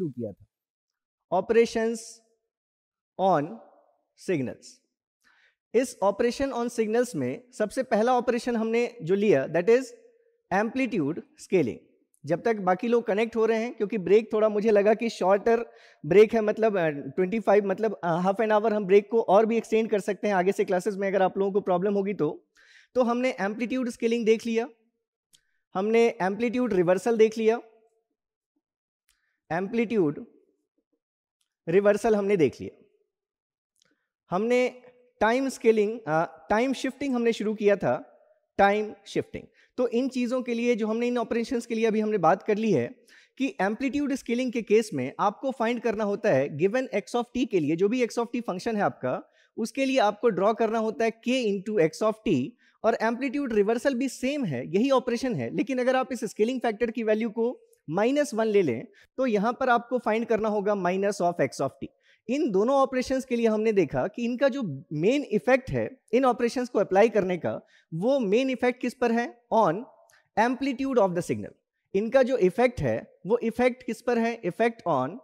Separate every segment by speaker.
Speaker 1: शुरू किया था ऑपरेशंस ऑन सिग्नल्स इस ऑपरेशन ऑन सिग्नल्स में सबसे पहला ऑपरेशन हमने जो लिया दैट इज एम्पलीट्यूड स्केलिंग जब तक बाकी लोग कनेक्ट हो रहे हैं क्योंकि ब्रेक थोड़ा मुझे लगा कि शॉर्टर ब्रेक है मतलब 25 मतलब हाफ एन आवर हम ब्रेक को और भी एक्सटेंड कर सकते हैं आगे से क्लासेस में अगर आप लोगों को प्रॉब्लम होगी तो तो हमने एम्पलीट्यूड स्केलिंग देख लिया हमने एम्पलीट्यूड रिवर्सल देख लिया एम्पलीट्यूड रिवर्सल हमने देख लिया हमने टाइम स्केलिंग टाइम शिफ्टिंग हमने शुरू किया था टाइम शिफ्टिंग तो इन चीज़ों के लिए जो हमने इन ऑपरेशंस के लिए अभी हमने बात कर ली है कि एम्पलीट्यूड स्केलिंग के केस में आपको फाइंड करना होता है गिवन एक्स ऑफ टी के लिए जो भी एक्स ऑफ टी फंक्शन है आपका उसके लिए आपको ड्रॉ करना होता है के इंटू एक्स ऑफ टी और एम्पलीट्यूड रिवर्सल भी सेम है यही ऑपरेशन है लेकिन अगर आप इस स्केलिंग फैक्टर की वैल्यू को माइनस वन ले लें तो यहाँ पर आपको फाइंड करना होगा minus of x of t इन दोनों ऑपरेशंस के लिए हमने देखा कि इनका जो मेन इफेक्ट है इन ऑपरेशंस को अप्लाई करने का वो मेन इफेक्ट किस पर है on amplitude of the signal इनका जो इफेक्ट है वो इफेक्ट किस पर है effect on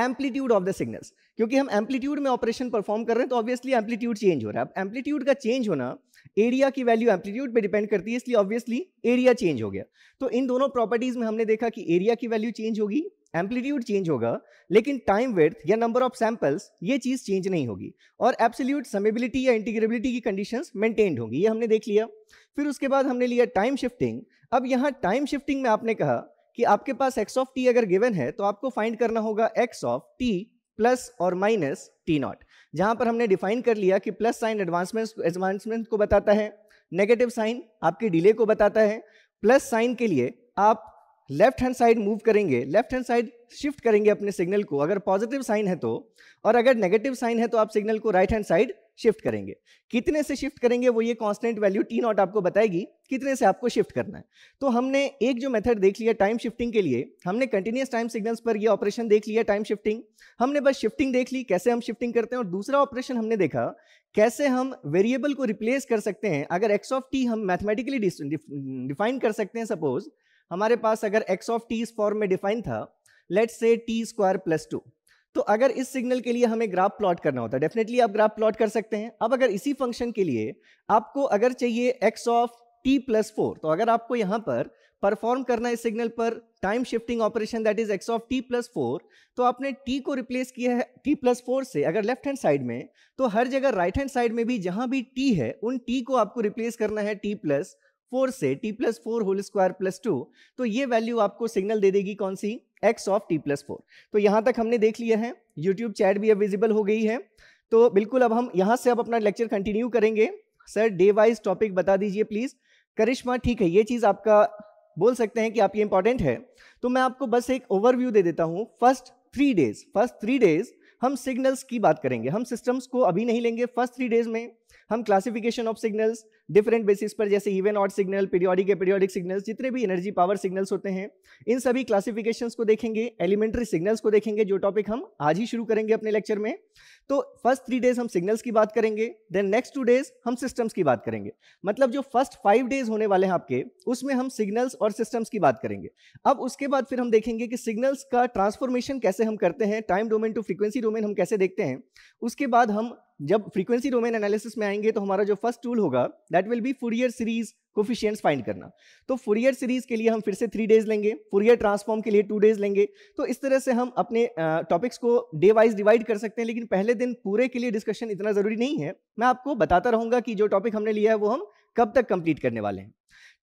Speaker 1: amplitude of the signals क्योंकि हम एम्पलीट्यूड में ऑपरेशन परफॉर्म कर रहे हैं तो ऑब्वियसली एम्पलीट्यूड चेंज हो रहा है एम्पलीट्यूड का चेंज होना एरिया की वैल्यू एम्पलीट्यूड पे डिपेंड करती है इसलिए ऑब्वियसली एरिया चेंज हो गया तो इन दोनों प्रॉपर्टीज में हमने देखा कि एरिया की वैल्यू चेंज होगी एम्पलीट्यूड चेंज होगा लेकिन टाइम वेथ या नंबर ऑफ सैंपल्स ये चीज चेंज नहीं होगी और एब्सोल्यूट समेबिलिटी या इंटीग्रेबिलिटी की कंडीशंस मेंटेन्ड होंगी ये हमने देख लिया फिर उसके बाद हमने लिया टाइम शिफ्टिंग अब यहाँ टाइम शिफ्टिंग में आपने कहा कि आपके पास एक्स ऑफ टी अगर गिवन है तो आपको फाइंड करना होगा एक्स ऑफ टी प्लस और माइनस टी नॉट जहां पर हमने डिफाइन कर लिया कि प्लस साइन एडवांसमेंट एडवांसमेंट को बताता है नेगेटिव साइन आपकी डिले को बताता है प्लस साइन के लिए आप लेफ्ट हैंड साइड मूव करेंगे लेफ्ट हैंड साइड शिफ्ट करेंगे अपने सिग्नल को अगर पॉजिटिव साइन है तो और अगर नेगेटिव साइन है तो आप सिग्नल को राइट हैंड साइड शिफ्ट करेंगे कितने से शिफ्ट करेंगे वो ये कांस्टेंट वैल्यू टी नॉट आपको बताएगी कितने से आपको शिफ्ट करना है तो हमने एक जो मेथड देख लिया टाइम शिफ्टिंग के लिए हमने कंटिन्यूस टाइम सिग्नल्स पर ये ऑपरेशन देख लिया टाइम शिफ्टिंग हमने बस शिफ्टिंग देख ली कैसे हम शिफ्टिंग करते हैं और दूसरा ऑपरेशन हमने देखा कैसे हम वेरिएबल को रिप्लेस कर सकते हैं अगर एक्स ऑफ टी हम मैथमेटिकली डिफाइन कर सकते हैं सपोज हमारे पास अगर एक्स ऑफ टी इस फॉर्म में डिफाइन था let's say t square plus two तो अगर इस सिग्नल के लिए हमें ग्राफ प्लॉट करना होता है डेफिनेटली आप ग्राफ प्लॉट कर सकते हैं अब अगर इसी फंक्शन के लिए आपको अगर चाहिए x of t plus four तो अगर आपको यहाँ पर परफॉर्म करना है सिग्नल पर time shifting operation that is x of t plus four तो आपने टी को रिप्लेस किया है टी प्लस फोर से अगर लेफ्ट हैंड साइड में तो हर जगह राइट हैंड साइड में भी जहां भी टी है उन टी को आपको रिप्लेस करना है टी प्लस फोर से t plus four whole square plus two तो ये वैल्यू आपको सिग्नल दे देगी कौन सी x of t plus four तो यहाँ तक हमने देख लिया है यूट्यूब चैट भी अब विजिबल हो गई है तो बिल्कुल अब हम यहाँ से अब अपना लेक्चर कंटिन्यू करेंगे सर डे वाइज टॉपिक बता दीजिए प्लीज़ करिश्मा ठीक है ये चीज़ आपका बोल सकते हैं कि आपके इंपॉर्टेंट है तो मैं आपको बस एक ओवरव्यू दे देता हूँ first three days first three days हम सिग्नल्स की बात करेंगे हम सिस्टम्स को अभी नहीं लेंगे फर्स्ट थ्री डेज में हम classification of signals different basis पर जैसे even odd signal periodic aperiodic signals जितने भी एनर्जी पावर सिग्नल्स होते हैं इन सभी क्लासिफिकेशंस को देखेंगे एलिमेंट्री सिग्नल्स को देखेंगे जो टॉपिक हम आज ही शुरू करेंगे अपने लेक्चर में तो फर्स्ट थ्री डेज हम सिग्नल्स की बात करेंगे देन नेक्स्ट टू डेज हम सिस्टम्स की बात करेंगे मतलब जो फर्स्ट फाइव डेज होने वाले हैं आपके उसमें हम सिग्नल्स और सिस्टम्स की बात करेंगे अब उसके बाद फिर हम देखेंगे कि सिग्नल्स का ट्रांसफॉर्मेशन कैसे हम करते हैं time domain to frequency domain हम कैसे देखते हैं उसके बाद हम जब फ्रीक्वेंसी डोमेन एनालिसिस में आएंगे तो हमारा जो फर्स्ट टूल होगा that will be Fourier series coefficient find करना तो फुरियर सीरीज के लिए हम फिर से थ्री डेज लेंगे फुरियर ट्रांसफॉर्म के लिए टू डेज लेंगे तो इस तरह से हम अपने टॉपिक्स को डे वाइज डिवाइड कर सकते हैं लेकिन पहले दिन पूरे के लिए डिस्कशन इतना ज़रूरी नहीं है मैं आपको बताता रहूंगा कि जो टॉपिक हमने लिया है वो हम कब तक कंप्लीट करने वाले हैं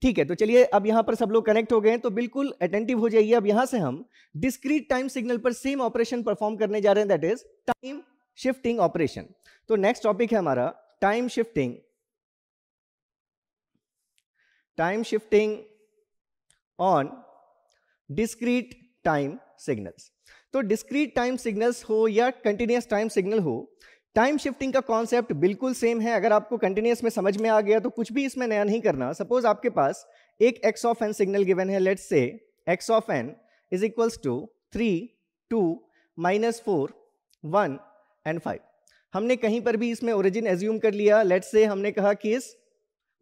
Speaker 1: ठीक है तो चलिए अब यहाँ पर सब लोग कनेक्ट हो गए हैं तो बिल्कुल अटेंटिव हो जाइए अब यहाँ से हम डिस्क्रीट टाइम सिग्नल पर सेम ऑपरेशन परफॉर्म करने जा रहे हैं that is time shifting operation तो नेक्स्ट टॉपिक है हमारा time shifting time shifting on discrete time signals. तो डिस्क्रीट टाइम सिग्नल्स हो या कंटिन्यूस टाइम सिग्नल हो टाइम शिफ्टिंग का कॉन्सेप्ट बिल्कुल सेम है अगर आपको कंटिन्यूस में समझ में आ गया तो कुछ भी इसमें नया नहीं करना सपोज आपके पास एक x of n signal given है let's say x of n is equals to three two minus four one and five हमने कहीं पर भी इसमें ओरिजिन एज्यूम कर लिया लेट्स से हमने कहा कि इस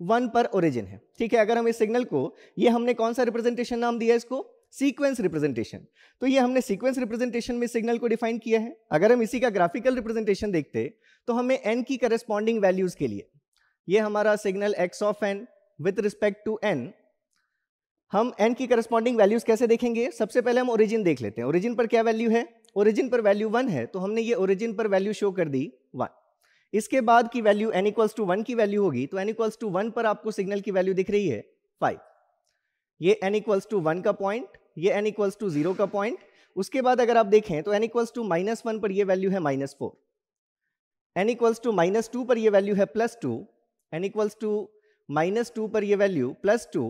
Speaker 1: वन पर ओरिजिन है ठीक है अगर हम इस सिग्नल को ये हमने कौन सा रिप्रेजेंटेशन नाम दिया इसको सीक्वेंस रिप्रेजेंटेशन तो ये हमने सीक्वेंस रिप्रेजेंटेशन में सिग्नल को डिफाइन किया है अगर हम इसी का ग्राफिकल रिप्रेजेंटेशन देखते तो हमें एन की करस्पॉन्डिंग वैल्यूज के लिए ये हमारा signal x of n with respect to n हम एन की करस्पॉन्डिंग वैल्यूज कैसे देखेंगे सबसे पहले हम ओरिजिन देख लेते हैं ओरिजिन पर क्या वैल्यू है ओरिजिन पर वैल्यू वन है तो हमने ये ओरिजिन पर वैल्यू शो कर दी इसके बाद की value n equals to one की वैल्यू होगी तो एन इक्वल्स टू वन पर आपको सिग्नल की वैल्यू दिख रही है फाइव ये एन इक्वल्स टू वन का पॉइंट ये एन इक्वल्स टू जीरो का पॉइंट उसके बाद अगर आप देखें तो n equals to minus one पर यह वैल्यू है minus four n equals to minus two पर यह वैल्यू है plus two N equals to minus two पर यह वैल्यू प्लस टू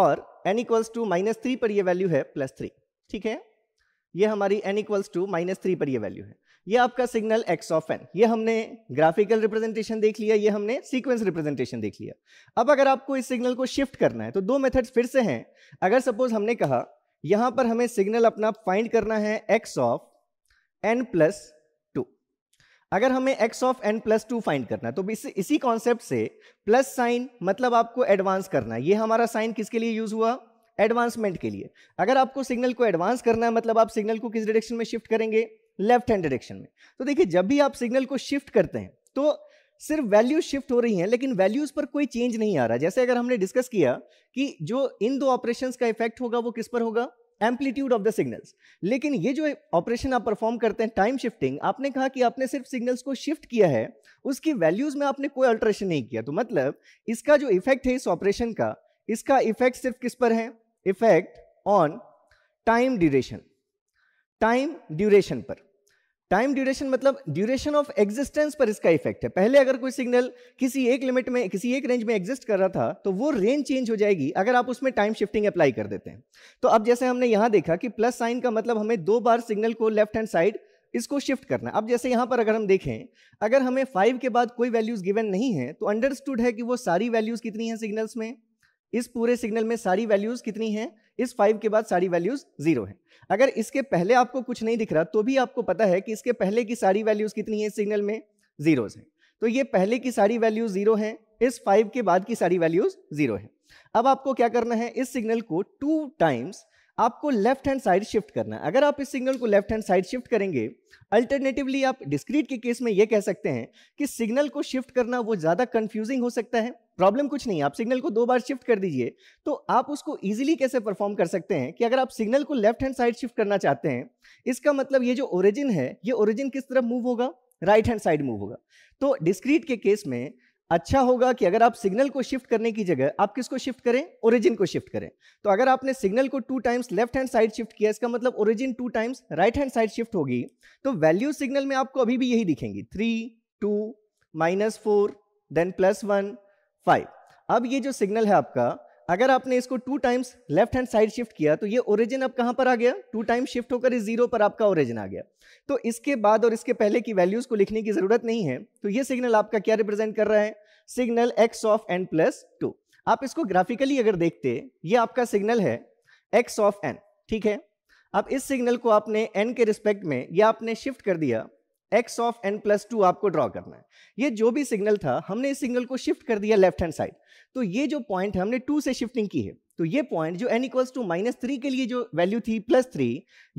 Speaker 1: और n equals to minus three पर यह वैल्यू है प्लस थ्री ठीक है ये हमारी n equals to minus three पर यह वैल्यू है ये आपका सिग्नल एक्स ऑफ एन ये हमने ग्राफिकल रिप्रेजेंटेशन देख लिया ये हमने सीक्वेंस रिप्रेजेंटेशन देख लिया अब अगर आपको इस सिग्नल को शिफ्ट करना है तो दो मेथड्स फिर से हैं अगर सपोज हमने कहा यहां पर हमें सिग्नल अपना फाइंड करना है x of n plus two अगर हमें x of n plus two find करना है तो इस, इसी कॉन्सेप्ट से प्लस साइन मतलब आपको एडवांस करना है ये हमारा साइन किसके लिए यूज हुआ एडवांसमेंट के लिए अगर आपको सिग्नल को एडवांस करना है मतलब आप सिग्नल को किस डायरेक्शन में शिफ्ट करेंगे लेफ्ट हैंड डायरेक्शन में तो देखिए जब भी आप सिग्नल को शिफ्ट करते हैं तो सिर्फ वैल्यू शिफ्ट हो रही हैं लेकिन वैल्यूज पर कोई चेंज नहीं आ रहा जैसे अगर हमने डिस्कस किया कि जो इन दो ऑपरेशंस का इफेक्ट होगा वो किस पर होगा एम्पलीट्यूड ऑफ द सिग्नल्स लेकिन ये जो ऑपरेशन आप परफॉर्म करते हैं टाइम शिफ्टिंग आपने कहा कि आपने सिर्फ सिग्नल्स को शिफ्ट किया है उसकी वैल्यूज में आपने कोई अल्ट्रेशन नहीं किया तो मतलब इसका जो इफेक्ट है इस ऑपरेशन का इसका इफेक्ट सिर्फ किस पर है effect on time duration time duration पर टाइम ड्यूरेशन मतलब ड्यूरेशन ऑफ एग्जिस्टेंस पर इसका इफेक्ट है पहले अगर कोई सिग्नल किसी एक लिमिट में किसी एक रेंज में एग्जिस्ट कर रहा था तो वो रेंज चेंज हो जाएगी अगर आप उसमें टाइम शिफ्टिंग अप्लाई कर देते हैं तो अब जैसे हमने यहां देखा कि प्लस साइन का मतलब हमें दो बार सिग्नल को लेफ्ट हैंड साइड इसको शिफ्ट करना अब जैसे यहां पर अगर हम देखें अगर हमें फाइव के बाद कोई वैल्यूज़ गिवन नहीं है तो अंडरस्टूड है कि वो सारी वैल्यूज़ कितनी है सिग्नल्स में इस पूरे सिग्नल में सारी वैल्यूज़ कितनी हैं इस फाइव के बाद सारी वैल्यूज जीरो है अगर इसके पहले आपको कुछ नहीं दिख रहा तो भी आपको पता है कि इसके पहले की सारी वैल्यूज कितनी है सिग्नल में जीरोज है तो ये पहले की सारी वैल्यूज जीरो है इस फाइव के बाद की सारी वैल्यूज जीरो है अब आपको क्या करना है इस सिग्नल को टू टाइम्स आपको लेफ्ट हैंड साइड शिफ्ट करना है अगर आप इस सिग्नल को लेफ्ट हैंड साइड शिफ्ट करेंगे अल्टरनेटिवली आप डिस्क्रीट के केस में ये कह सकते हैं कि सिग्नल को शिफ्ट करना वो ज़्यादा कंफ्यूजिंग हो सकता है प्रॉब्लम कुछ नहीं है आप सिग्नल को दो बार शिफ्ट कर दीजिए तो आप उसको ईजिली कैसे परफॉर्म कर सकते हैं कि अगर आप सिग्नल को लेफ्ट हैंड साइड शिफ्ट करना चाहते हैं इसका मतलब ये जो ओरिजिन है ये ओरिजिन किस तरफ मूव होगा राइट हैंड साइड मूव होगा तो डिस्क्रीट के केस में अच्छा होगा कि अगर आप सिग्नल को शिफ्ट करने की जगह आप किसको शिफ्ट करें ओरिजिन को शिफ्ट करें तो अगर आपने सिग्नल को two times left hand side shift किया इसका मतलब origin two times right hand side shift होगी तो वैल्यू सिग्नल में आपको अभी भी यही दिखेंगी three two minus four then plus one five अब ये जो सिग्नल है आपका अगर आपने इसको two times left hand side shift किया तो ये ओरिजिन अब कहाँ पर आ गया टू टाइम शिफ्ट होकर इस जीरो पर आपका ओरिजिन आ गया तो इसके बाद और इसके पहले की वैल्यूज को लिखने की जरूरत नहीं है तो ये सिग्नल आपका क्या रिप्रेजेंट कर रहा है signal x of n plus two आप इसको ग्राफिकली अगर देखते ये आपका सिग्नल है एक्स ऑफ एन ठीक है अब इस सिग्नल को आपने एन के रिस्पेक्ट में या आपने शिफ्ट कर दिया x of n plus two आपको ड्रॉ करना है ये जो भी सिग्नल था हमने इस सिग्नल को शिफ्ट कर दिया लेफ्ट हैंड साइड तो ये जो पॉइंट है हमने टू से शिफ्टिंग की है तो ये पॉइंट जो n equals to minus three के लिए जो वैल्यू थी प्लस थ्री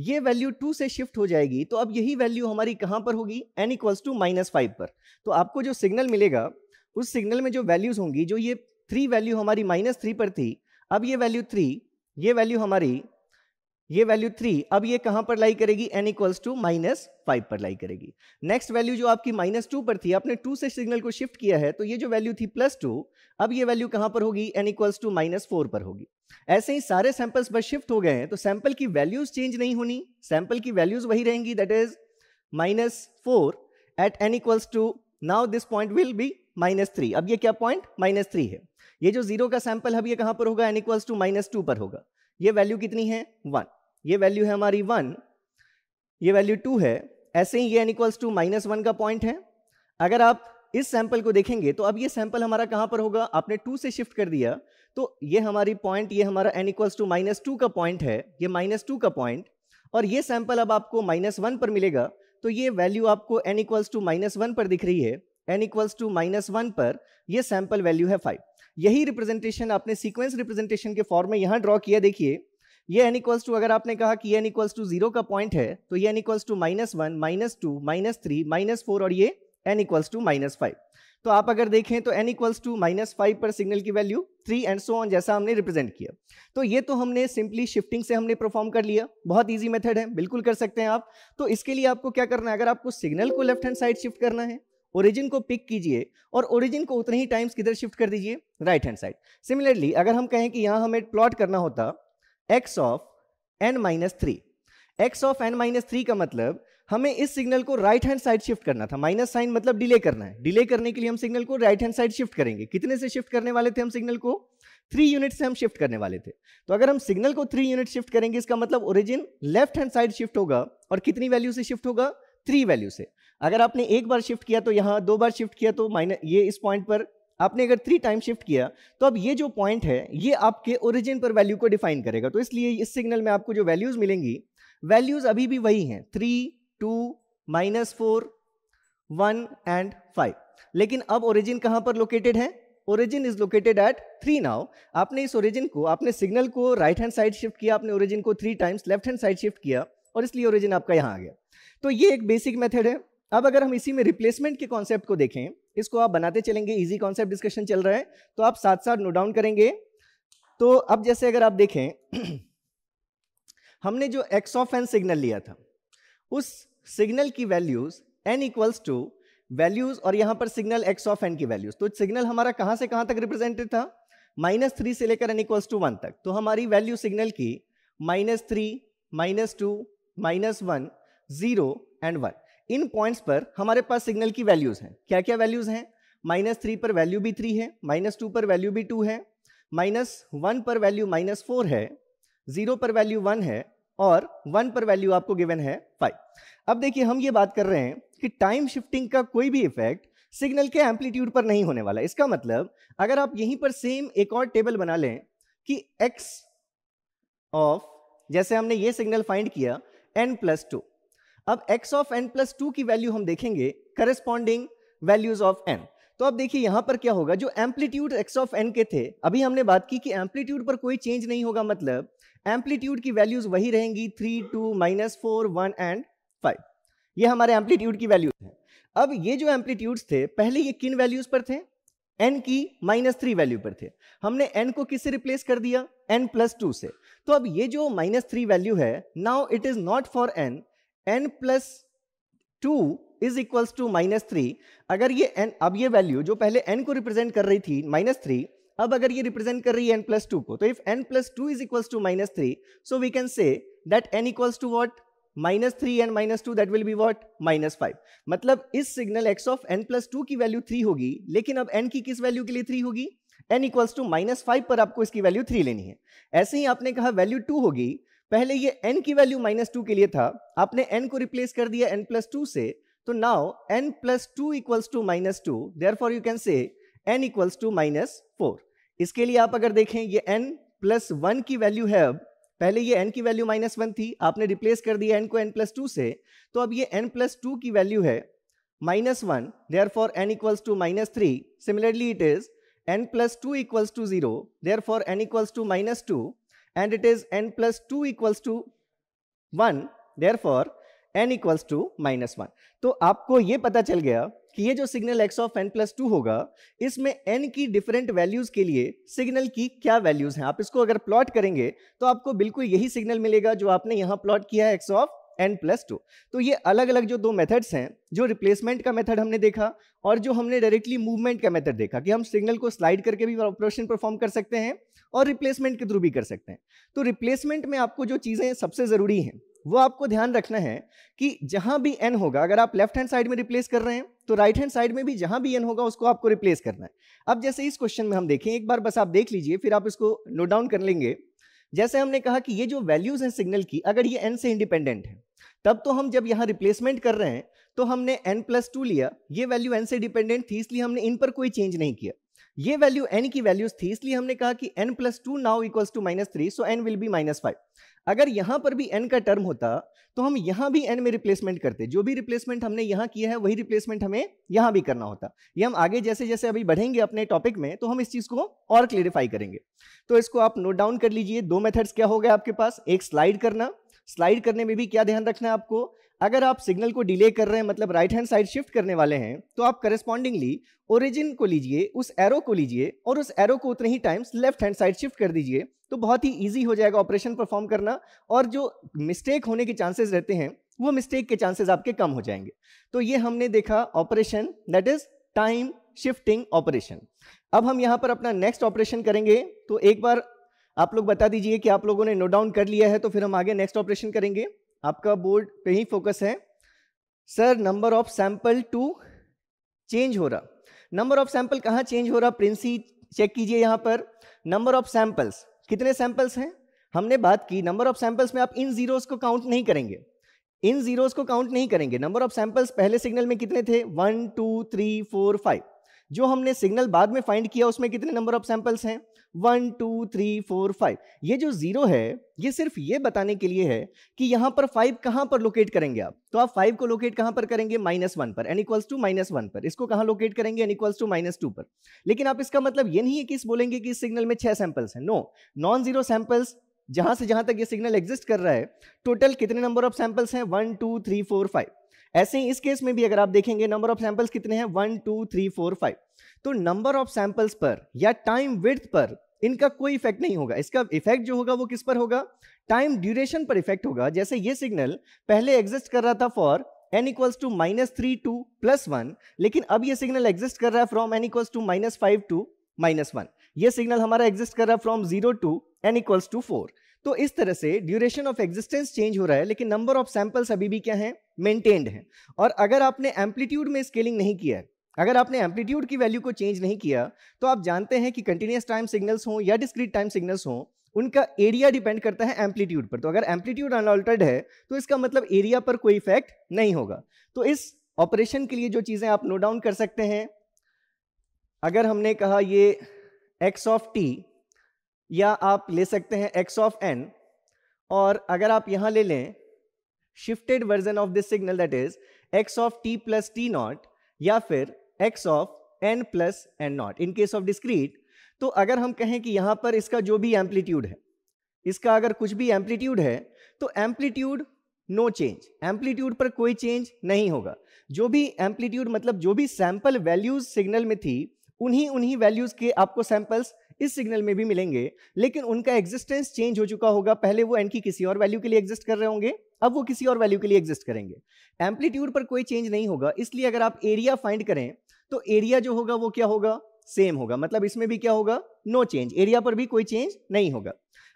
Speaker 1: ये वैल्यू टू से शिफ्ट हो जाएगी तो अब यही वैल्यू हमारी कहाँ पर होगी n equals to minus five पर तो आपको जो सिग्नल मिलेगा उस सिग्नल में जो वैल्यूज होंगी जो ये थ्री वैल्यू हमारी माइनस थ्री पर थी अब ये वैल्यू थ्री ये वैल्यू हमारी ये वैल्यू थ्री अब ये कहां पर लाई करेगी n equals to minus five पर लाई करेगी नेक्स्ट वैल्यू जो आपकी माइनस टू पर थी आपने टू से सिग्नल को शिफ्ट किया है तो ये जो वैल्यू थी प्लस टू अब ये वैल्यू कहां पर होगी n equals to minus four पर होगी ऐसे ही सारे सैंपल्स पर शिफ्ट हो गए हैं तो सैंपल की वैल्यूज चेंज नहीं होनी सैंपल की वैल्यूज वही रहेंगी that is minus four at n equals to now this point will be minus three अब ये क्या पॉइंट माइनस थ्री है ये जो जीरो का सैंपल अब ये कहां पर होगा n equals to minus two पर होगा ये वैल्यू कितनी है वन ये वैल्यू है हमारी वन ये वैल्यू टू है ऐसे ही ये N equals to minus one का पॉइंट है अगर आप इस सैंपल को देखेंगे तो अब ये सैंपल हमारा कहाँ पर होगा आपने टू से शिफ्ट कर दिया तो ये हमारी पॉइंट ये हमारा n equals to minus two का पॉइंट है ये माइनस टू का पॉइंट और ये सैंपल अब आपको माइनस वन पर मिलेगा तो ये वैल्यू आपको n equals to minus one पर दिख रही है N equals to minus one पर यह सैंपल वैल्यू है फाइव यही रिप्रेजेंटेशन आपने सीक्वेंस रिप्रेजेंटेशन के फॉर्म में यहाँ ड्रॉ किया देखिए ये एन इक्वल्स टू अगर आपने कहा कि एन इक्वल्स टू जीरो का पॉइंट है तो ये N equals to minus one minus two minus three minus four और ये N equals to minus five तो आप अगर देखें तो n equals to minus five पर सिग्नल की value three and so on जैसा हमने रिप्रेजेंट किया तो ये तो हमने सिंपली शिफ्टिंग से हमने परफॉर्म कर लिया बहुत ईजी मेथड है बिल्कुल कर सकते हैं आप तो इसके लिए आपको क्या करना है अगर आपको सिग्नल को लेफ्ट हैंड साइड शिफ्ट करना है ओरिजिन को पिक कीजिए और ओरिजिन को उतने ही टाइम्स किधर शिफ्ट कर दीजिए राइट हैंड साइड सिमिलरली अगर हम कहें कि यहाँ हमें प्लॉट करना होता x of n minus three x of n minus three का मतलब हमें इस सिग्नल को राइट हैंड साइड शिफ्ट करना था माइनस साइन मतलब डिले करना है डिले करने के लिए हम सिग्नल को राइट हैंड साइड शिफ्ट करेंगे कितने से शिफ्ट करने वाले थे हम सिग्नल को थ्री यूनिट से हम शिफ्ट करने वाले थे तो अगर हम सिग्नल को थ्री यूनिट शिफ्ट करेंगे इसका मतलब origin left hand side shift होगा और कितनी वैल्यू से शिफ्ट होगा थ्री वैल्यू से अगर आपने एक बार शिफ्ट किया तो यहाँ दो बार शिफ्ट किया तो माइनस ये इस पॉइंट पर आपने अगर थ्री टाइम शिफ्ट किया तो अब ये जो पॉइंट है ये आपके ओरिजिन पर वैल्यू को डिफाइन करेगा तो इसलिए इस सिग्नल में आपको जो वैल्यूज मिलेंगी वैल्यूज अभी भी वही हैं three two minus four one and five लेकिन अब ओरिजिन कहाँ पर लोकेटेड है origin is located at three now आपने इस ओरिजिन को आपने सिग्नल को राइट हैंड साइड शिफ्ट किया आपने ओरिजिन को three times left hand side shift किया और इसलिए ओरिजिन आपका यहाँ आ गया तो ये एक बेसिक मेथड है अब अगर हम इसी में रिप्लेसमेंट के कॉन्सेप्ट को देखें इसको आप बनाते चलेंगे इजी कॉन्सेप्ट डिस्कशन चल रहा है तो आप साथ साथ नोट डाउन करेंगे तो अब जैसे अगर आप देखें हमने जो एक्स ऑफ एन सिग्नल लिया था उस सिग्नल की values n equals to values और यहां पर सिग्नल एक्स ऑफ एन की वैल्यूज तो सिग्नल हमारा कहाँ से कहां तक रिप्रेजेंटेड था माइनस थ्री से लेकर एन इक्वल्स टू वन तक तो हमारी वैल्यू सिग्नल की minus three minus two minus one zero and one इन पॉइंट्स पर हमारे पास सिग्नल की वैल्यूज हैं क्या क्या वैल्यूज हैं माइनस थ्री पर वैल्यू भी थ्री है माइनस टू पर वैल्यू भी टू है माइनस वन पर वैल्यू माइनस फोर है जीरो पर वैल्यू वन है और वन पर वैल्यू आपको गिवन है फाइव अब देखिए हम ये बात कर रहे हैं कि टाइम शिफ्टिंग का कोई भी इफेक्ट सिग्नल के एम्पलीट्यूड पर नहीं होने वाला इसका मतलब अगर आप यहीं पर सेम एक और टेबल बना लें कि एक्स ऑफ जैसे हमने ये सिग्नल फाइंड किया एन प्लस टू अब x of n plus two की वैल्यू हम देखेंगे करस्पॉन्डिंग वैल्यूज ऑफ n तो अब देखिए यहां पर क्या होगा जो एम्पलीट्यूड x ऑफ n के थे अभी हमने बात की कि एम्पलीट्यूड पर कोई चेंज नहीं होगा मतलब एम्पलीट्यूड की वैल्यूज वही रहेंगी three two minus four one and five ये हमारे एम्पलीट्यूड की वैल्यूज हैं अब ये जो एम्पलीट्यूड्स थे पहले ये किन वैल्यूज पर थे एन की माइनस थ्री वैल्यू पर थे हमने एन को किससे रिप्लेस कर दिया एन प्लस टू से तो अब ये जो माइनस थ्री वैल्यू है now it is not for n n plus two is equals to minus three अगर ये एन अब ये वैल्यू जो पहले एन को रिप्रेजेंट कर रही थी माइनस थ्री अब अगर ये रिप्रेजेंट कर रही है एन प्लस टू को तो if n plus two is equals to minus three so we can say that n equals to what minus three n minus two that will be what minus five मतलब इस signal x of n plus two की value three होगी लेकिन अब N की किस value के लिए थ्री होगी n equals to minus five पर आपको इसकी वैल्यू थ्री लेनी है ऐसे ही आपने कहा वैल्यू टू होगी पहले ये एन की वैल्यू माइनस टू के लिए था आपने एन को रिप्लेस कर दिया एन प्लस टू से तो now n plus two equals to minus two therefore you can say n equals to minus four इसके लिए आप अगर देखें ये एन प्लस वन की वैल्यू है अब पहले ये एन की वैल्यू माइनस वन थी आपने रिप्लेस कर दिया एन को एन प्लस टू से तो अब ये एन प्लस टू की वैल्यू है minus one therefore n equals to minus three similarly it is n plus two equals to zero therefore n equals to minus two and it is n plus 2 equals to 1 therefore n equals to minus 1 तो आपको ये पता चल गया कि ये जो signal x of n plus two होगा इसमें n की डिफरेंट वैल्यूज के लिए सिग्नल की क्या वैल्यूज हैं आप इसको अगर प्लॉट करेंगे तो आपको बिल्कुल यही सिग्नल मिलेगा जो आपने यहाँ प्लॉट किया है x of n plus two तो ये अलग अलग जो दो मेथड्स हैं जो रिप्लेसमेंट का मेथड हमने देखा और जो हमने डायरेक्टली मूवमेंट का मेथड देखा कि हम सिग्नल को स्लाइड करके भी ऑपरेशन परफॉर्म कर सकते हैं और रिप्लेसमेंट के थ्रू भी कर सकते हैं तो रिप्लेसमेंट में आपको जो चीज़ें सबसे ज़रूरी हैं वो आपको ध्यान रखना है कि जहाँ भी एन होगा अगर आप लेफ्ट हैंड साइड में रिप्लेस कर रहे हैं तो राइट हैंड साइड में भी जहाँ भी एन होगा उसको आपको रिप्लेस करना है अब जैसे इस क्वेश्चन में हम देखें एक बार बस आप देख लीजिए फिर आप इसको नोट डाउन कर लेंगे जैसे हमने कहा कि ये जो वैल्यूज़ हैं सिग्नल की अगर ये एन से इंडिपेंडेंट है तब तो हम जब यहाँ रिप्लेसमेंट कर रहे हैं तो हमने एन प्लस टू लिया ये वैल्यू एन से डिपेंडेंट थी इसलिए हमने इन पर कोई चेंज नहीं किया ये वैल्यू एन की वैल्यूज थी इसलिए हमने कहा कि n plus two now equals to minus three so n will be minus five अगर यहाँ पर भी एन का टर्म होता तो हम यहाँ भी एन में रिप्लेसमेंट करते जो भी रिप्लेसमेंट हमने यहाँ किया है वही रिप्लेसमेंट हमें यहाँ भी करना होता ये हम आगे जैसे जैसे अभी बढ़ेंगे अपने टॉपिक में तो हम इस चीज़ को और क्लियरिफाई करेंगे तो इसको आप नोट डाउन कर लीजिए दो मेथड्स क्या हो गए आपके पास एक स्लाइड करना स्लाइड करने में भी क्या ध्यान रखना है आपको अगर आप सिग्नल को डिले कर रहे हैं मतलब राइट हैंड साइड शिफ्ट करने वाले हैं तो आप करस्पॉन्डिंगली ओरिजिन को लीजिए उस एरो को लीजिए और उस एरो को उतने ही times left hand side shift कर दीजिए तो बहुत ही ईजी हो जाएगा ऑपरेशन परफॉर्म करना और जो मिस्टेक होने के चांसेस रहते हैं वो मिस्टेक के चांसेज आपके कम हो जाएंगे तो ये हमने देखा operation that is time shifting operation अब हम यहाँ पर अपना नेक्स्ट ऑपरेशन करेंगे तो एक बार आप लोग बता दीजिए कि आप लोगों ने नोट डाउन कर लिया है तो फिर हम आगे नेक्स्ट ऑपरेशन करेंगे आपका बोर्ड पे ही फोकस है sir number of sample to change हो रहा नंबर ऑफ सैंपल कहाँ चेंज हो रहा प्रिंसी चेक कीजिए यहाँ पर नंबर ऑफ सैंपल्स कितने सैंपल्स हैं हमने बात की नंबर ऑफ सैंपल्स में आप इन जीरोस को काउंट नहीं करेंगे इन जीरोस को काउंट नहीं करेंगे नंबर ऑफ सैंपल्स पहले सिग्नल में कितने थे one two three four five जो हमने सिग्नल बाद में फाइंड किया उसमें कितने नंबर ऑफ सैंपल्स हैं one two three four five ये जो जीरो है ये सिर्फ ये बताने के लिए है कि यहाँ पर फाइव कहाँ पर लोकेट करेंगे आप तो आप फाइव को लोकेट कहाँ पर करेंगे माइनस वन पर n equals to minus one पर इसको कहाँ लोकेट करेंगे n equals to minus two पर लेकिन आप इसका मतलब ये नहीं है कि इस बोलेंगे कि इस सिग्नल में छह सैंपल्स हैं नो नॉन जीरो सैंपल्स जहां से जहां तक ये सिग्नल एग्जिस्ट कर रहा है टोटल कितने नंबर ऑफ सैंपल्स हैं one two three four five ऐसे ही इस केस में भी अगर आप देखेंगे नंबर ऑफ सैंपल्स कितने हैं one two three four five तो नंबर ऑफ सैंपल्स पर या टाइम विथ पर इनका कोई इफेक्ट नहीं होगा इसका इफेक्ट जो होगा वो किस पर होगा टाइम ड्यूरेशन पर इफेक्ट होगा जैसे ये सिग्नल पहले एग्जिस्ट कर रहा था for n equals to minus three to plus one लेकिन अब ये सिग्नल एग्जिस्ट कर रहा है from n equals to minus five to minus one ये सिग्नल हमारा एग्जिस्ट कर रहा है from zero to N equals to four तो इस तरह से ड्यूरेशन ऑफ एग्जिस्टेंस चेंज हो रहा है लेकिन नंबर ऑफ सैंपल्स अभी भी क्या है मेंटेन्ड है और अगर आपने एम्पलीट्यूड में स्केलिंग नहीं किया अगर आपने एम्पलीट्यूड की वैल्यू को चेंज नहीं किया तो आप जानते हैं कि कंटिन्यूस टाइम सिग्नल्स हों या डिस्क्रीट टाइम सिग्नल्स हों उनका एरिया डिपेंड करता है एम्पलीट्यूड पर तो अगर एम्पलीट्यूड अनऑल्टर्ड है तो इसका मतलब एरिया पर कोई इफेक्ट नहीं होगा तो इस ऑपरेशन के लिए जो चीज़ें आप नोट डाउन कर सकते हैं अगर हमने कहा ये एक्स ऑफ टी या आप ले सकते हैं एक्स ऑफ एन और अगर आप यहाँ ले लें shifted version of this signal that is x of t plus t naught या फिर x of n plus n naught in case of discrete तो अगर हम कहें कि यहां पर इसका जो भी एम्पलीट्यूड है इसका अगर कुछ भी एम्पलीट्यूड है तो एम्पलीट्यूड नो चेंज एम्पलीट्यूड पर कोई चेंज नहीं होगा जो भी एम्पलीट्यूड मतलब जो भी सैंपल वैल्यूज सिग्नल में थी उन्हीं उन्हीं वैल्यूज के आपको सैंपल्स इस सिग्नल में भी मिलेंगे लेकिन उनका एग्जिस्टेंस चेंज हो चुका होगा पहले वो एन की किसी और वैल्यू के लिए एग्जिस्ट कर रहे होंगे अब वो किसी और वैल्यू के लिए एग्जिस्ट करेंगे एम्पलीट्यूड पर कोई चेंज नहीं होगा इसलिए अगर आप एरिया फाइंड करें तो एरिया जो होगा वो क्या होगा सेम होगा मतलब इसमें भी क्या होगा नो चेंज एरिया पर भी कोई चेंज नहीं होगा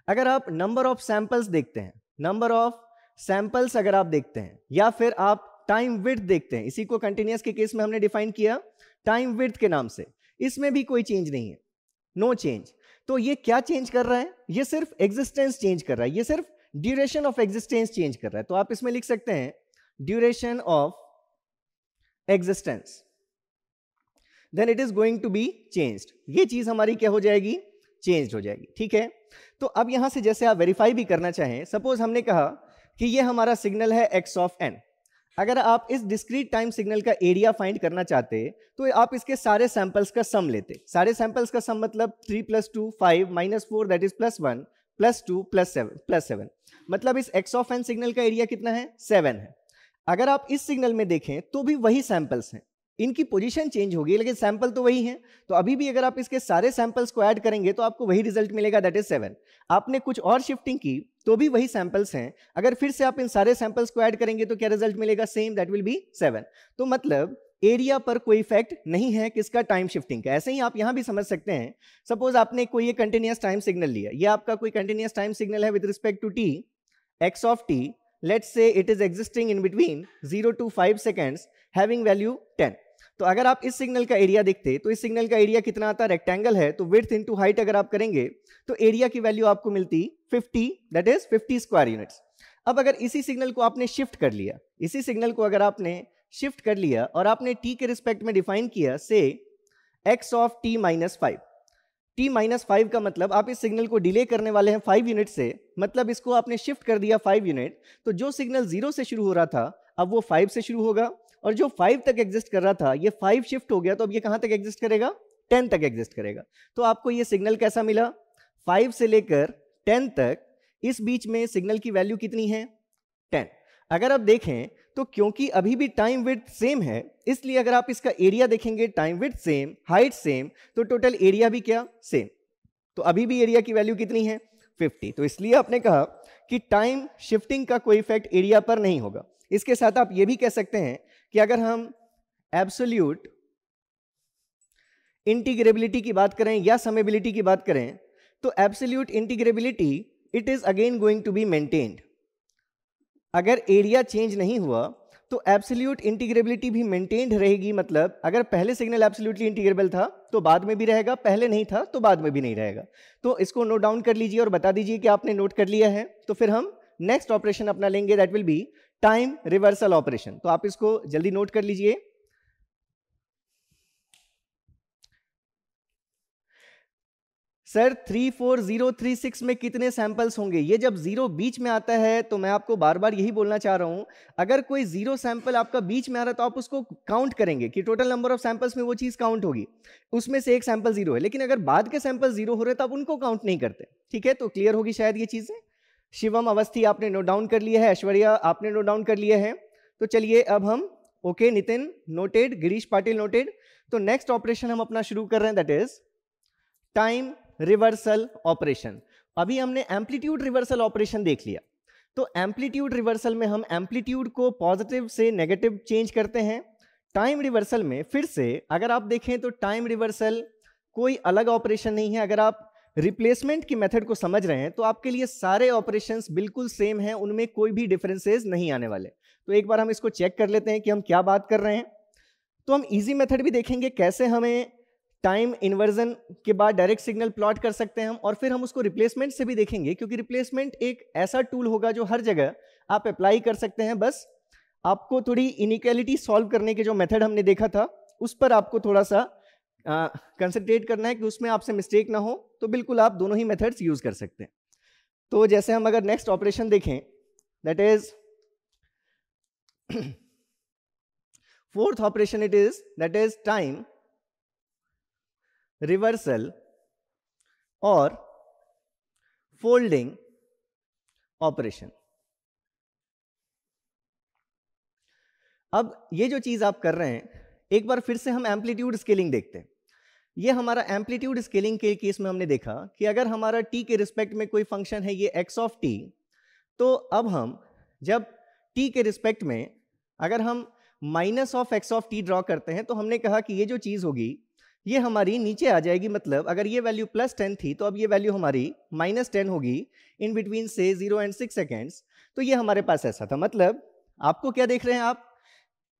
Speaker 1: अगर आप नंबर ऑफ सैंपल्स देखते हैं नंबर ऑफ सैंपल्स अगर आप देखते हैं या फिर आप टाइम विथ देखते हैं इसी को कंटिन्यूस के केस में हमने डिफाइन किया टाइम विथ के नाम से इसमें भी कोई चेंज नहीं है नो चेंज तो ये क्या चेंज कर रहा है ये सिर्फ एग्जिस्टेंस चेंज कर रहा है ये सिर्फ ड्यूरेशन ऑफ एग्जिस्टेंस चेंज कर रहा है तो आप इसमें लिख सकते हैं duration of existence then it is going to be change ये चीज हमारी क्या हो जाएगी चेंज हो जाएगी ठीक है तो अब यहां से जैसे आप वेरीफाई भी करना चाहें सपोज हमने कहा कि ये हमारा सिग्नल है एक्स ऑफ एन अगर आप इस डिस्क्रीट टाइम सिग्नल का एरिया फाइंड करना चाहते तो आप इसके सारे सैंपल्स का सम लेते सारे सैंपल्स का सम मतलब three plus two five minus four that is plus one plus two plus seven plus seven मतलब इस एक्स ऑफ एन सिग्नल का एरिया कितना है सेवन है अगर आप इस सिग्नल में देखें तो भी वही सैंपल्स हैं इनकी पोजीशन चेंज होगी लेकिन सैंपल तो वही है तो अभी भी अगर आप इसके सारे सैंपल्स को ऐड करेंगे तो आपको वही रिजल्ट मिलेगा दैट इज सेवन आपने कुछ और शिफ्टिंग की तो भी वही सैंपल्स हैं अगर फिर से आप इन सारे सैंपल्स को ऐड करेंगे तो क्या रिजल्ट मिलेगा same that will be seven तो मतलब एरिया पर कोई इफेक्ट नहीं है किसका टाइम शिफ्टिंग का ऐसे ही आप यहाँ भी समझ सकते हैं सपोज आपने कोई ये कंटिन्यूस टाइम सिग्नल लिया ये आपका कोई कंटिन्यूस टाइम सिग्नल है with respect to t x of t let's say it is existing in between zero to five seconds having value ten तो अगर आप इस सिग्नल का एरिया देखते तो इस सिग्नल का एरिया कितना आता है रेक्टेंगल है तो विथ इन टू हाइट अगर आप करेंगे तो एरिया की वैल्यू आपको मिलती 50 दैट इज 50 स्क्वायर यूनिट्स अब अगर इसी सिग्नल को आपने शिफ्ट कर लिया इसी सिग्नल को अगर आपने शिफ्ट कर लिया और आपने टी के रिस्पेक्ट में डिफाइन किया से x of t minus five t minus five का मतलब आप इस सिग्नल को डिले करने वाले हैं फाइव यूनिट से मतलब इसको आपने शिफ्ट कर दिया फाइव यूनिट तो जो सिग्नल जीरो से शुरू हो रहा था अब वो फाइव से शुरू होगा और जो फाइव तक एग्जिस्ट कर रहा था ये फाइव शिफ्ट हो गया तो अब ये कहाँ तक एग्जिस्ट करेगा टेन तक एग्जिस्ट करेगा तो आपको ये सिग्नल कैसा मिला फाइव से लेकर टेन तक इस बीच में सिग्नल की वैल्यू कितनी है टेन अगर आप देखें तो क्योंकि अभी भी टाइम विथ सेम है इसलिए अगर आप इसका एरिया देखेंगे time with same height same तो टोटल एरिया भी क्या सेम तो अभी भी एरिया की वैल्यू कितनी है 50 तो इसलिए आपने कहा कि टाइम शिफ्टिंग का कोई इफेक्ट एरिया पर नहीं होगा इसके साथ आप यह भी कह सकते हैं कि अगर हम एब्सोल्यूट इंटीग्रेबिलिटी की बात करें या समेबिलिटी की बात करें तो absolute integrability it is again going to be maintained अगर एरिया चेंज नहीं हुआ तो एब्सोल्यूट इंटीग्रेबिलिटी भी मेंटेन्ड रहेगी मतलब अगर पहले सिग्नल एब्सोल्यूटली इंटीग्रेबल था तो बाद में भी रहेगा पहले नहीं था तो बाद में भी नहीं रहेगा तो इसको नोट डाउन कर लीजिए और बता दीजिए कि आपने नोट कर लिया है तो फिर हम नेक्स्ट ऑपरेशन अपना लेंगे that will be time reversal operation तो आप इसको जल्दी नोट कर लीजिए sir three three four zero six में कितने सैंपल्स होंगे ये जब जीरो बीच में आता है तो मैं आपको बार बार यही बोलना चाह रहा हूँ अगर कोई जीरो सैंपल आपका बीच में आ रहा है तो आप उसको काउंट करेंगे कि टोटल नंबर ऑफ सैंपल्स में वो चीज़ काउंट होगी उसमें से एक सैंपल जीरो है लेकिन अगर बाद के सैंपल जीरो हो रहे तो आप उनको काउंट नहीं करते ठीक है तो क्लियर होगी शायद ये चीज़ें शिवम अवस्थी आपने नोट डाउन कर लिया है ऐश्वर्या आपने नोट डाउन कर लिया है तो चलिए अब हम okay Nitin noted Girish Patil noted तो नेक्स्ट ऑपरेशन हम अपना शुरू कर रहे हैं that is time reversal operation अभी हमने एम्पलीट्यूड रिवर्सल ऑपरेशन देख लिया तो एम्पलीट्यूड रिवर्सल में हम एम्पलीट्यूड को पॉजिटिव से नेगेटिव चेंज करते हैं टाइम रिवर्सल में फिर से अगर आप देखें तो टाइम रिवर्सल कोई अलग ऑपरेशन नहीं है अगर आप रिप्लेसमेंट की मेथड को समझ रहे हैं तो आपके लिए सारे ऑपरेशंस बिल्कुल सेम हैं उनमें कोई भी डिफरेंसेस नहीं आने वाले तो एक बार हम इसको चेक कर लेते हैं कि हम क्या बात कर रहे हैं तो हम इजी मेथड भी देखेंगे कैसे हमें टाइम इन्वर्जन के बाद डायरेक्ट सिग्नल प्लॉट कर सकते हैं हम और फिर हम उसको रिप्लेसमेंट से भी देखेंगे क्योंकि रिप्लेसमेंट एक ऐसा टूल होगा जो हर जगह आप अप्लाई कर सकते हैं बस आपको थोड़ी इनिक्वालिटी सॉल्व करने के जो मेथड हमने देखा था उस पर आपको थोड़ा सा कंसनट्रेट करना है कि उसमें आपसे मिस्टेक ना हो तो बिल्कुल आप दोनों ही मेथड्स यूज़ कर सकते हैं तो जैसे हम अगर नेक्स्ट ऑपरेशन देखें that is fourth operation it is that is time reversal or folding operation अब ये जो चीज आप कर रहे हैं एक बार फिर से हम एम्पलीट्यूड स्केलिंग देखते हैं ये हमारा एम्पलीट्यूड स्केलिंग के केस में हमने देखा कि अगर हमारा टी के रिस्पेक्ट में कोई फंक्शन है ये एक्स ऑफ टी तो अब हम जब टी के रिस्पेक्ट में अगर हम minus of x of t draw करते हैं तो हमने कहा कि ये जो चीज़ होगी ये हमारी नीचे आ जाएगी मतलब अगर ये वैल्यू प्लस टेन थी तो अब ये वैल्यू हमारी माइनस टेन होगी इन बिटवीन से जीरो एंड सिक्स सेकेंड्स तो ये हमारे पास ऐसा था मतलब आपको क्या देख रहे हैं आप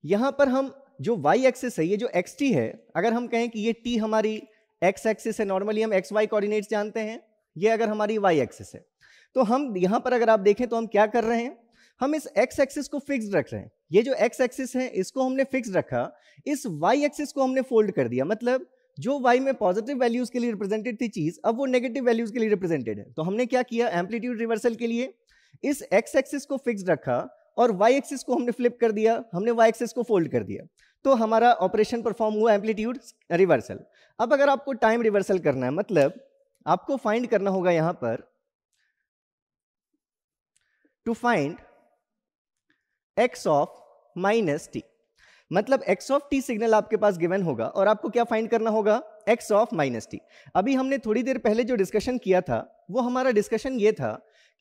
Speaker 1: यहाँ पर हम जो वाई एक्सेस है ये जो एक्स टी है अगर हम कहें कि ये टी हमारी एक्स एक्सेस है नॉर्मली हम एक्स वाई कोऑर्डिनेट्स जानते हैं ये अगर हमारी वाई एक्सेस है तो हम यहाँ पर अगर आप देखें तो हम क्या कर रहे हैं हम इस एक्स एक्सेस को फिक्स रख रहे हैं ये जो एक्स एक्सिस है इसको हमने फिक्स रखा इस वाई एक्सिस को हमने फोल्ड कर दिया मतलब जो वाई में पॉजिटिव वैल्यूज के लिए रिप्रेजेंटेड थी चीज अब वो नेगेटिव वैल्यूज के लिए रिप्रेजेंटेड है तो हमने क्या किया एम्पलीट्यूड रिवर्सल के लिए इस एक्स एक्सिस को फिक्स रखा और वाई एक्सिस को हमने फ्लिप कर दिया हमने वाई एक्सिस को फोल्ड कर दिया तो हमारा ऑपरेशन परफॉर्म हुआ एम्पलीट्यूड रिवर्सल अब अगर आपको टाइम रिवर्सल करना है मतलब आपको फाइंड करना होगा यहां पर to find x of minus t मतलब x ऑफ t सिग्नल आपके पास गिवन होगा और आपको क्या फाइंड करना होगा x ऑफ माइनस टी अभी हमने थोड़ी देर पहले जो डिस्कशन किया था वो हमारा डिस्कशन ये था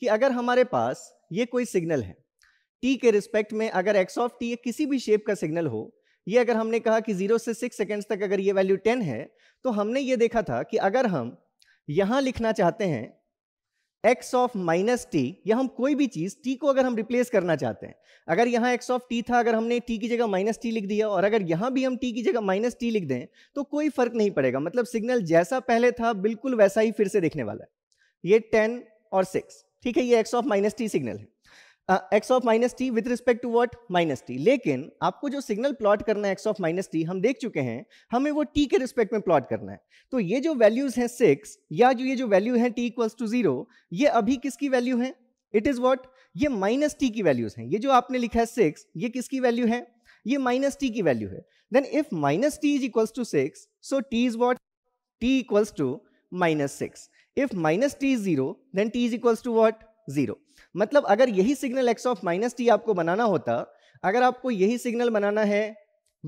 Speaker 1: कि अगर हमारे पास ये कोई सिग्नल है t के रिस्पेक्ट में अगर x ऑफ t किसी भी शेप का सिग्नल हो ये अगर हमने कहा कि जीरो से सिक्स सेकेंड्स तक अगर ये वैल्यू टेन है तो हमने ये देखा था कि अगर हम यहाँ लिखना चाहते हैं एक्स ऑफ माइनस टी या हम कोई भी चीज टी को अगर हम रिप्लेस करना चाहते हैं अगर यहाँ एक्स ऑफ टी था अगर हमने टी की जगह माइनस टी लिख दिया और अगर यहाँ भी हम टी की जगह माइनस टी लिख दें तो कोई फर्क नहीं पड़ेगा मतलब सिग्नल जैसा पहले था बिल्कुल वैसा ही फिर से देखने वाला है ये टेन और सिक्स ठीक है ये x of minus t signal है x of minus t with respect to what minus t लेकिन आपको जो सिग्नल प्लॉट करना है एक्स ऑफ माइनस टी हम देख चुके हैं हमें वो टी के रिस्पेक्ट में प्लॉट करना है तो ये जो वैल्यूज हैं सिक्स या जो ये जो वैल्यू है टी इक्वल्स टू जीरो ये अभी किसकी वैल्यू है इट इज वॉट ये माइनस टी की वैल्यूज हैं ये जो आपने लिखा है सिक्स ये किसकी वैल्यू है ये माइनस टी की वैल्यू है then if minus t is equals to six so t is what t equals to minus six if minus t is zero then t is equals to what zero मतलब अगर यही signal x of minus t आपको बनाना होता अगर आपको यही signal बनाना है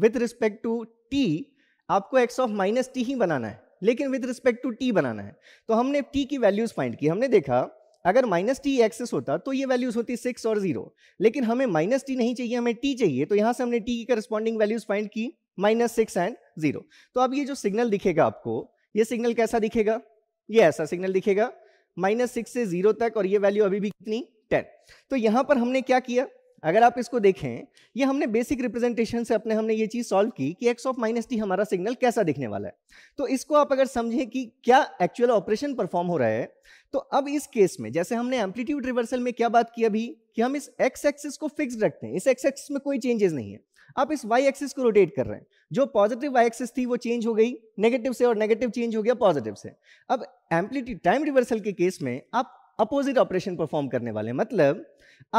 Speaker 1: विथ रिस्पेक्ट टू टी आपको एक्स ऑफ माइनस टी ही बनाना है लेकिन विथ रिस्पेक्ट टू टी बनाना है तो हमने टी की वैल्यूज फाइंड की हमने देखा अगर माइनस टी एक्सेस होता तो ये वैल्यूज होती सिक्स और जीरो लेकिन हमें माइनस टी नहीं चाहिए हमें टी चाहिए तो यहां से हमने टी की करस्पॉन्डिंग वैल्यूज फाइंड की माइनस सिक्स एंड जीरो तो अब ये जो सिग्नल दिखेगा आपको ये सिग्नल कैसा दिखेगा ये ऐसा सिग्नल दिखेगा माइनस सिक्स से जीरो तक और ये वैल्यू अभी भी कितनी टेन तो यहां पर हमने क्या किया अगर आप इसको देखें ये हमने बेसिक रिप्रेजेंटेशन से अपने हमने ये चीज सॉल्व की कि एक्स ऑफ माइनस टी हमारा सिग्नल कैसा दिखने वाला है तो इसको आप अगर समझें कि क्या एक्चुअल ऑपरेशन परफॉर्म हो रहा है तो अब इस केस में जैसे हमने एम्पलीट्यूड रिवर्सल में क्या बात की अभी कि हम इस एक्स एक्सिस को फिक्स रखते हैं इस एक्स एक्सिस में कोई चेंजेस नहीं है आप इस वाई एक्सिस को रोटेट कर रहे हैं जो पॉजिटिव वाई एक्सिस थी वो चेंज हो गई नेगेटिव से और नेगेटिव चेंज हो गया पॉजिटिव से अब एम्पलीटी टाइम रिवर्सल के केस में आप अपोजिट ऑपरेशन परफॉर्म करने वाले हैं मतलब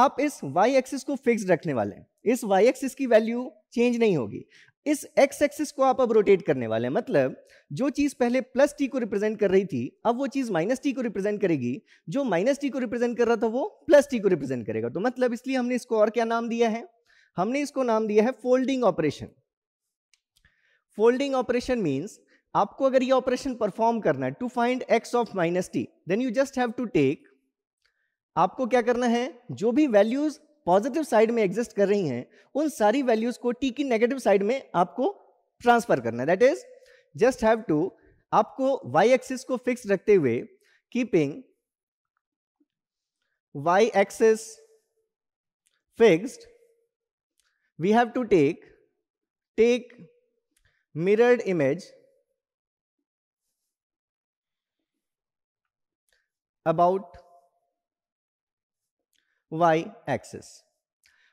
Speaker 1: आप इस वाई एक्सिस को फिक्स रखने वाले हैं इस वाई एक्सिस की वैल्यू चेंज नहीं होगी इस एक्स एक्सिस को आप अब रोटेट करने वाले हैं मतलब जो चीज पहले प्लस टी को रिप्रेजेंट कर रही थी अब वो चीज माइनस टी को रिप्रेजेंट करेगी जो माइनस टी को रिप्रेजेंट कर रहा था वो प्लस टी को रिप्रेजेंट करेगा तो मतलब इसलिए हमने इसको और क्या नाम दिया है हमने इसको नाम दिया है folding operation folding operation means आपको अगर ये ऑपरेशन परफॉर्म करना है to find x of minus t then you just have to take आपको क्या करना है जो भी वैल्यूज पॉजिटिव साइड में एग्जिस्ट कर रही हैं उन सारी वैल्यूज को टी की नेगेटिव साइड में आपको ट्रांसफर करना है that is just have to आपको वाई एक्सिस को फिक्स रखते हुए keeping y axis fixed we have to take take mirrored image about y axis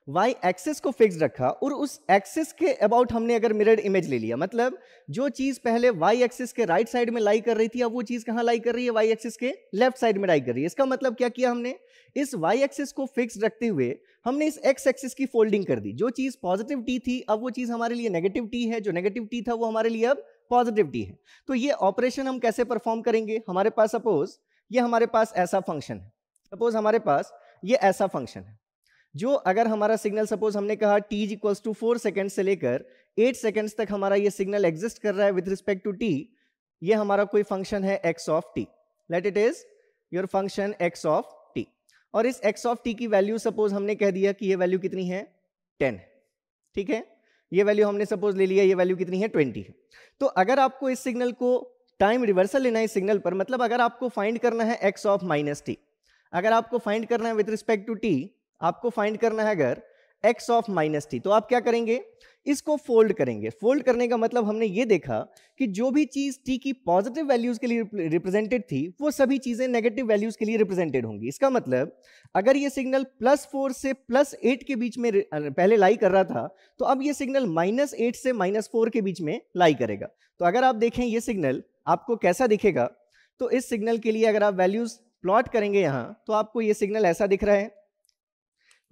Speaker 1: y axis को फिक्स रखा और उस एक्सेस के अबाउट हमने अगर मिरर इमेज ले लिया मतलब जो चीज पहले वाई एक्सेस के राइट right साइड में लाई कर रही थी अब वो चीज कहाँ लाई कर रही है वाई एक्सेस के लेफ्ट साइड में लाई कर रही है इसका मतलब क्या किया हमने इस वाई एक्सेस को फिक्स रखते हुए हमने इस एक्स एक्सेस की फोल्डिंग कर दी जो चीज पॉजिटिव टी थी अब वो चीज हमारे लिए नेगेटिव टी है जो नेगेटिव टी था वो हमारे लिए अब पॉजिटिव टी है तो ये ऑपरेशन हम कैसे परफॉर्म करेंगे हमारे पास सपोज ये हमारे पास ऐसा फंक्शन है सपोज हमारे पास ये ऐसा फंक्शन है जो अगर हमारा सिग्नल सपोज हमने कहा t is equals to four second से लेकर एट सेकेंड्स तक हमारा ये सिग्नल एग्जिस्ट कर रहा है विद रिस्पेक्ट टू टी ये हमारा कोई फंक्शन है x of t let it is your function x of T और इस एक्स ऑफ टी की वैल्यू सपोज हमने कह दिया कि ये वैल्यू कितनी है टेन ठीक है ये वैल्यू हमने सपोज ले लिया ये वैल्यू कितनी है ट्वेंटी तो अगर आपको इस सिग्नल को टाइम रिवर्सल लेना है इस सिग्नल पर मतलब अगर आपको फाइंड करना है एक्स ऑफ माइनस टी अगर आपको फाइंड करना है विद रिस्पेक्ट टू टी आपको फाइंड करना है अगर एक्स ऑफ माइनस टी तो आप क्या करेंगे इसको फोल्ड करेंगे फोल्ड करने का मतलब हमने ये देखा कि जो भी चीज़ टी की पॉजिटिव वैल्यूज़ के लिए रिप्रेजेंटेड थी वो सभी चीज़ें नेगेटिव वैल्यूज़ के लिए रिप्रेजेंटेड होंगी इसका मतलब अगर ये सिग्नल प्लस फोर से प्लस एट के बीच में पहले लाई कर रहा था तो अब ये सिग्नल माइनस एट से माइनस फोर के बीच में लाई करेगा तो अगर आप देखें ये सिग्नल आपको कैसा दिखेगा तो इस सिग्नल के लिए अगर आप वैल्यूज़ प्लॉट करेंगे यहाँ तो आपको ये सिग्नल ऐसा दिख रहा है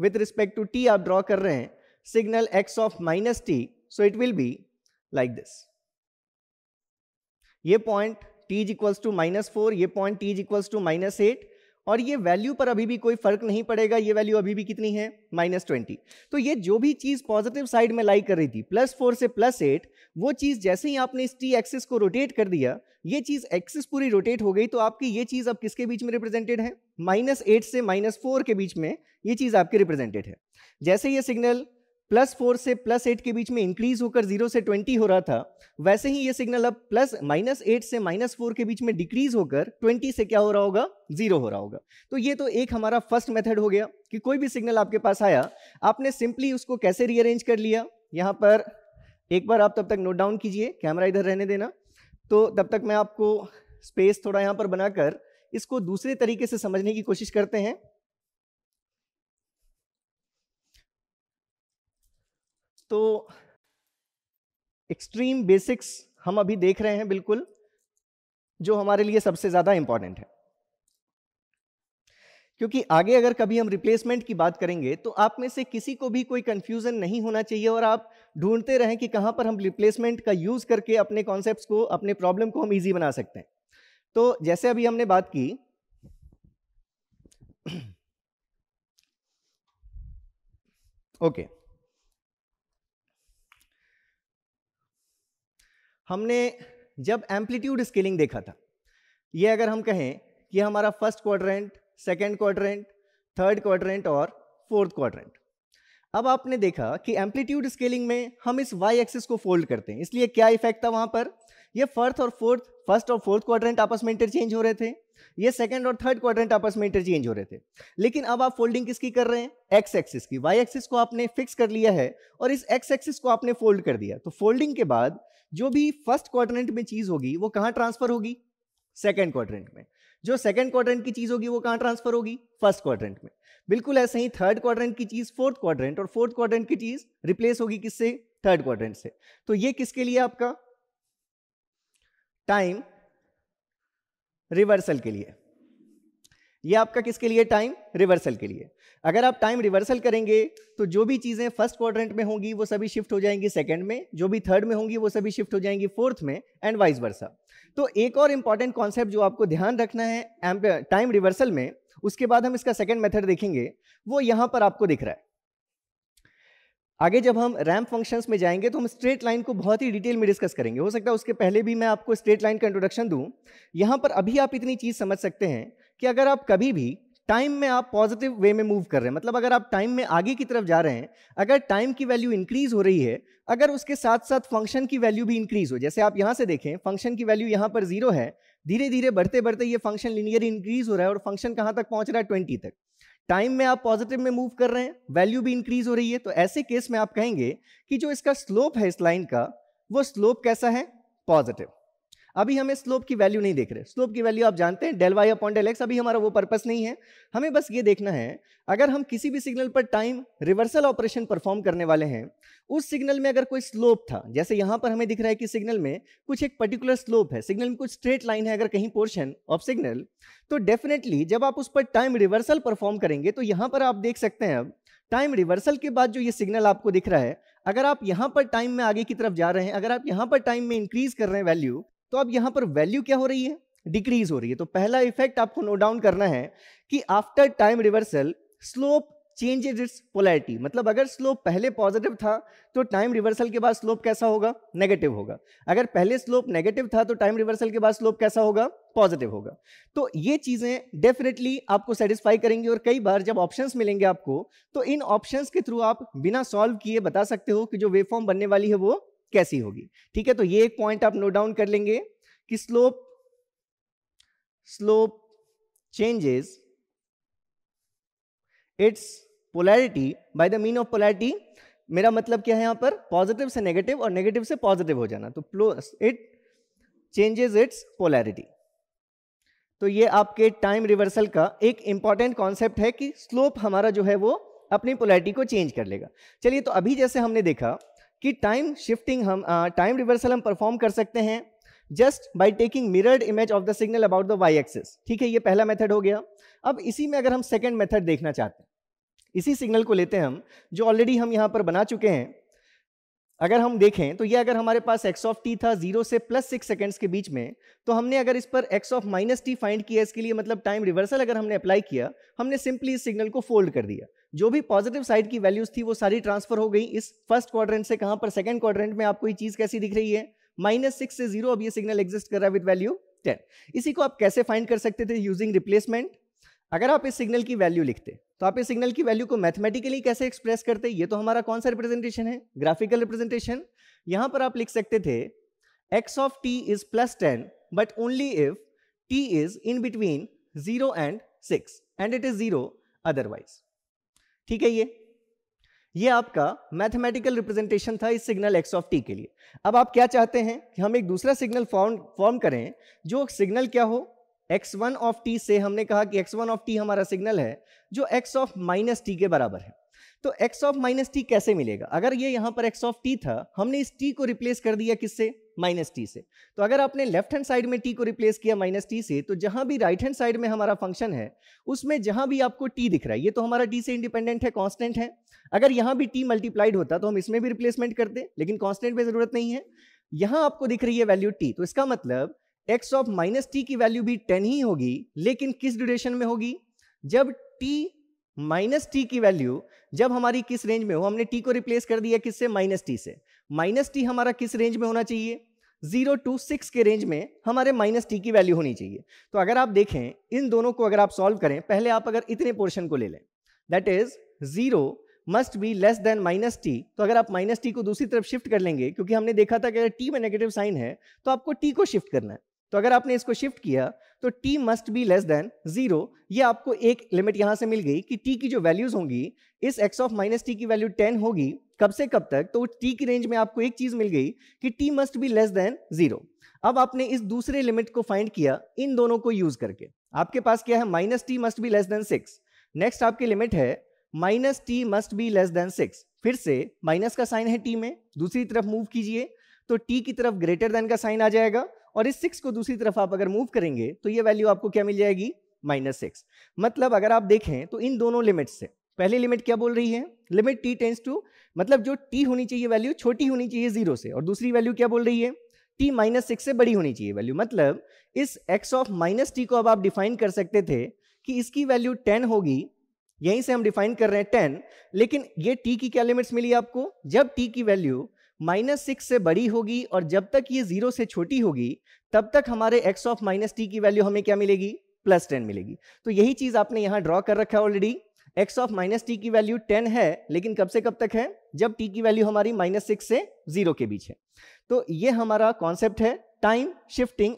Speaker 1: with respect to t आप draw कर रहे हैं signal x of minus t so it will be like this ये point t is equals to minus four ये point t is equals to minus eight और ये वैल्यू पर अभी भी कोई फर्क नहीं पड़ेगा ये वैल्यू अभी भी कितनी है माइनस ट्वेंटी तो ये जो भी चीज पॉजिटिव साइड में लाई कर रही थी प्लस फोर से प्लस एट वो चीज जैसे ही आपने इस टी एक्सिस को रोटेट कर दिया ये चीज एक्सिस पूरी रोटेट हो गई तो आपकी ये चीज अब किसके बीच में रिप्रेजेंटेड है माइनस एट से माइनस फोर के बीच में ये चीज आपकी रिप्रेजेंटेड है जैसे ये सिग्नल प्लस फोर से प्लस एट के बीच में इंक्रीज होकर जीरो से ट्वेंटी हो रहा था वैसे ही ये सिग्नल अब प्लस माइनस एट से माइनस फोर के बीच में डिक्रीज होकर ट्वेंटी से क्या हो रहा होगा जीरो हो रहा होगा तो ये तो एक हमारा फर्स्ट मेथड हो गया कि कोई भी सिग्नल आपके पास आया आपने सिंपली उसको कैसे रीअरेंज कर लिया यहाँ पर एक बार आप तब तक नोट डाउन कीजिए कैमरा इधर रहने देना तो तब तक मैं आपको स्पेस थोड़ा यहाँ पर बनाकर इसको दूसरे तरीके से समझने की कोशिश करते हैं तो एक्सट्रीम बेसिक्स हम अभी देख रहे हैं बिल्कुल जो हमारे लिए सबसे ज़्यादा इंपॉर्टेंट है क्योंकि आगे अगर कभी हम रिप्लेसमेंट की बात करेंगे तो आप में से किसी को भी कोई कंफ्यूजन नहीं होना चाहिए और आप ढूंढते रहें कि कहां पर हम रिप्लेसमेंट का यूज़ करके अपने कॉन्सेप्ट को अपने प्रॉब्लम को हम ईजी बना सकते हैं तो जैसे अभी हमने बात की ओके okay. हमने जब एम्पलीट्यूड स्केलिंग देखा था ये अगर हम कहें कि हमारा first quadrant second quadrant third quadrant और फोर्थ क्वाड्रेंट अब आपने देखा कि एम्पलीट्यूड स्केलिंग में हम इस वाई एक्सिस को फोल्ड करते हैं इसलिए क्या इफेक्ट था वहां पर ये फर्थ और फोर्थ फर्स्ट और फोर्थ क्वाड्रेंट आपस में इंटरचेंज हो रहे थे ये सेकंड और थर्ड क्वाड्रेंट आपस में इंटरचेंज हो रहे थे लेकिन अब आप फोल्डिंग किसकी कर रहे हैं एक्स एक्सिस की वाई एक्सिस को आपने फिक्स कर लिया है और इस एक्स एक्सिस को आपने फोल्ड कर दिया तो फोल्डिंग के बाद जो भी फर्स्ट क्वाड्रेंट में चीज होगी वो कहाँ ट्रांसफर होगी सेकेंड क्वाड्रेंट में जो सेकेंड क्वाड्रेंट की चीज होगी वो कहाँ ट्रांसफर होगी फर्स्ट क्वाड्रेंट में बिल्कुल ऐसे ही थर्ड क्वाड्रेंट की चीज फोर्थ क्वाड्रेंट और फोर्थ क्वाड्रेंट की चीज रिप्लेस होगी किससे थर्ड क्वाड्रेंट से तो ये किसके लिए आपका टाइम रिवर्सल के लिए ये आपका किसके लिए टाइम रिवर्सल के लिए अगर आप टाइम रिवर्सल करेंगे तो जो भी चीज़ें फर्स्ट क्वाड्रेंट में होंगी वो सभी शिफ्ट हो जाएंगी सेकंड में जो भी थर्ड में होंगी वो सभी शिफ्ट हो जाएंगी फोर्थ में एंड वाइस वर्सा तो एक और इंपॉर्टेंट कॉन्सेप्ट जो आपको ध्यान रखना है टाइम रिवर्सल में उसके बाद हम इसका सेकेंड मेथड देखेंगे वो यहां पर आपको दिख रहा है आगे जब हम रैम्प फंक्शंस में जाएंगे तो हम स्ट्रेट लाइन को बहुत ही डिटेल में डिस्कस करेंगे हो सकता है उसके पहले भी मैं आपको स्ट्रेट लाइन का इंट्रोडक्शन दूं यहाँ पर अभी आप इतनी चीज़ समझ सकते हैं कि अगर आप कभी भी टाइम में आप पॉजिटिव वे में मूव कर रहे हैं मतलब अगर आप टाइम में आगे की तरफ जा रहे हैं अगर टाइम की वैल्यू इंक्रीज हो रही है अगर उसके साथ साथ फंक्शन की वैल्यू भी इंक्रीज हो जैसे आप यहाँ से देखें फंक्शन की वैल्यू यहाँ पर जीरो है धीरे धीरे बढ़ते बढ़ते ये फंक्शन लिनियर इंक्रीज हो रहा है और फंक्शन कहाँ तक पहुँच रहा है ट्वेंटी तक टाइम में आप पॉजिटिव में मूव कर रहे हैं वैल्यू भी इंक्रीज हो रही है तो ऐसे केस में आप कहेंगे कि जो इसका स्लोप है इस लाइन का वो स्लोप कैसा है पॉजिटिव अभी हमें स्लोप की वैल्यू नहीं देख रहे स्लोप की वैल्यू आप जानते हैं del Y upon del X अभी हमारा वो पर्पस नहीं है हमें बस ये देखना है अगर हम किसी भी सिग्नल पर टाइम रिवर्सल ऑपरेशन परफॉर्म करने वाले हैं उस सिग्नल में अगर कोई स्लोप था जैसे यहाँ पर हमें दिख रहा है कि सिग्नल में कुछ एक पर्टिकुलर स्लोप है सिग्नल में कुछ स्ट्रेट लाइन है अगर कहीं पोर्शन ऑफ सिग्नल तो डेफिनेटली जब आप उस पर टाइम रिवर्सल परफॉर्म करेंगे तो यहाँ पर आप देख सकते हैं अब टाइम रिवर्सल के बाद जो ये सिग्नल आपको दिख रहा है अगर आप यहाँ पर टाइम में आगे की तरफ जा रहे हैं अगर आप यहाँ पर टाइम में इंक्रीज कर रहे हैं वैल्यू तो अब यहां पर वैल्यू क्या हो रही है डिक्रीज हो रही है तो पहला इफेक्ट आपको नोट डाउन करना है कि after time reversal slope changes its polarity मतलब अगर स्लोप पहले पॉजिटिव था तो टाइम रिवर्सल के बाद स्लोप कैसा होगा नेगेटिव होगा अगर पहले स्लोप नेगेटिव था तो टाइम रिवर्सल के बाद स्लोप कैसा होगा पॉजिटिव होगा तो ये चीज़ें डेफिनेटली आपको सेटिस्फाई करेंगी और कई बार जब ऑप्शंस मिलेंगे आपको तो इन ऑप्शंस के थ्रू आप बिना सॉल्व किए बता सकते हो कि जो वेवफॉर्म बनने वाली है वो कैसी होगी ठीक है तो ये एक पॉइंट आप नोट डाउन कर लेंगे कि slope slope changes its polarity by the mean of polarity मेरा मतलब क्या है यहां पर पॉजिटिव से नेगेटिव और नेगेटिव से पॉजिटिव हो जाना तो plus it changes its polarity तो ये आपके टाइम रिवर्सल का एक इंपॉर्टेंट कॉन्सेप्ट है कि स्लोप हमारा जो है वो अपनी पोलैरिटी को चेंज कर लेगा चलिए तो अभी जैसे हमने देखा कि टाइम शिफ्टिंग हम टाइम रिवर्सल हम परफॉर्म कर सकते हैं just by taking mirrored image of the signal about the Y axis ठीक है ये पहला मेथड हो गया अब इसी में अगर हम सेकेंड मेथड देखना चाहते हैं इसी सिग्नल को लेते हैं हम जो ऑलरेडी हम यहाँ पर बना चुके हैं अगर हम देखें तो ये अगर हमारे पास एक्स ऑफ टी था जीरो से प्लस सिक्स सेकेंड्स के बीच में तो हमने अगर इस पर x of minus T find किया इसके लिए मतलब टाइम रिवर्सल अगर हमने अप्लाई किया हमने सिंपली इस सिग्नल को फोल्ड कर दिया जो भी पॉजिटिव साइड की वैल्यूज थी वो सारी ट्रांसफर हो गई इस फर्स्ट क्वाड्रेंट से कहां पर सेकंड क्वाड्रेंट में आपको ये चीज कैसी दिख रही है माइनस सिक्स से जीरो अब ये सिग्नल एग्जिस्ट कर रहा है विद वैल्यू टेन इसी को आप कैसे फाइंड कर सकते थे यूजिंग रिप्लेसमेंट अगर आप इस सिग्नल की वैल्यू लिखते तो आप इस सिग्नल की वैल्यू को मैथमेटिकली कैसे एक्सप्रेस करते ये तो हमारा कौन सा रिप्रेजेंटेशन है ग्राफिकल रिप्रेजेंटेशन यहां पर आप लिख सकते थे X of T is plus ten but only if T is in between zero and six and it is zero otherwise ठीक है ये ये आपका मैथमेटिकल रिप्रेजेंटेशन था इस सिग्नल एक्स ऑफ टी के लिए अब आप क्या चाहते हैं कि हम एक दूसरा सिग्नल फॉर्म फॉर्म करें जो सिग्नल क्या हो एक्स वन ऑफ टी से हमने कहा कि एक्स वन ऑफ टी हमारा सिग्नल है जो एक्स ऑफ माइनस टी के बराबर है तो एक्स ऑफ माइनस टी कैसे मिलेगा अगर ये यहाँ पर एक्स ऑफ टी था हमने इस टी को रिप्लेस कर दिया किससे माइनस टी से तो अगर आपने लेफ्ट हैंड साइड में टी को रिप्लेस किया माइनस टी से तो जहां भी राइट हैंड साइड में हमारा फंक्शन है उसमें जहां भी आपको टी दिख रहा है ये तो हमारा t से इंडिपेंडेंट है कॉन्स्टेंट है अगर यहां भी टी मल्टीप्लाइड होता तो हम इसमें भी रिप्लेसमेंट करते लेकिन कॉन्स्टेंट में जरूरत नहीं है यहां आपको दिख रही है वैल्यू टी तो इसका मतलब एक्स ऑफ माइनस टी की वैल्यू भी टेन ही होगी लेकिन किस ड्यूरेशन में होगी जब टी माइनस टी की वैल्यू जब हमारी किस रेंज में हो हमने टी को रिप्लेस कर दिया किससे माइनस टी से माइनस टी हमारा किस रेंज में होना चाहिए जीरो टू सिक्स के रेंज में हमारे माइनस टी की वैल्यू होनी चाहिए तो अगर आप देखें इन दोनों को अगर आप सॉल्व करें पहले आप अगर इतने पोर्शन को ले लें that is zero must be less than minus T तो अगर आप माइनस टी को दूसरी तरफ शिफ्ट कर लेंगे क्योंकि हमने देखा था कि अगर टी में नेगेटिव साइन है तो आपको टी को शिफ्ट करना है तो अगर आपने इसको शिफ्ट किया तो t must be less than zero ये आपको एक लिमिट यहां से मिल गई कि t की जो वैल्यूज होंगी इस x ऑफ माइनस टी की वैल्यू टेन होगी कब से कब तक तो टी की रेंज में आपको एक चीज मिल गई कि t must be less than zero अब आपने इस दूसरे लिमिट को फाइंड किया इन दोनों को यूज करके आपके पास क्या है minus T must be less than six next आपकी लिमिट है minus T must be less than six फिर से माइनस का साइन है टी में दूसरी तरफ मूव कीजिए तो टी की तरफ ग्रेटर देन का साइन आ जाएगा और इस सिक्स को दूसरी तरफ आप अगर मूव करेंगे तो ये वैल्यू आपको क्या मिल जाएगी माइनस सिक्स मतलब अगर आप देखें तो इन दोनों लिमिट से पहले लिमिट क्या बोल रही है लिमिट टी टेंस टू मतलब जो टी होनी चाहिए वैल्यू छोटी होनी चाहिए जीरो से और दूसरी वैल्यू क्या बोल रही है टी माइनस सिक्स से बड़ी होनी चाहिए वैल्यू मतलब इस एक्स ऑफ माइनस टी को अब आप डिफाइन कर सकते थे कि इसकी वैल्यू टेन होगी यहीं से हम डिफाइन कर रहे हैं टेन लेकिन ये टी की क्या लिमिट्स मिली आपको जब टी की वैल्यू माइनस सिक्स से बड़ी होगी और जब तक ये जीरो से छोटी होगी तब तक हमारे एक्स ऑफ माइनस टी की वैल्यू हमें क्या मिलेगी प्लस टेन मिलेगी तो यही चीज आपने यहाँ ड्रॉ कर रखा है already X of minus T की वैल्यू टेन है लेकिन कब से कब तक है जब टी की वैल्यू हमारी माइनस सिक्स से जीरो के बीच है तो ये हमारा कॉन्सेप्ट है time shifting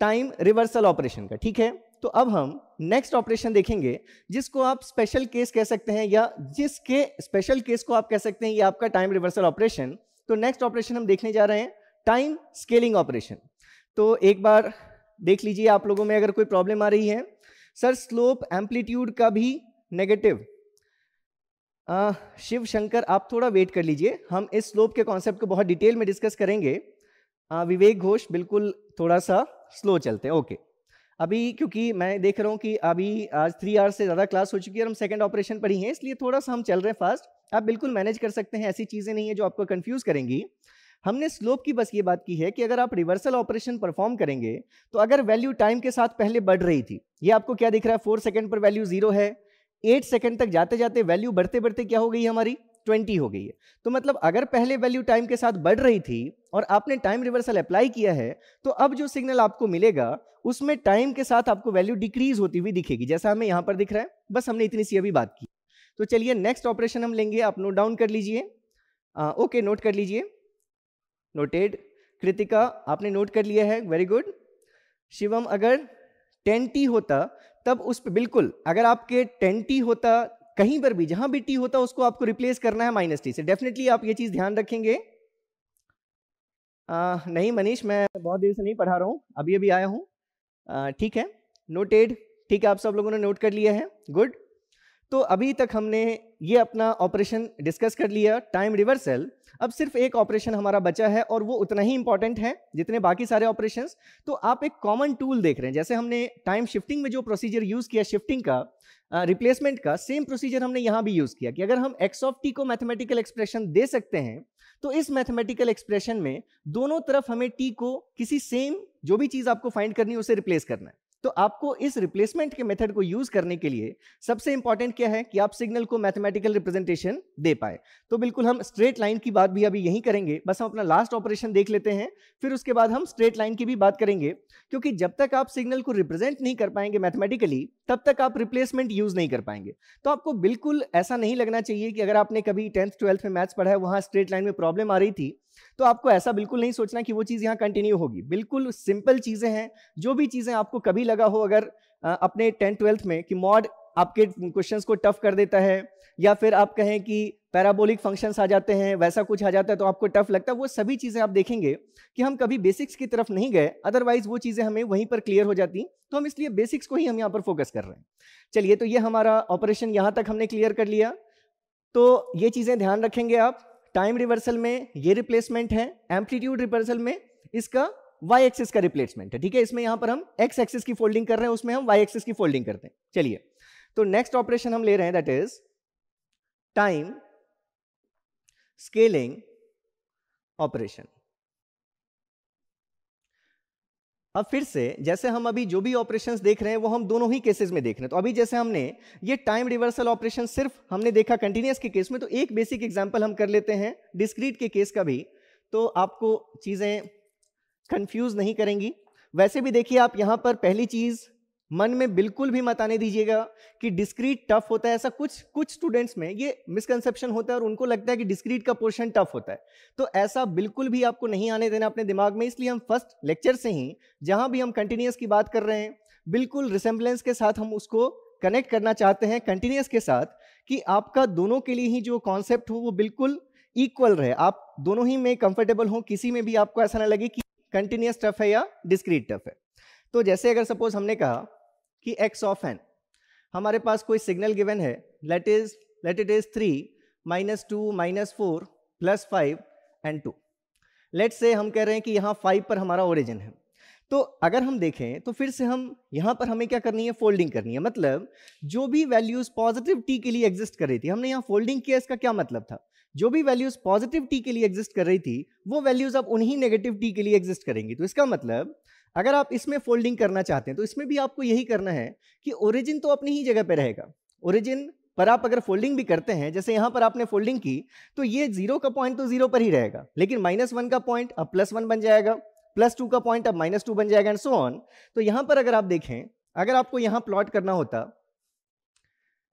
Speaker 1: time reversal operation का ठीक है तो अब हम नेक्स्ट ऑपरेशन देखेंगे जिसको आप स्पेशल केस कह सकते हैं या जिसके स्पेशल केस को आप कह सकते हैं ये आपका टाइम रिवर्सल ऑपरेशन तो नेक्स्ट ऑपरेशन हम देखने जा रहे हैं टाइम स्केलिंग ऑपरेशन तो एक बार देख लीजिए आप लोगों में अगर कोई प्रॉब्लम आ रही है सर स्लोप एम्पलीट्यूड का भी नेगेटिव शिव शंकर आप थोड़ा वेट कर लीजिए हम इस स्लोप के कॉन्सेप्ट को बहुत डिटेल में डिस्कस करेंगे आ, विवेक घोष बिल्कुल थोड़ा सा स्लो चलते हैं ओके अभी क्योंकि मैं देख रहा हूँ कि अभी आज थ्री आवर्स से ज़्यादा क्लास हो चुकी है और हम सेकेंड ऑपरेशन पढ़ी हैं इसलिए थोड़ा सा हम चल रहे हैं फास्ट आप बिल्कुल मैनेज कर सकते हैं ऐसी चीज़ें नहीं है जो आपको कन्फ्यूज़ करेंगी हमने स्लोप की बस ये बात की है कि अगर आप रिवर्सल ऑपरेशन परफॉर्म करेंगे तो अगर वैल्यू टाइम के साथ पहले बढ़ रही थी ये आपको क्या दिख रहा है फोर सेकेंड पर वैल्यू जीरो है एट सेकेंड तक जाते जाते वैल्यू बढ़ते बढ़ते क्या हो गई हमारी ट्वेंटी हो गई है तो मतलब अगर पहले वैल्यू टाइम के साथ बढ़ रही थी और आपने टाइम रिवर्सल अप्लाई किया है तो अब जो सिग्नल आपको मिलेगा उसमें टाइम के साथ आपको वैल्यू डिक्रीज होती हुई दिखेगी जैसा हमें यहाँ पर दिख रहा है बस हमने इतनी सी अभी बात की तो चलिए नेक्स्ट ऑपरेशन हम लेंगे आप नोट डाउन कर लीजिए ओके नोट कर लीजिए नोटेड कृतिका आपने नोट कर लिया है वेरी गुड शिवम अगर टेन टी होता तब उस पर बिल्कुल अगर आपके टेन टी होता कहीं पर भी जहां भी टी होता उसको आपको रिप्लेस करना है माइनस टी से डेफिनेटली आप ये चीज ध्यान रखेंगे आ, नहीं मनीष मैं बहुत देर से नहीं पढ़ा रहा हूँ अभी अभी आया हूँ ठीक है नोटेड ठीक है आप सब लोगों ने नोट कर लिया है गुड तो अभी तक हमने ये अपना ऑपरेशन डिस्कस कर लिया टाइम रिवर्सल अब सिर्फ एक ऑपरेशन हमारा बचा है और वो उतना ही इंपॉर्टेंट है जितने बाकी सारे ऑपरेशंस तो आप एक कॉमन टूल देख रहे हैं जैसे हमने टाइम शिफ्टिंग में जो प्रोसीजर यूज़ किया शिफ्टिंग का रिप्लेसमेंट का सेम प्रोसीजर हमने यहाँ भी यूज़ किया कि अगर हम एक्स ऑफ टी को मैथमेटिकल एक्सप्रेशन दे सकते हैं तो इस मैथमेटिकल एक्सप्रेशन में दोनों तरफ हमें टी को किसी सेम जो भी चीज़ आपको फाइंड करनी है उसे रिप्लेस करना है तो आपको इस रिप्लेसमेंट के मेथड को यूज करने के लिए सबसे इंपॉर्टेंट क्या है कि आप सिग्नल को मैथमेटिकल रिप्रेजेंटेशन दे पाए तो बिल्कुल हम स्ट्रेट लाइन की बात भी अभी यहीं करेंगे बस हम अपना लास्ट ऑपरेशन देख लेते हैं फिर उसके बाद हम स्ट्रेट लाइन की भी बात करेंगे क्योंकि जब तक आप सिग्नल को रिप्रेजेंट नहीं कर पाएंगे मैथमेटिकली तब तक आप रिप्लेसमेंट यूज नहीं कर पाएंगे तो आपको बिल्कुल ऐसा नहीं लगना चाहिए कि अगर आपने कभी टेंथ ट्वेल्थ में मैथ्स पढ़ा है वहां स्ट्रेट लाइन में प्रॉब्लम आ रही थी तो आपको ऐसा बिल्कुल नहीं सोचना कि वो चीज़ यहाँ कंटिन्यू होगी बिल्कुल सिंपल चीज़ें हैं जो भी चीज़ें आपको कभी लगा हो अगर अपने टेंथ ट्वेल्थ में कि मॉड आपके क्वेश्चंस को टफ कर देता है या फिर आप कहें कि पैराबोलिक फंक्शंस आ जाते हैं वैसा कुछ आ जाता है तो आपको टफ लगता है वो सभी चीज़ें आप देखेंगे कि हम कभी बेसिक्स की तरफ नहीं गए अदरवाइज वो चीज़ें हमें वहीं पर क्लियर हो जाती तो हम इसलिए बेसिक्स को ही हम यहाँ पर फोकस कर रहे हैं चलिए तो ये हमारा ऑपरेशन यहाँ तक हमने क्लियर कर लिया तो ये चीज़ें ध्यान रखेंगे आप टाइम रिवर्सल में ये रिप्लेसमेंट है एम्पलीट्यूड रिवर्सल में इसका वाई एक्सिस का रिप्लेसमेंट है ठीक है इसमें यहां पर हम एक्स एक्सिस की फोल्डिंग कर रहे हैं उसमें हम वाई एक्सिस की फोल्डिंग करते हैं चलिए तो नेक्स्ट ऑपरेशन हम ले रहे हैं that is time scaling operation अब फिर से जैसे हम अभी जो भी ऑपरेशन देख रहे हैं वो हम दोनों ही केसेस में देख रहे हैं तो अभी जैसे हमने ये टाइम रिवर्सल ऑपरेशन सिर्फ हमने देखा कंटिन्यूस के केस में तो एक बेसिक एग्जाम्पल हम कर लेते हैं डिस्क्रीट के केस का भी तो आपको चीज़ें कंफ्यूज नहीं करेंगी वैसे भी देखिए आप यहाँ पर पहली चीज़ मन में बिल्कुल भी मत आने दीजिएगा कि डिस्क्रीट टफ होता है ऐसा कुछ कुछ स्टूडेंट्स में ये मिसकंसेप्शन होता है और उनको लगता है कि डिस्क्रीट का पोर्शन टफ होता है तो ऐसा बिल्कुल भी आपको नहीं आने देना अपने दिमाग में इसलिए हम फर्स्ट लेक्चर से ही जहां भी हम कंटिन्यूस की बात कर रहे हैं बिल्कुल रिसेम्बलेंस के साथ हम उसको कनेक्ट करना चाहते हैं कंटिन्यूस के साथ कि आपका दोनों के लिए ही जो कॉन्सेप्ट हो वो बिल्कुल इक्वल रहे आप दोनों ही में कंफर्टेबल हो किसी में भी आपको ऐसा ना लगे कि कंटिन्यूस टफ है या डिस्क्रीट टफ है तो जैसे अगर सपोज हमने कहा कि एक्स ऑफ एन हमारे पास कोई सिग्नल गिवन है let is let it is three minus two minus four plus five and two let से हम कह रहे हैं कि यहाँ फाइव पर हमारा ओरिजिन है तो अगर हम देखें तो फिर से हम यहाँ पर हमें क्या करनी है फोल्डिंग करनी है मतलब जो भी वैल्यूज़ पॉजिटिव टी के लिए एग्जिस्ट कर रही थी हमने यहाँ फोल्डिंग किया इसका क्या मतलब था जो भी वैल्यूज़ पॉजिटिव टी के लिए एग्जिस्ट कर रही थी वो वैल्यूज़ अब उन्हीं नेगेटिव टी के लिए एग्जिस्ट करेंगी तो इसका मतलब अगर आप इसमें फोल्डिंग करना चाहते हैं तो इसमें भी आपको यही करना है कि ओरिजिन तो अपनी ही जगह पर रहेगा ओरिजिन पर आप अगर फोल्डिंग भी करते हैं जैसे यहां पर आपने फोल्डिंग की तो ये जीरो का पॉइंट तो जीरो पर ही रहेगा लेकिन माइनस वन का पॉइंट अब प्लस वन बन जाएगा प्लस टू का पॉइंट अब माइनस टू बन जाएगा एंड सो ऑन तो यहां पर अगर आप देखें अगर आपको यहां प्लॉट करना होता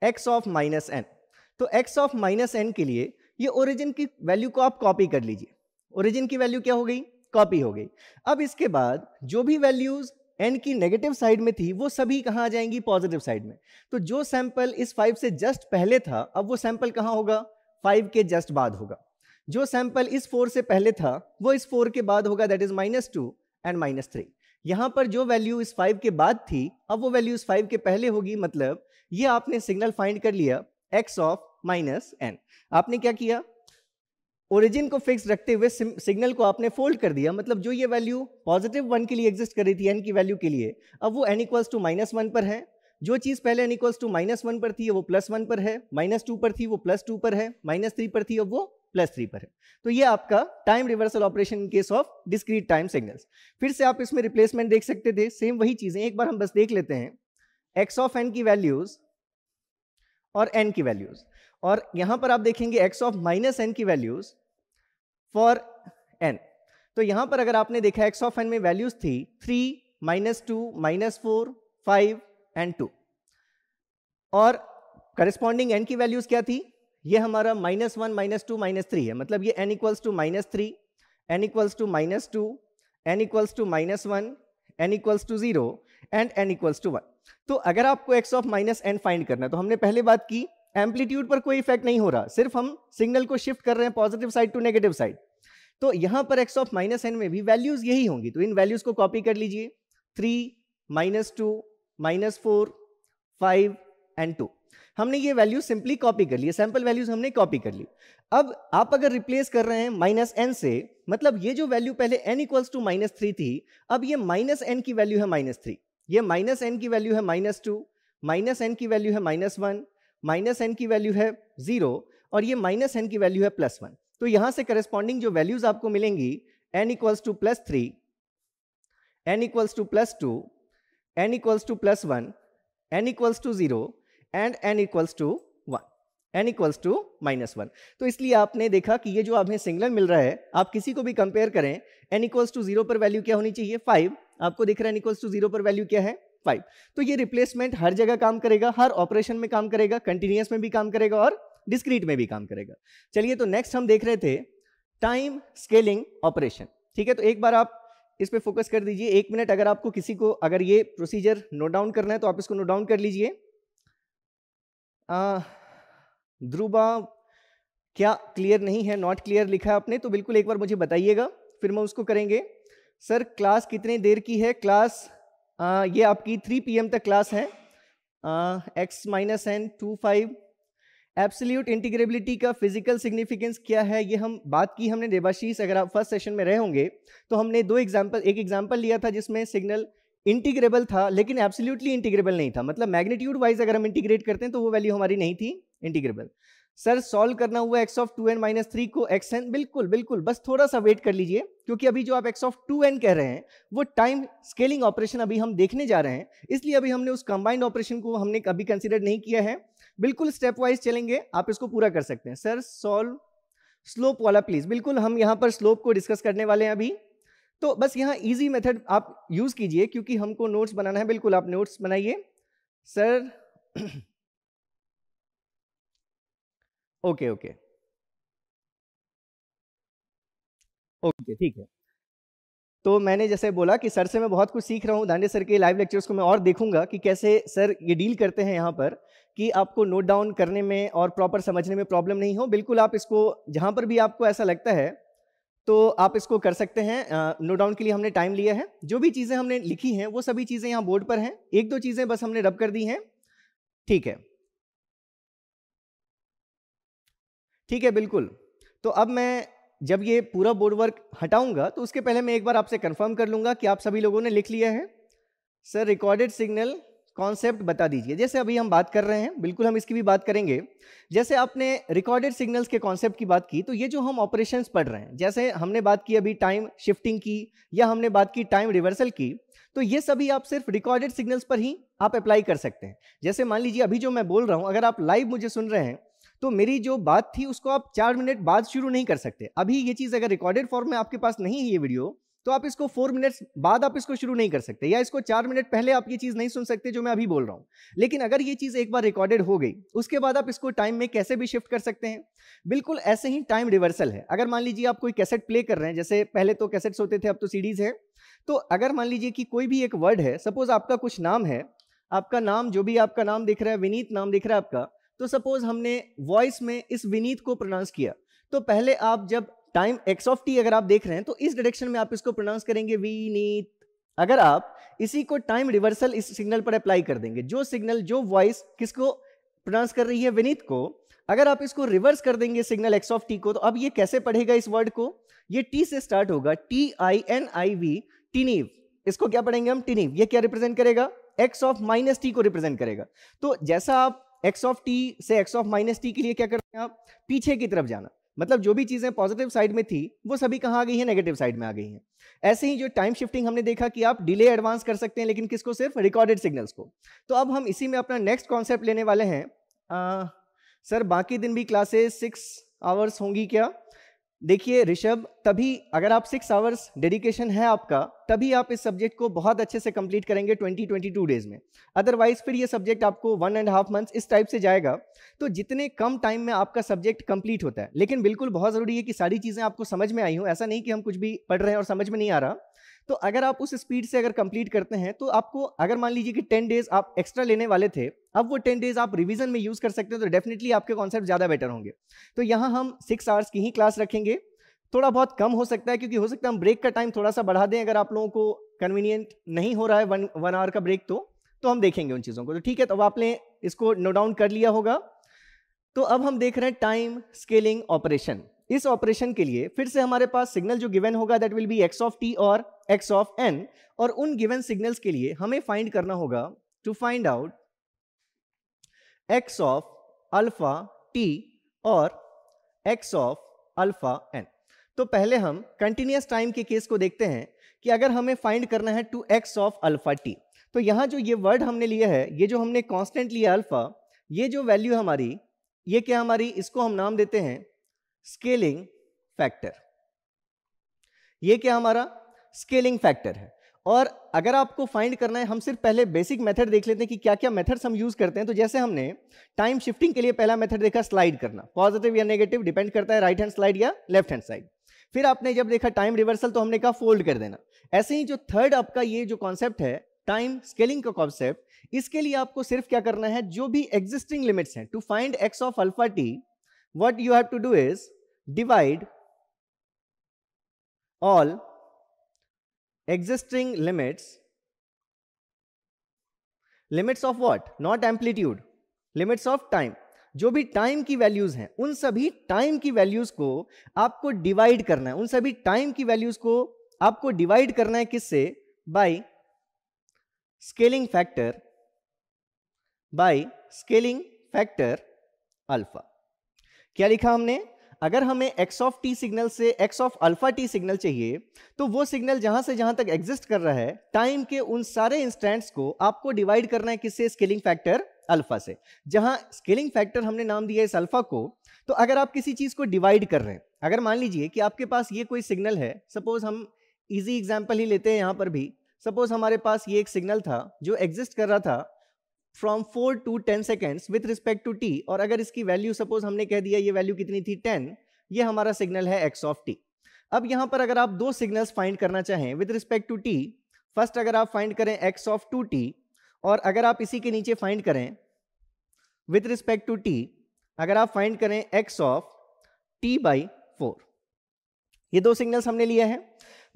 Speaker 1: एक्स ऑफ माइनस एन तो एक्स ऑफ माइनस एन के लिए ये ओरिजिन की वैल्यू को आप कॉपी कर लीजिए ओरिजिन की वैल्यू क्या हो गई कॉपी हो गई अब इसके बाद जो भी वैल्यूज एन की नेगेटिव साइड में थी वो सभी कहाँ आ जाएंगी पॉजिटिव साइड में तो जो सैंपल इस फाइव से जस्ट पहले था अब वो सैंपल कहाँ होगा फाइव के जस्ट बाद होगा जो सैंपल इस फोर से पहले था वो इस फोर के बाद होगा that is minus two and minus three यहाँ पर जो वैल्यू इस फाइव के बाद थी अब वो वैल्यू इस फाइव के पहले होगी मतलब ये आपने सिग्नल फाइंड कर लिया एक्स ऑफ माइनस एन आपने क्या किया ओरिजिन को फिक्स रखते हुए सिग्नल को आपने फोल्ड कर दिया मतलब जो ये वैल्यू पॉजिटिव वन के लिए एग्जिस्ट कर रही थी एन की वैल्यू के लिए अब वो N equals to minus one पर है जो चीज़ पहले N equals to minus one पर थी वो प्लस वन पर है माइनस टू पर थी वो प्लस टू पर है माइनस थ्री पर थी अब वो प्लस थ्री पर है तो ये आपका time reversal operation in case of discrete time signals फिर से आप इसमें रिप्लेसमेंट देख सकते थे सेम वही चीज़ें एक बार हम बस देख लेते हैं एक्स ऑफ एन की वैल्यूज़ और एन की वैल्यूज़ और यहां पर आप देखेंगे एक्स ऑफ माइनस एन की वैल्यूज़ फॉर एन तो यहां पर अगर आपने देखा एक्स ऑफ एन में वैल्यूज़ थी three minus two minus four five and two और करिस्पॉन्डिंग एन की वैल्यूज़ क्या थी ये हमारा minus one minus two minus three है मतलब ये N equals to minus three N equals to minus two N equals to minus one N equals to zero and N equals to one तो अगर आपको x of minus N find करना है तो हमने पहले बात की एम्पलीट्यूड पर कोई इफेक्ट नहीं हो रहा सिर्फ हम सिग्नल को शिफ्ट कर रहे हैं positive side to negative side तो यहाँ पर एक्स ऑफ माइनस एन में भी वैल्यूज यही होंगी तो इन वैल्यूज को कॉपी कर लीजिए three minus two minus four five and two हमने ये वैल्यू सिंपली कॉपी कर ली सैंपल वैल्यूज हमने कॉपी कर ली अब आप अगर रिप्लेस कर रहे हैं माइनस एन से मतलब ये जो वैल्यू पहले N equals to minus three थी अब ये माइनस एन की वैल्यू है माइनस थ्री ये माइनस एन की वैल्यू है माइनस टू माइनस एन की वैल्यू है माइनस वन माइनस एन की वैल्यू है जीरो और ये माइनस एन की वैल्यू है प्लस वन तो यहां से करस्पॉन्डिंग जो वैल्यूज आपको मिलेंगी N equals to plus three N equals to plus two N equals to plus one N equals to zero and N equals to one N equals to minus one तो इसलिए आपने देखा कि ये जो आप सिंगलर मिल रहा है आप किसी को भी कंपेयर करें एन इक्वल्स टू जीरो पर वैल्यू क्या होनी चाहिए फाइव आपको दिख रहा है एन इक्वल्स टू जीरो पर वैल्यू क्या है फाइव तो ये रिप्लेसमेंट हर जगह काम करेगा हर ऑपरेशन में काम करेगा कंटिन्यूस में भी काम करेगा और डिस्क्रीट में भी काम करेगा चलिए तो नेक्स्ट हम देख रहे थे टाइम स्केलिंग ऑपरेशन ठीक है तो एक बार आप इस पर फोकस कर दीजिए एक मिनट अगर आपको किसी को अगर ये प्रोसीजर नोट डाउन करना है तो आप इसको नोट डाउन कर लीजिए ध्रुवा क्या क्लियर नहीं है नॉट क्लियर लिखा है आपने तो बिल्कुल एक बार मुझे बताइएगा फिर मैं उसको करेंगे सर क्लास कितने देर की है क्लास आ, ये आपकी 3 पी तक क्लास है X minus N to five absolute integrability का फिजिकल सिग्निफिकेंस क्या है ये हम बात की हमने देवाशीष अगर आप फर्स्ट सेशन में रहे होंगे तो हमने दो एग्जाम्पल एक एग्जाम्पल लिया था जिसमें सिग्नल इंटीग्रेबल था लेकिन एब्सोल्युटली इंटीग्रेबल नहीं था मतलब मैग्नीट्यूड वाइज अगर हम इंटीग्रेट करते हैं तो वो वैल्यू हमारी नहीं थी इंटीग्रेबल सर सॉल्व करना हुआ X of two N minus three को एक्स एन बिल्कुल बिल्कुल बस थोड़ा सा वेट कर लीजिए क्योंकि अभी जो आप एक्स ऑफ टू एन कह रहे हैं वो टाइम स्केलिंग ऑपरेशन अभी हम देखने जा रहे हैं इसलिए अभी हमने उस कंबाइंड ऑपरेशन को हमने कभी कंसिडर नहीं किया है बिल्कुल स्टेप वाइज चलेंगे आप इसको पूरा कर सकते हैं सर सॉल्व स्लोप वाला प्लीज बिल्कुल हम यहाँ पर स्लोप को डिस्कस करने वाले हैं अभी तो बस यहाँ ईजी मेथड आप यूज कीजिए क्योंकि हमको नोट्स बनाना है बिल्कुल आप नोट्स बनाइए सर ओके ओके ओके ठीक है तो मैंने जैसे बोला कि सर से मैं बहुत कुछ सीख रहा हूँ दांडे सर के लाइव लेक्चर्स को मैं और देखूंगा कि कैसे सर ये डील करते हैं यहाँ पर कि आपको नोट डाउन करने में और प्रॉपर समझने में प्रॉब्लम नहीं हो बिल्कुल आप इसको जहाँ पर भी आपको ऐसा लगता है तो आप इसको कर सकते हैं नोट डाउन के लिए हमने टाइम लिया है जो भी चीज़ें हमने लिखी हैं वो सभी चीज़ें यहाँ बोर्ड पर हैं एक दो चीज़ें बस हमने रब कर दी हैं ठीक है ठीक है बिल्कुल तो अब मैं जब ये पूरा बोर्ड वर्क हटाऊंगा तो उसके पहले मैं एक बार आपसे कंफर्म कर लूँगा कि आप सभी लोगों ने लिख लिया है सर रिकॉर्डेड सिग्नल कॉन्सेप्ट बता दीजिए जैसे अभी हम बात कर रहे हैं बिल्कुल हम इसकी भी बात करेंगे जैसे आपने रिकॉर्डेड सिग्नल्स के कॉन्सेप्ट की बात की तो ये जो हम ऑपरेशन पढ़ रहे हैं जैसे हमने बात की अभी टाइम शिफ्टिंग की या हमने बात की टाइम रिवर्सल की तो ये सभी आप सिर्फ रिकॉर्डेड सिग्नल्स पर ही आप अप्लाई कर सकते हैं जैसे मान लीजिए अभी जो मैं बोल रहा हूँ अगर आप लाइव मुझे सुन रहे हैं तो मेरी जो बात थी उसको आप चार मिनट बाद शुरू नहीं कर सकते अभी ये चीज़ अगर रिकॉर्डेड फॉर्म में आपके पास नहीं है ये वीडियो तो आप इसको फोर मिनट्स बाद आप इसको शुरू नहीं कर सकते या इसको चार मिनट पहले आप ये चीज़ नहीं सुन सकते जो मैं अभी बोल रहा हूँ लेकिन अगर ये चीज़ एक बार रिकॉर्डेड हो गई उसके बाद आप इसको टाइम में कैसे भी शिफ्ट कर सकते हैं बिल्कुल ऐसे ही टाइम रिवर्सल है अगर मान लीजिए आप कोई कैसेट प्ले कर रहे हैं जैसे पहले तो कैसेट्स होते थे अब तो सीडीज़ है तो अगर मान लीजिए कि कोई भी एक वर्ड है सपोज आपका कुछ नाम है आपका नाम जो भी आपका नाम दिख रहा है विनीत नाम दिख रहा है आपका तो सपोज हमने वॉइस में इस विनीत को प्रोनाउंस किया तो पहले आप जब टाइम एक्स ऑफ टी अगर आप देख रहे हैं तो इस डायरेक्शन में आप इसको प्रोनाउंस करेंगे विनीत अगर आप इसी को टाइम रिवर्सल इस सिग्नल पर अप्लाई कर देंगे जो सिग्नल जो वॉइस किसको प्रोनाउंस कर रही है विनीत को अगर आप इसको रिवर्स कर देंगे सिग्नल एक्स ऑफ टी को तो अब ये कैसे पढ़ेगा इस वर्ड को ये टी से स्टार्ट होगा T I N I V टिनीव इसको क्या पढ़ेंगे हम टिनीव ये क्या रिप्रेजेंट करेगा एक्स ऑफ माइनस टी को रिप्रेजेंट करेगा तो जैसा आप एक्स ऑफ टी से एक्स ऑफ माइनस टी के लिए क्या करते हैं आप पीछे की तरफ जाना मतलब जो भी चीज़ें पॉजिटिव साइड में थी वो सभी कहाँ आ गई हैं नेगेटिव साइड में आ गई हैं ऐसे ही जो टाइम शिफ्टिंग हमने देखा कि आप डिले एडवांस कर सकते हैं लेकिन किसको सिर्फ रिकॉर्डेड सिग्नल्स को तो अब हम इसी में अपना नेक्स्ट कॉन्सेप्ट लेने वाले हैं आ, सर बाकी दिन भी क्लासेस सिक्स आवर्स होंगी क्या देखिए ऋषभ तभी अगर आप सिक्स आवर्स डेडिकेशन है आपका तभी आप इस सब्जेक्ट को बहुत अच्छे से कंप्लीट करेंगे 2022 डेज में अदरवाइज फिर ये सब्जेक्ट आपको वन एंड हाफ मंथ्स इस टाइप से जाएगा तो जितने कम टाइम में आपका सब्जेक्ट कंप्लीट होता है लेकिन बिल्कुल बहुत ज़रूरी है कि सारी चीज़ें आपको समझ में आई हूँ ऐसा नहीं कि हम कुछ भी पढ़ रहे हैं और समझ में नहीं आ रहा तो अगर आप उस स्पीड से अगर कंप्लीट करते हैं तो आपको अगर मान लीजिए कि टेन डेज आप एक्स्ट्रा लेने वाले थे अब वो टेन डेज आप रिवीजन में यूज़ कर सकते हैं तो डेफिनेटली आपके कॉन्सेप्ट ज़्यादा बेटर होंगे तो यहाँ हम सिक्स आवर्स की ही क्लास रखेंगे थोड़ा बहुत कम हो सकता है क्योंकि हो सकता है हम ब्रेक का टाइम थोड़ा सा बढ़ा दें अगर आप लोगों को कन्वीनियंट नहीं हो रहा है वन वन आवर का ब्रेक तो तो हम देखेंगे उन चीज़ों को तो ठीक है तो आपने इसको नो डाउन कर लिया होगा तो अब हम देख रहे हैं टाइम स्केलिंग ऑपरेशन इस ऑपरेशन के लिए फिर से हमारे पास सिग्नल जो गिवन होगा that will be x of T और एक्स ऑफ एन और उन गिवन सिग्नल्स के लिए हमें फाइंड करना होगा to find out X of alpha T और एक्स ऑफ अल्फा एन तो पहले हम कंटिन्यूस टाइम के केस को देखते हैं कि अगर हमें फाइंड करना है to x of alpha T तो यहाँ जो ये वर्ड हमने लिया है ये जो हमने कॉन्स्टेंट लिया अल्फा ये जो वैल्यू हमारी ये क्या हमारी इसको हम नाम देते हैं स्केलिंग फैक्टर ये क्या हमारा स्केलिंग फैक्टर है और अगर आपको फाइंड करना है हम सिर्फ पहले बेसिक मेथड देख लेते हैं कि क्या क्या मेथड्स हम यूज़ करते हैं तो जैसे हमने टाइम शिफ्टिंग के लिए पहला मेथड देखा स्लाइड करना पॉजिटिव या नेगेटिव डिपेंड करता है राइट हैंड स्लाइड या लेफ्ट हैंड साइड फिर आपने जब देखा टाइम रिवर्सल तो हमने कहा फोल्ड कर देना ऐसे ही जो थर्ड आपका ये जो कॉन्सेप्ट है टाइम स्केलिंग का कॉन्सेप्ट इसके लिए आपको सिर्फ क्या करना है जो भी एग्जिस्टिंग लिमिट्स हैं to find x of alpha T what you have to do is divide all existing limits limits of what not amplitude limits of time जो भी टाइम की वैल्यूज हैं उन सभी टाइम की वैल्यूज को आपको डिवाइड करना है उन सभी टाइम की वैल्यूज को आपको डिवाइड करना है किससे by scaling factor by scaling factor alpha क्या लिखा हमने अगर हमें एक्स ऑफ टी सिग्नल से x of alpha t signal चाहिए तो वो सिग्नल जहां से जहां तक एग्जिस्ट कर रहा है टाइम के उन सारे इंस्टेंट्स को आपको डिवाइड करना है किससे स्केलिंग फैक्टर अल्फा से जहां स्केलिंग फैक्टर हमने नाम दिया इस अल्फा को तो अगर आप किसी चीज को डिवाइड कर रहे हैं अगर मान लीजिए कि आपके पास ये कोई सिग्नल है सपोज हम इजी एग्जाम्पल ही लेते हैं यहां पर भी सपोज हमारे पास ये एक सिग्नल था जो एग्जिस्ट कर रहा था from four to ten seconds with respect to T और अगर इसकी वैल्यू सपोज हमने कह दिया ये वैल्यू कितनी थी टेन ये हमारा सिग्नल है एक्स ऑफ टी अब यहाँ पर अगर आप दो सिग्नल्स फाइंड करना चाहें with respect to t first अगर आप फाइंड करें एक्स ऑफ टू टी और अगर आप इसी के नीचे फाइंड करें विथ रिस्पेक्ट टू टी अगर आप फाइंड करें x of t by four ये दो सिग्नल्स हमने लिया है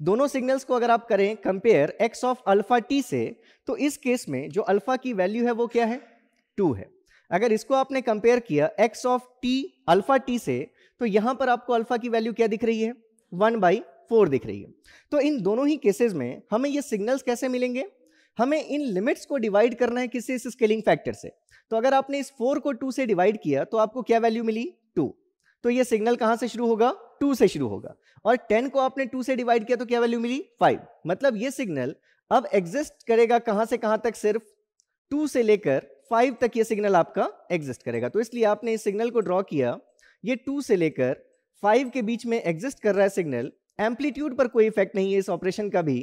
Speaker 1: दोनों सिग्नल्स को अगर आप करें compare x of alpha t से तो इस केस में जो अल्फा की वैल्यू है वो क्या है टू है अगर इसको आपने कंपेयर किया x of t alpha t से तो यहां पर आपको अल्फा की वैल्यू क्या दिख रही है वन बाई फोर दिख रही है तो इन दोनों ही केसेस में हमें ये सिग्नल्स कैसे मिलेंगे हमें इन लिमिट्स को डिवाइड करना है किसी इस स्केलिंग फैक्टर से तो अगर आपने इस फोर को टू से डिवाइड किया तो आपको क्या वैल्यू मिली टू तो ये सिग्नल कहां से शुरू होगा टू से शुरू होगा और टेन को आपने टू से डिवाइड किया तो क्या वैल्यू मिली फाइव मतलब ये सिग्नल अब एग्जिस्ट करेगा कहां से कहां तक सिर्फ टू से लेकर फाइव तक ये सिग्नल आपका एग्जिस्ट करेगा तो इसलिए आपने इस सिग्नल को ड्रॉ किया ये टू से लेकर फाइव के बीच में एग्जिस्ट कर रहा है सिग्नल एम्पलीट्यूड पर कोई इफेक्ट नहीं है इस ऑपरेशन का भी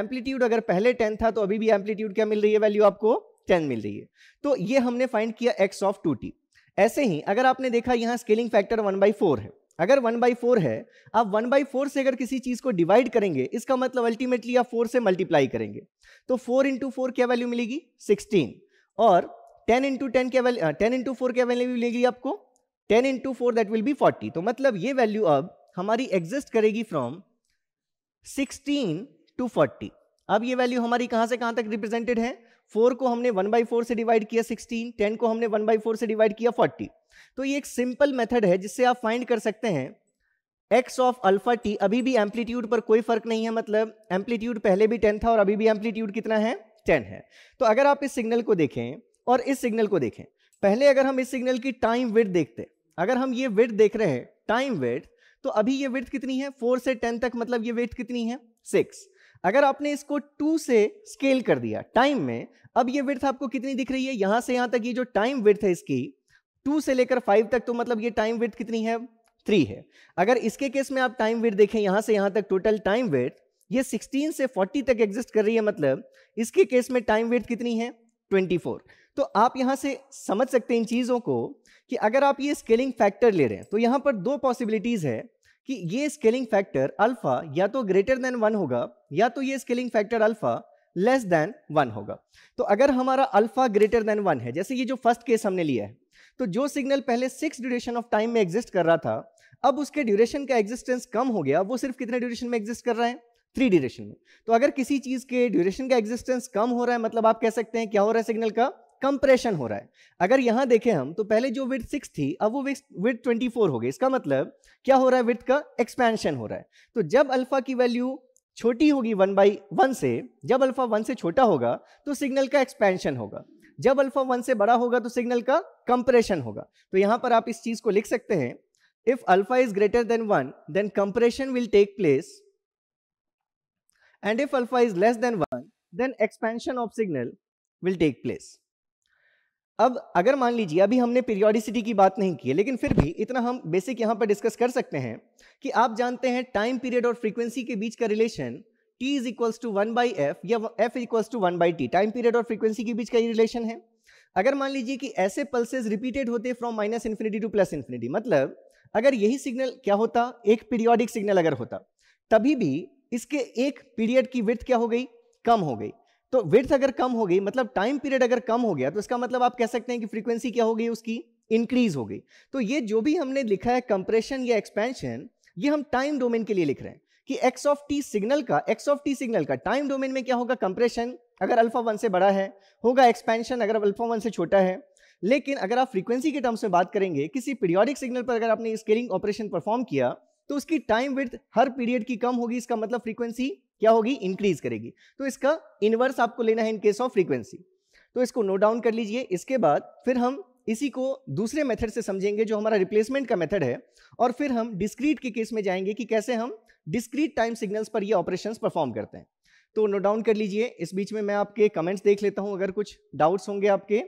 Speaker 1: एम्पलीट्यूड अगर पहले टेन था तो अभी भी एम्पलीट्यूड क्या मिल रही है वैल्यू आपको टेन मिल रही है तो ये हमने फाइंड किया एक्स ऑफ टू टी ऐसे ही अगर आपने देखा यहाँ scaling factor one by four है अगर वन बाई फोर है आप वन बाई फोर से अगर किसी चीज़ को डिवाइड करेंगे इसका मतलब अल्टीमेटली आप फोर से मल्टीप्लाई करेंगे तो फोर इंटू फोर क्या वैल्यू मिलेगी सिक्सटीन और टेन इंटू टेन क्या वैल्यू टेन इंटू फोर क्या वैल्यू मिलेगी आपको ten into four that will be forty तो मतलब ये वैल्यू अब हमारी एग्जिस्ट करेगी फ्रॉम सिक्सटीन टू फोर्टी अब ये वैल्यू हमारी कहाँ से कहाँ तक रिप्रेजेंटेड है फोर को हमने वन बाई फोर से डिवाइड किया सिक्सटीन टेन को हमने वन बाई फोर से डिवाइड किया फोर्टी तो ये एक सिंपल मेथड है जिससे आप फाइंड कर सकते हैं एक्स ऑफ अल्फा टी अभी भी एम्पलीट्यूड पर कोई फर्क नहीं है मतलब एम्पलीट्यूड पहले भी टेन था और अभी भी एम्पलीट्यूड कितना है टेन है तो अगर आप इस सिग्नल को देखें और इस सिग्नल को देखें पहले अगर हम इस सिग्नल की टाइम विथ देखते अगर हम ये विथ देख रहे हैं टाइम विथ तो अभी ये विथ कितनी है फोर से टेन तक मतलब ये विथ कितनी है सिक्स अगर आपने इसको टू से स्केल कर दिया टाइम में अब ये विर्थ आपको कितनी दिख रही है यहां से यहां तक ये जो टाइम विर्थ है इसकी टू से लेकर फाइव तक तो मतलब ये टाइम विर्थ कितनी है थ्री है अगर इसके केस में आप टाइम विर्थ देखें यहां से यहां तक टोटल टाइम विर्थ ये 16 से 40 तक एग्जिस्ट कर रही है मतलब इसके केस में टाइम वेट कितनी है 24 तो आप यहां से समझ सकते हैं इन चीज़ों को कि अगर आप ये स्केलिंग फैक्टर ले रहे हैं तो यहां पर दो पॉसिबिलिटीज़ है कि ये स्केलिंग फैक्टर अल्फा या तो ग्रेटर देन वन होगा या तो ये scaling factor alpha less than one होगा तो अगर हमारा अल्फा ग्रेटर देन वन है जैसे ये जो फर्स्ट केस हमने लिया है तो जो सिग्नल पहले सिक्स ड्यूरेशन ऑफ टाइम में एग्जिस्ट कर रहा था अब उसके ड्यूरेशन का एग्जिस्टेंस कम हो गया वो सिर्फ कितने ड्यूरेशन में एग्जिस्ट कर रहे हैं थ्री ड्यूरेशन में तो अगर किसी चीज के ड्यूरेशन का एग्जिस्टेंस कम हो रहा है मतलब आप कह सकते हैं क्या हो रहा है सिग्नल का कंप्रेशन हो रहा है अगर यहां देखें हम तो पहले जो विथ सिक्स थी अब वो विथ ट्वेंटी फोर हो गई इसका मतलब क्या हो रहा है विथ का एक्सपेंशन हो रहा है तो जब अल्फा की वैल्यू छोटी होगी वन बाई वन से जब अल्फा वन से छोटा होगा तो सिग्नल का एक्सपेंशन होगा जब अल्फा वन से बड़ा होगा तो सिग्नल का कंप्रेशन होगा तो यहां पर आप इस चीज को लिख सकते हैं if alpha is greater than one then compression will take place and if alpha is less than one then expansion of signal will take place अब अगर मान लीजिए अभी हमने पीरियोडिसिटी की बात नहीं की है लेकिन फिर भी इतना हम बेसिक यहाँ पर डिस्कस कर सकते हैं कि आप जानते हैं टाइम पीरियड और फ्रीक्वेंसी के बीच का relation t is equals to one by f या f equals to one by t time period और फ्रीक्वेंसी के बीच का ये रिलेशन है अगर मान लीजिए कि ऐसे पल्सेज रिपीटेड होते from minus infinity to plus infinity मतलब अगर यही सिग्नल क्या होता एक पीरियोडिक सिग्नल अगर होता तभी भी इसके एक पीरियड की विथ क्या हो गई कम हो गई तो विड्थ अगर कम हो गई मतलब टाइम पीरियड अगर कम हो गया तो इसका मतलब आप कह सकते हैं कि फ्रीक्वेंसी क्या हो गई उसकी इंक्रीज हो गई तो ये जो भी हमने लिखा है कंप्रेशन या एक्सपेंशन ये हम टाइम डोमेन के लिए लिख रहे हैं कि एक्स ऑफ टी सिग्नल का एक्स ऑफ टी सिग्नल का टाइम डोमेन में क्या होगा कंप्रेशन अगर अल्फा वन से बड़ा है होगा एक्सपेंशन अगर अल्फा वन से छोटा है लेकिन अगर आप फ्रीक्वेंसी के टर्म्स में बात करेंगे किसी पीरियोडिक सिग्नल पर अगर आपने स्केलिंग ऑपरेशन परफॉर्म किया तो उसकी टाइम विथ हर पीरियड की कम होगी इसका मतलब फ्रीक्वेंसी क्या होगी इंक्रीज करेगी तो इसका इनवर्स आपको लेना है इन केस ऑफ फ्रीक्वेंसी तो इसको नोट डाउन कर लीजिए इसके बाद फिर हम इसी को दूसरे मेथड से समझेंगे जो हमारा रिप्लेसमेंट का मेथड है और फिर हम डिस्क्रीट के केस में जाएंगे कि कैसे हम डिस्क्रीट टाइम सिग्नल्स पर ये ऑपरेशंस परफॉर्म करते हैं तो नोट डाउन कर लीजिए इस बीच में मैं आपके कमेंट्स देख लेता हूं अगर कुछ डाउट्स होंगे आपके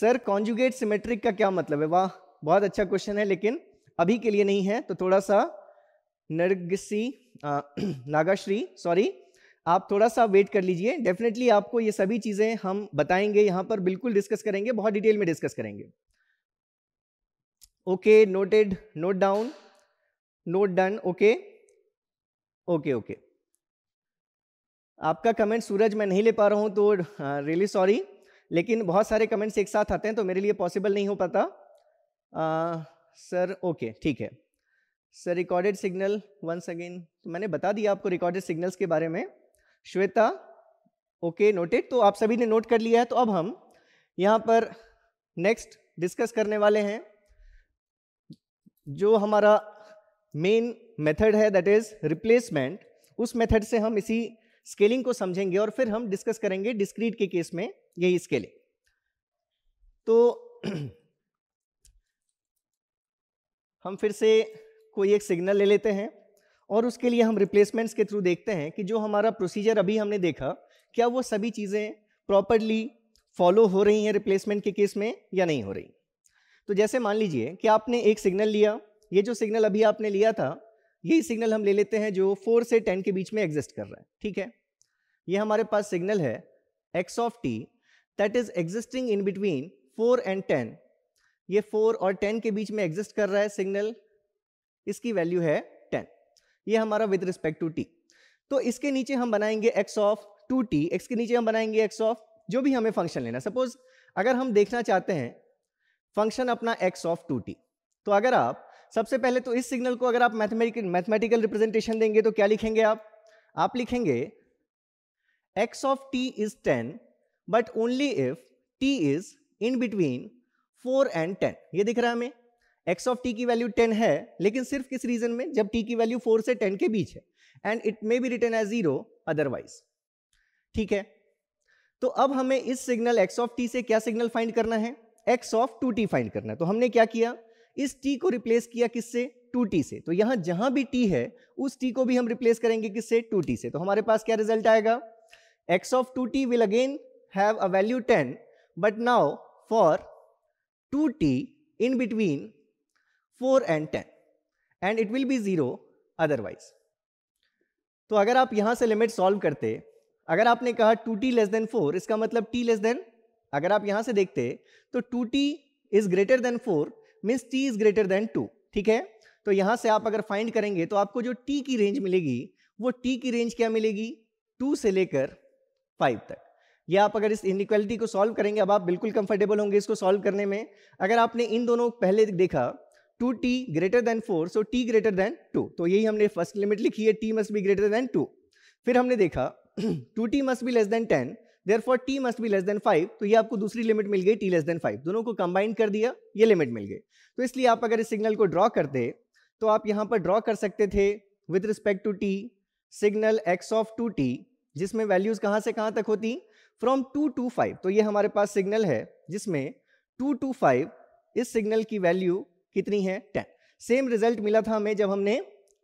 Speaker 1: सर कॉन्जुगेट सिमेट्रिक का क्या मतलब है वाह बहुत अच्छा क्वेश्चन है लेकिन अभी के लिए नहीं है तो थोड़ा सा नरगसी नागाश्री सॉरी आप थोड़ा सा वेट कर लीजिए डेफिनेटली आपको ये सभी चीज़ें हम बताएंगे यहां पर बिल्कुल डिस्कस करेंगे बहुत डिटेल में डिस्कस करेंगे okay noted note down note done okay okay okay आपका कमेंट सूरज मैं नहीं ले पा रहा हूं तो रियली सॉरी लेकिन बहुत सारे कमेंट्स एक साथ आते हैं तो मेरे लिए पॉसिबल नहीं हो पाता सर ओके ठीक है sir recorded signal once again तो मैंने बता दिया आपको रिकॉर्डेड सिग्नल्स के बारे में श्वेता ओके नोटेड तो आप सभी ने नोट कर लिया है तो अब हम यहाँ पर नेक्स्ट डिस्कस करने वाले हैं जो हमारा मेन मेथड है दैट इज रिप्लेसमेंट उस मेथड से हम इसी स्केलिंग को समझेंगे और फिर हम डिस्कस करेंगे डिस्क्रीट के केस में यही स्केलिंग तो हम फिर से कोई एक सिग्नल ले लेते हैं और उसके लिए हम रिप्लेसमेंट्स के थ्रू देखते हैं कि जो हमारा प्रोसीजर अभी हमने देखा क्या वो सभी चीज़ें प्रॉपरली फॉलो हो रही हैं रिप्लेसमेंट के केस में या नहीं हो रही तो जैसे मान लीजिए कि आपने एक सिग्नल लिया ये जो सिग्नल अभी आपने लिया था यही सिग्नल हम ले लेते हैं जो फोर से टेन के बीच में एग्जिस्ट कर रहा है ठीक है ये हमारे पास सिग्नल है x of t that is existing in between four and ten ये फोर और टेन के बीच में एग्जिस्ट कर रहा है सिग्नल इसकी वैल्यू है टेन ये हमारा विद रिस्पेक्ट टू टी तो इसके नीचे हम बनाएंगे x of two t x के नीचे हम बनाएंगे एक्स ऑफ जो भी हमें फंक्शन लेना सपोज अगर हम देखना चाहते हैं फंक्शन अपना एक्स ऑफ टू टी तो अगर आप सबसे पहले तो इस सिग्नल को अगर आप मैथमेटिकल मैथमेटिकल रिप्रेजेंटेशन देंगे तो क्या लिखेंगे आप आप लिखेंगे x of T is ten but only if T is in between four and ten ये दिख रहा है हमें एक्स ऑफ टी की वैल्यू टेन है लेकिन सिर्फ किस रीजन में जब टी की वैल्यू फोर से टेन के बीच है and it may be written as zero otherwise ठीक है तो अब हमें इस सिग्नल एक्स ऑफ टी से क्या सिग्नल फाइंड करना है x of two t find करना है तो हमने क्या किया इस टी को रिप्लेस किया किससे टू टी से तो यहां जहां भी टी है उस टी को भी हम रिप्लेस करेंगे किससे टू टी से तो हमारे पास क्या रिजल्ट आएगा x of two t will again have a value ten but now for 2t in between 4 and 10 and it will be zero otherwise. तो अगर आप यहां से लिमिट सॉल्व करते अगर आपने कहा 2t T less than four इसका मतलब t लेस देन अगर आप यहां से देखते तो 2t t is greater than four means t is greater than two ठीक है तो यहां से आप अगर फाइंड करेंगे तो आपको जो t की रेंज मिलेगी वो t की रेंज क्या मिलेगी टू से लेकर फाइव तक या आप अगर इस इनक्वालिटी को सॉल्व करेंगे अब आप बिल्कुल कंफर्टेबल होंगे इसको सॉल्व करने में अगर आपने इन दोनों पहले देखा two t greater than four so t greater than two तो यही हमने फर्स्ट लिमिट लिखी है t must be greater than two फिर हमने देखा two t must be less than ten therefore t must be less than five तो ये आपको दूसरी लिमिट मिल गई टी लेस देन फाइव दोनों को कंबाइन कर दिया ये लिमिट मिल गई तो इसलिए आप अगर इस सिग्नल को ड्रॉ करते तो आप यहाँ पर ड्रॉ कर सकते थे with respect to t signal x of two t जिसमें वैल्यूज कहाँ से कहाँ तक होती फ्रॉम टू टू फाइव तो ये हमारे पास सिग्नल है जिसमें टू टू फाइव इस सिग्नल की वैल्यू कितनी है टेन सेम रिजल्ट मिला था हमें जब हमने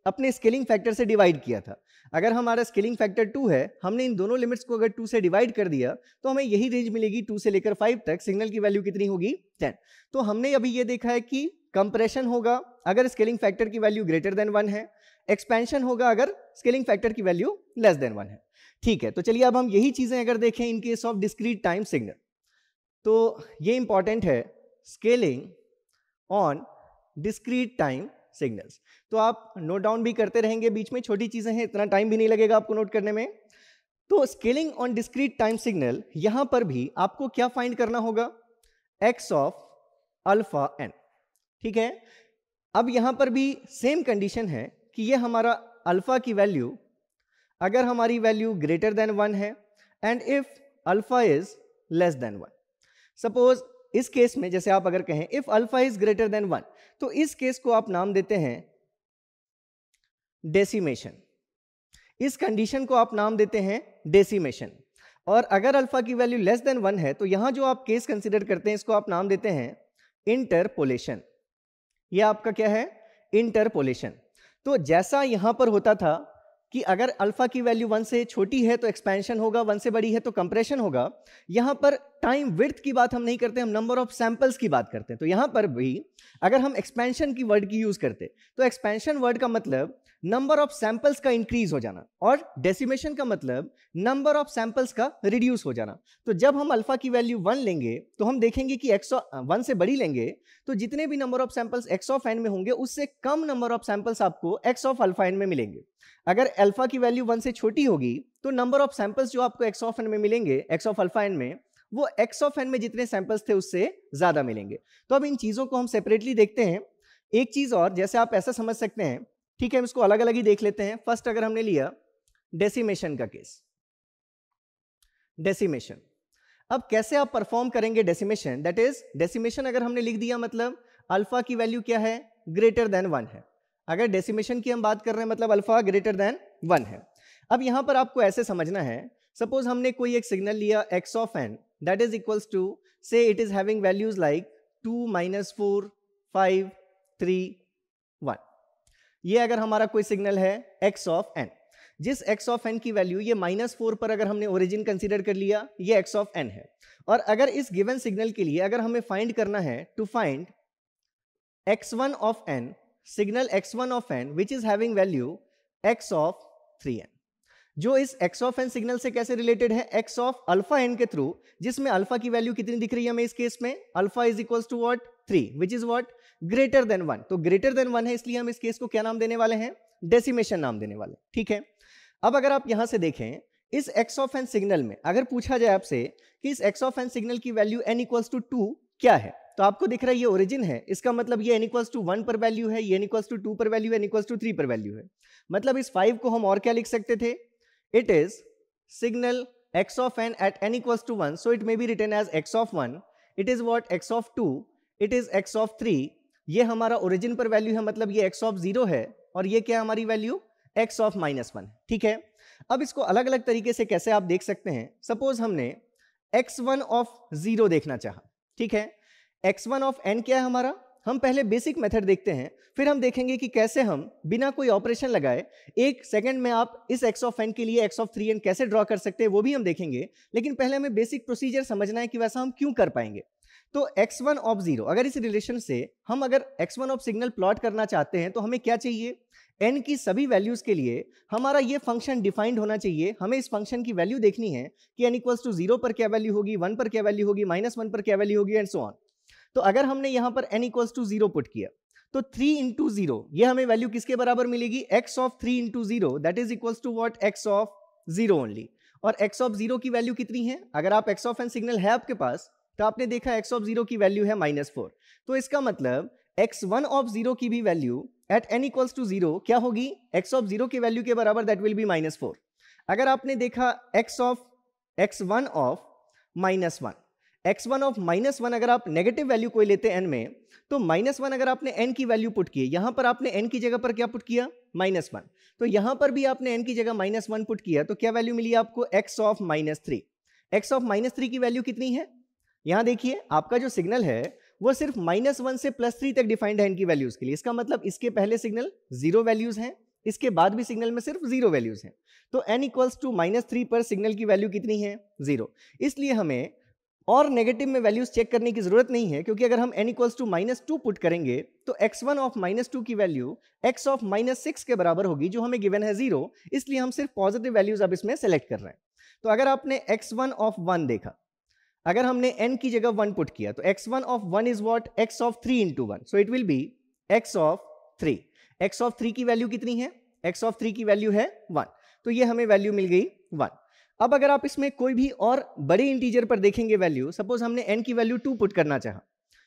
Speaker 1: अपने स्केलिंग फैक्टर से डिवाइड किया था अगर हमारा स्केलिंग फैक्टर टू है हमने इन दोनों लिमिट्स को अगर टू से डिवाइड कर दिया तो हमें यही रेंज मिलेगी टू से लेकर फाइव तक सिग्नल की वैल्यू कितनी होगी टेन तो हमने अभी ये देखा है कि कंप्रेशन होगा अगर स्केलिंग फैक्टर की वैल्यू ग्रेटर देन वन है एक्सपेंशन होगा अगर स्केलिंग फैक्टर की वैल्यू लेस देन वन है ठीक है तो चलिए अब हम यही चीज़ें अगर देखें in case of discrete time signal तो ये इंपॉर्टेंट है scaling on discrete time signals तो आप नोट डाउन भी करते रहेंगे बीच में छोटी चीज़ें हैं इतना टाइम भी नहीं लगेगा आपको नोट करने में तो scaling on discrete time signal यहां पर भी आपको क्या फाइंड करना होगा एक्स ऑफ अल्फा एन ठीक है अब यहां पर भी सेम कंडीशन है कि ये हमारा अल्फा की वैल्यू अगर हमारी वैल्यू ग्रेटर देन वन है and if alpha is less than one suppose इस केस में जैसे आप अगर कहें if alpha is greater than one तो इस केस को आप नाम देते हैं डेसीमेशन इस कंडीशन को आप नाम देते हैं डेसीमेशन और अगर अल्फा की वैल्यू लेस देन वन है तो यहां जो आप केस कंसिडर करते हैं इसको आप नाम देते हैं इंटरपोलेशन यह आपका क्या है इंटरपोलेशन तो जैसा यहां पर होता था कि अगर अल्फा की वैल्यू वन से छोटी है तो एक्सपेंशन होगा वन से बड़ी है तो कंप्रेशन होगा यहाँ पर टाइम विर्थ की बात हम नहीं करते हम नंबर ऑफ सैंपल्स की बात करते हैं तो यहाँ पर भी अगर हम एक्सपेंशन की वर्ड की यूज करते तो एक्सपेंशन वर्ड का मतलब नंबर ऑफ सैंपल्स का इंक्रीज हो जाना और डेसिमेशन का मतलब नंबर ऑफ सैंपल्स का रिड्यूस हो जाना तो जब हम अल्फा की वैल्यू वन लेंगे तो हम देखेंगे कि एक्स वन से बड़ी लेंगे तो जितने भी number of samples x of N में होंगे उससे कम नंबर ऑफ सैंपल्स आपको एक्स ऑफ अल्फा एन में मिलेंगे अगर अल्फा की वैल्यू वन से छोटी होगी तो नंबर ऑफ सैंपल्स जो आपको एक्स ऑफ एन में मिलेंगे एक्स ऑफ अल्फा एन में वो एक्स ऑफ एन में जितने सैंपल्स थे उससे ज्यादा मिलेंगे तो अब इन चीजों को हम सेपरेटली देखते हैं एक चीज और जैसे आप ऐसा समझ सकते हैं ठीक है हम इसको अलग अलग ही देख लेते हैं फर्स्ट अगर हमने लिया डेसीमेशन का केस डेसीमेशन अब कैसे आप परफॉर्म करेंगे डेसीमेशन दैट इज डेसीमेशन अगर हमने लिख दिया मतलब अल्फा की वैल्यू क्या है ग्रेटर देन वन है अगर डेसीमेशन की हम बात कर रहे हैं मतलब अल्फा ग्रेटर देन वन है अब यहां पर आपको ऐसे समझना है सपोज हमने कोई एक सिग्नल लिया x of n that is equals to say it is having values like 2 minus four five three one ये अगर हमारा कोई सिग्नल है x ऑफ n जिस x ऑफ n की वैल्यू ये माइनस फोर पर अगर हमने ओरिजिन कंसिडर कर लिया ये x ऑफ n है और अगर इस गिवन सिग्नल के लिए अगर हमें फाइंड करना है to find x1 of n signal x1 of n which is having value x of 3n जो इस एक्स ऑफ एन सिग्नल से कैसे रिलेटेड है एक्स ऑफ अल्फा एन के थ्रू जिसमें अल्फा की वैल्यू कितनी दिख रही है हमें इस केस में alpha is equal to what three which is what greater than one तो ग्रेटर देन वन है इसलिए हम इस केस को क्या नाम देने वाले हैं डेसिमेशन नाम देने वाले ठीक है अब अगर आप यहां से देखें इस एक्स ऑफ एन सिग्नल में अगर पूछा जाए आपसे कि इस एक्स ऑफ एन सिग्नल की value n equals to two क्या है तो आपको दिख रहा है ये ओरिजिन है इसका मतलब ये एन इक्वल्स टू वन पर वैल्यू है ये एन इक्वल्स टू टू पर वैल्यू है एन इक्वल्स टू थ्री पर वैल्यू है मतलब इस फाइव को हम और क्या लिख सकते थे it is signal x of n at n equals to 1. So it may be written as x of 1. It is what x of 2. It is x of 3. ये हमारा ओरिजिन पर वैल्यू है मतलब ये x ऑफ जीरो है और ये क्या हमारी value x of minus one ठीक है अब इसको अलग अलग तरीके से कैसे आप देख सकते हैं सपोज हमने x1 ऑफ जीरो देखना चाहा ठीक है x1 ऑफ n क्या है हमारा हम पहले बेसिक मेथड देखते हैं फिर हम देखेंगे कि कैसे हम बिना कोई ऑपरेशन लगाए एक सेकंड में आप इस एक्स ऑफ एन के लिए एक्स ऑफ थ्री एन कैसे ड्रॉ कर सकते हैं वो भी हम देखेंगे लेकिन पहले हमें बेसिक प्रोसीजर समझना है कि वैसा हम क्यों कर पाएंगे तो एक्स वन ऑफ जीरो अगर इस रिलेशन से हम अगर x one of signal plot करना चाहते हैं तो हमें क्या चाहिए एन की सभी वैल्यूज के लिए हमारा ये फंक्शन डिफाइंड होना चाहिए हमें इस फंक्शन की वैल्यू देखनी है कि एन इक्वल्स टू जीरो पर क्या वैल्यू होगी वन पर क्या वैल्यू होगी माइनस वन पर क्या वैल्यू होगी एंड सो ऑन तो अगर हमने यहां पर n equal to zero put किया तो थ्री इंटू जीरो हमें वैल्यू किसके बराबर मिलेगी x of three into zero that is equal to what x of zero only और एक्स ऑफ जीरो की वैल्यू कितनी है अगर आप एक्स ऑफ एन सिग्नल है आपके पास तो आपने देखा एक्स ऑफ जीरो की वैल्यू है माइनस फोर तो इसका मतलब एक्स वन ऑफ जीरो की भी value at n equals to zero क्या होगी एक्स ऑफ जीरो की वैल्यू के बराबर that will be minus four अगर आपने देखा x of x one of minus one x one of minus one अगर आप नेगेटिव वैल्यू कोई लेते हैं एन में तो माइनस वन अगर आपने एन की वैल्यू पुट की यहाँ पर आपने एन की जगह पर क्या पुट किया माइनस वन तो यहाँ पर भी आपने एन की जगह माइनस वन पुट किया तो क्या वैल्यू मिली आपको x of minus three x of minus three की वैल्यू कितनी है यहाँ देखिए आपका जो सिग्नल है वो सिर्फ माइनस वन से प्लस थ्री तक डिफाइंड है इनकी वैल्यूज के लिए इसका मतलब इसके पहले सिग्नल जीरो वैल्यूज हैं इसके बाद भी सिग्नल में सिर्फ जीरो वैल्यूज हैं तो n equals to minus three पर सिग्नल की वैल्यू कितनी है जीरो इसलिए हमें और नेगेटिव में वैल्यूज चेक करने की जरूरत नहीं है क्योंकि अगर हम n equals to minus two put करेंगे तो x one of minus two की value x of minus six के बराबर होगी जो हमें गिवन है जीरो इसलिए हम सिर्फ पॉजिटिव वैल्यूज अब इसमें सेलेक्ट कर रहे हैं तो अगर आपने एक्स वन ऑफ वन देखा अगर हमने एन की जगह वन पुट किया तो x one of one is what x of three into one so it will be x of three x of three की वैल्यू कितनी है एक्स ऑफ थ्री की वैल्यू है वन तो ये हमें वैल्यू मिल गई वन अब अगर आप इसमें कोई भी और बड़े इंटीजर पर देखेंगे वैल्यू सपोज हमने एन की वैल्यू टू पुट करना चाहा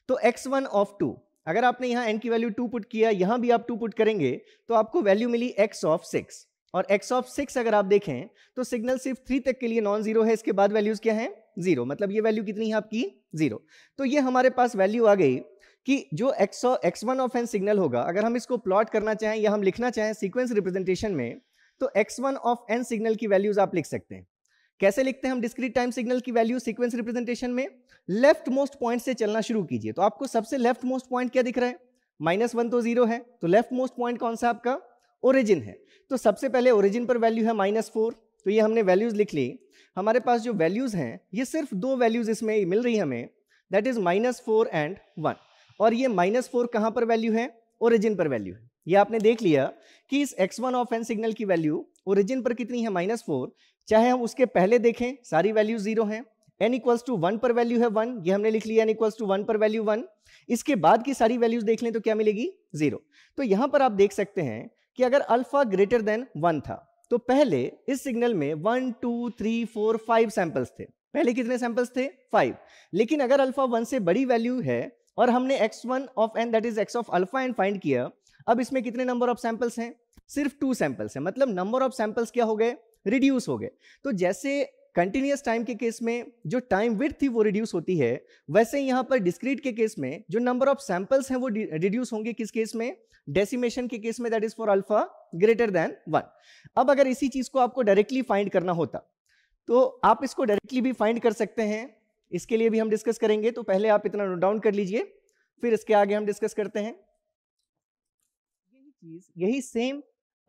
Speaker 1: तो एक्स वन ऑफ टू अगर आपने यहाँ एन की वैल्यू टू पुट किया यहाँ भी आप टू पुट करेंगे तो आपको वैल्यू मिली एक्स ऑफ सिक्स और एक्स ऑफ सिक्स अगर आप देखें तो सिग्नल सिर्फ थ्री तक के लिए नॉन जीरो है इसके बाद वैल्यूज क्या है जीरो मतलब ये वैल्यू कितनी है आपकी जीरो तो ये हमारे पास वैल्यू आ गई कि जो x x one of n signal होगा अगर हम इसको प्लॉट करना चाहें या हम लिखना चाहें सीक्वेंस रिप्रेजेंटेशन में तो x one of n signal की वैल्यूज आप लिख सकते हैं कैसे लिखते हैं हम डिस्क्रीट टाइम सिग्नल की वैल्यू सीक्वेंस रिप्रेजेंटेशन में लेफ्ट मोस्ट पॉइंट से चलना शुरू कीजिए तो आपको सबसे लेफ्ट मोस्ट पॉइंट क्या दिख रहा है माइनस वन तो जीरो है तो लेफ्ट मोस्ट पॉइंट कौन सा आपका ओरिजिन है तो सबसे पहले ओरिजिन पर वैल्यू है माइनस फोर तो ये हमने वैल्यूज़ लिख ली हमारे पास जो वैल्यूज़ हैं ये सिर्फ दो वैल्यूज़ इसमें मिल रही हमें that is minus four and one और ये माइनस फोर कहाँ पर वैल्यू है ओरिजिन पर वैल्यू है ये आपने देख लिया कि इस x one of n signal की वैल्यू ओरिजिन पर कितनी है माइनस फोर चाहे हम उसके पहले देखें सारी वैल्यू जीरो है एन इक्वल्स टू वन पर वैल्यू है वन ये हमने लिख लिया एन इक्वल्स टू वन पर वैल्यू वन इसके बाद की सारी वैल्यूज देख लें तो क्या मिलेगी जीरो तो यहां पर आप देख सकते हैं कि अगर अल्फा ग्रेटर देन वन था तो पहले इस सिग्नल में one two three four five samples थे पहले कितने सैंपल्स थे फाइव लेकिन अगर अल्फा वन से बड़ी वैल्यू है और हमने x one of n that is x of alpha n find किया अब इसमें कितने नंबर ऑफ सैंपल्स हैं सिर्फ टू सैंपल्स हैं मतलब नंबर ऑफ सैंपल्स क्या हो गए रिड्यूस हो गए तो जैसे कंटिन्यूस टाइम के केस में जो टाइम विथ थी वो रिड्यूस होती है वैसे यहाँ पर डिस्क्रीट के केस में जो नंबर ऑफ सैंपल्स हैं वो रिड्यूस होंगे किस केस में डेसिमेशन के केस में that is for alpha greater than one अब अगर इसी चीज को आपको डायरेक्टली फाइंड करना होता तो आप इसको डायरेक्टली भी फाइंड कर सकते हैं इसके लिए भी हम डिस्कस करेंगे तो पहले आप इतना नोट डाउन कर लीजिए फिर इसके आगे हम डिस्कस करते हैं यही चीज यही सेम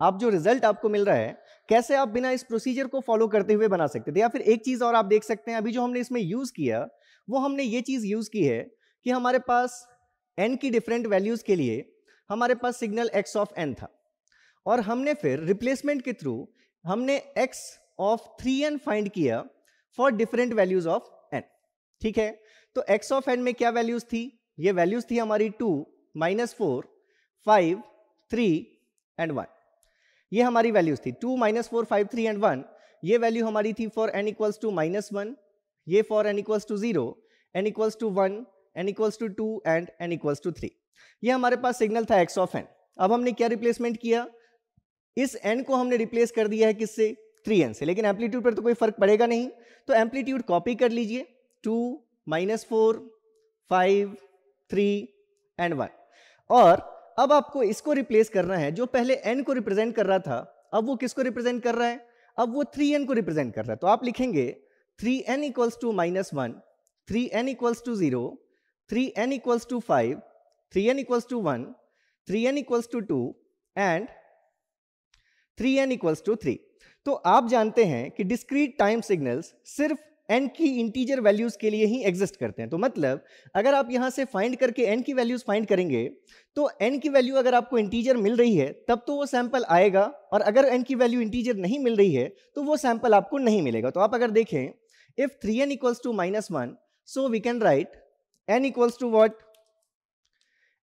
Speaker 1: आप जो रिजल्ट आपको मिल रहा है कैसे आप बिना इस प्रोसीजर को फॉलो करते हुए बना सकते थे या फिर एक चीज़ और आप देख सकते हैं अभी जो हमने इसमें यूज़ किया वो हमने ये चीज़ यूज़ की है कि हमारे पास एन की डिफरेंट वैल्यूज़ के लिए हमारे पास सिग्नल एक्स ऑफ एन था और हमने फिर रिप्लेसमेंट के थ्रू हमने x of three n find किया for different values of n ठीक है तो एक्स ऑफ एन में क्या वैल्यूज थी ये वैल्यूज थी हमारी two minus four five three and one ये हमारी वैल्यूज थी two minus four five three and one ये वैल्यू हमारी थी for n equals to minus one ये for n equals to zero n equals to one N equals to two and N equals to three ये हमारे पास signal था x of n अब हमने क्या रिप्लेसमेंट किया इस एन को हमने रिप्लेस कर दिया है किससे थ्री एन से लेकिन एम्पलीट्यूड पर तो कोई फर्क पड़ेगा नहीं तो एम्पलीट्यूड कॉपी कर लीजिए two minus four five three and one और अब आपको इसको रिप्लेस करना है जो पहले एन को रिप्रेजेंट कर रहा था अब वो किसको रिप्रेजेंट कर रहा है अब वो थ्री एन को रिप्रेजेंट कर रहा है तो आप लिखेंगे three N equals to minus one three N equals to zero three N equals to five three N equals to one three N equals to two and three N equals to three तो आप जानते हैं कि discrete time signals सिर्फ n की integer values के लिए ही exist करते हैं तो मतलब अगर आप यहां से फाइंड करके एन की वैल्यूज फाइंड करेंगे तो एन की वैल्यू अगर आपको इंटीजर मिल रही है तब तो वो सैंपल आएगा और अगर एन की वैल्यू इंटीजर नहीं मिल रही है तो वो सैंपल आपको नहीं मिलेगा तो आप अगर देखें if three N equals to minus one so we can write n equals to what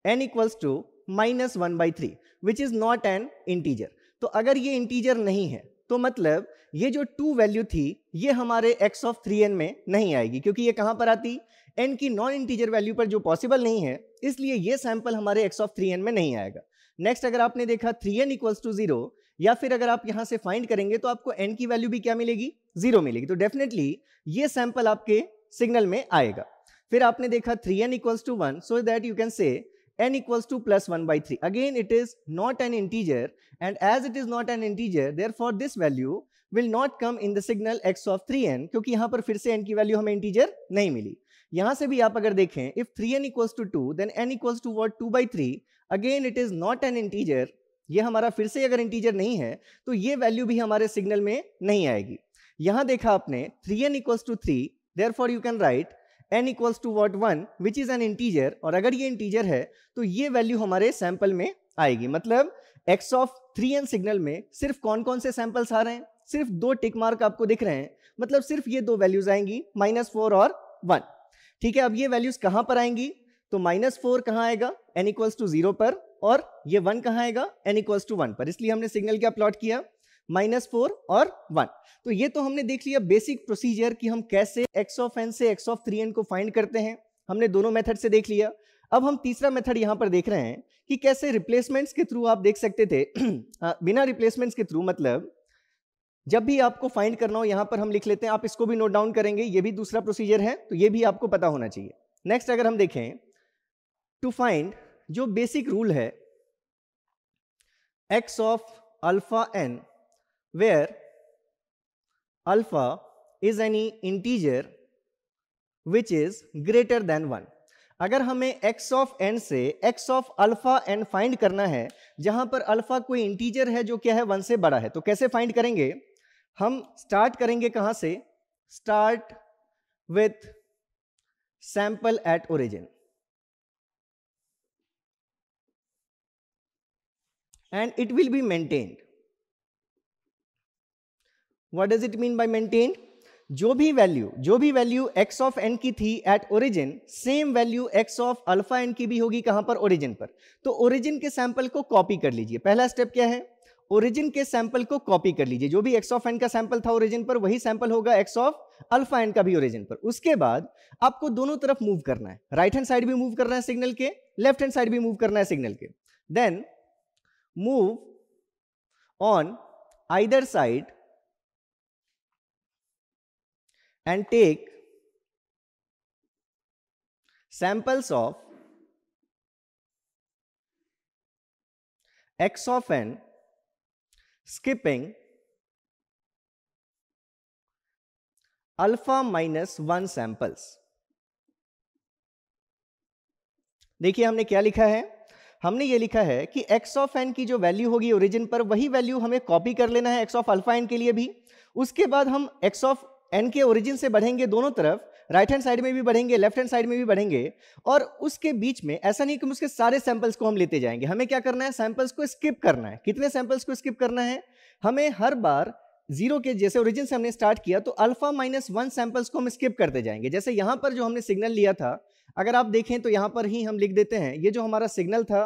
Speaker 1: n equals to minus one by three which is not an integer तो अगर ये इंटीजर नहीं है तो मतलब ये जो टू वैल्यू थी ये हमारे एक्स ऑफ थ्री एन में नहीं आएगी क्योंकि ये कहाँ पर आती एन की नॉन इंटीजर वैल्यू पर जो पॉसिबल नहीं है इसलिए ये सैंपल हमारे एक्स ऑफ थ्री एन में नहीं आएगा नेक्स्ट अगर आपने देखा three N equals to zero या फिर अगर आप यहाँ से फाइंड करेंगे तो आपको एन की वैल्यू भी क्या मिलेगी जीरो मिलेगी तो डेफिनेटली ये सैंपल आपके सिग्नल में आएगा फिर आपने देखा three N equals to one so that you can say equals to plus one by three again it is not an an and as it is not an an integer, for this value will not come in the signal x of three n क्योंकि यहाँ पर फिर से N की वैल्यू हमें integer नहीं मिली यहाँ से भी आप अगर देखें if three N equals to two then n equals to what two by three again it is not an integer ये हमारा फिर से अगर इंटीजर नहीं है तो ये वैल्यू भी हमारे सिग्नल में नहीं आएगी यहाँ देखा आपने three N equals to three therefore you can write n equals to what one which is an integer और अगर ये इंटीजर है तो ये वैल्यू हमारे सैंपल में आएगी मतलब x of three n signal में सिर्फ कौन कौन से सैंपल्स आ रहे हैं सिर्फ दो टिक मार्क आपको दिख रहे हैं मतलब सिर्फ ये दो वैल्यूज आएंगी माइनस फोर और वन ठीक है अब ये वैल्यूज कहां पर आएंगी तो माइनस फोर कहाँ आएगा एन इक्वल्स टू जीरो पर और ये वन कहाँ आएगा एन इक्वल्स टू वन पर इसलिए हमने सिग्नल क्या प्लॉट किया माइनस फोर और वन तो ये तो हमने देख लिया बेसिक प्रोसीजर कि हम कैसे एक्स ऑफ एन से एक्स ऑफ थ्री एन को फाइंड करते हैं हमने दोनों मेथड से देख लिया अब हम तीसरा मेथड यहाँ पर देख रहे हैं कि कैसे रिप्लेसमेंट्स के थ्रू आप देख सकते थे हाँ, बिना रिप्लेसमेंट्स के थ्रू मतलब जब भी आपको फाइंड करना हो यहां पर हम लिख लेते हैं आप इसको भी नोट डाउन करेंगे ये भी दूसरा प्रोसीजर है तो ये भी आपको पता होना चाहिए नेक्स्ट अगर हम देखें टू फाइंड जो बेसिक रूल है x of alpha n where alpha is any integer which is greater than one अगर हमें x ऑफ n से x of alpha n find करना है जहां पर अल्फा कोई इंटीजर है जो क्या है वन से बड़ा है तो कैसे फाइंड करेंगे हम स्टार्ट करेंगे कहां से start with sample at origin and it will be maintain what does it mean by maintained? जो भी वैल्यू जो भी वैल्यू एक्स ऑफ एन की थी at origin same value x of alpha n की भी होगी कहां पर ओरिजिन पर तो ओरिजिन के सैंपल को कॉपी कर लीजिए पहला स्टेप क्या है ओरिजिन के सैंपल को कॉपी कर लीजिए जो भी एक्स ऑफ एन का सैंपल था ओरिजिन पर वही सैंपल होगा एक्स ऑफ अल्फा एन का भी ओरिजिन पर उसके बाद आपको दोनों तरफ मूव करना है राइट हैंड साइड भी मूव करना है सिग्नल के लेफ्ट हैंड साइड भी मूव करना है सिग्नल के then move on either side and take samples of x of n skipping alpha minus one samples देखिए हमने क्या लिखा है हमने ये लिखा है कि एक्स ऑफ एन की जो वैल्यू होगी ओरिजिन पर वही वैल्यू हमें कॉपी कर लेना है एक्स ऑफ अल्फा एन के लिए भी उसके बाद हम एक्स ऑफ एन के ओरिजिन से बढ़ेंगे दोनों तरफ राइट हैंड साइड में भी बढ़ेंगे लेफ्ट हैंड साइड में भी बढ़ेंगे और उसके बीच में ऐसा नहीं कि उसके सारे सैंपल्स को हम लेते जाएंगे हमें क्या करना है सैंपल्स को स्किप करना है कितने सैंपल्स को स्किप करना है हमें हर बार जीरो के जैसे ओरिजिन से हमने स्टार्ट किया तो अल्फा माइनस वन सैंपल्स को हम स्किप करते जाएंगे जैसे यहाँ पर जो हमने सिग्नल लिया था अगर आप देखें तो यहाँ पर ही हम लिख देते हैं ये जो हमारा सिग्नल था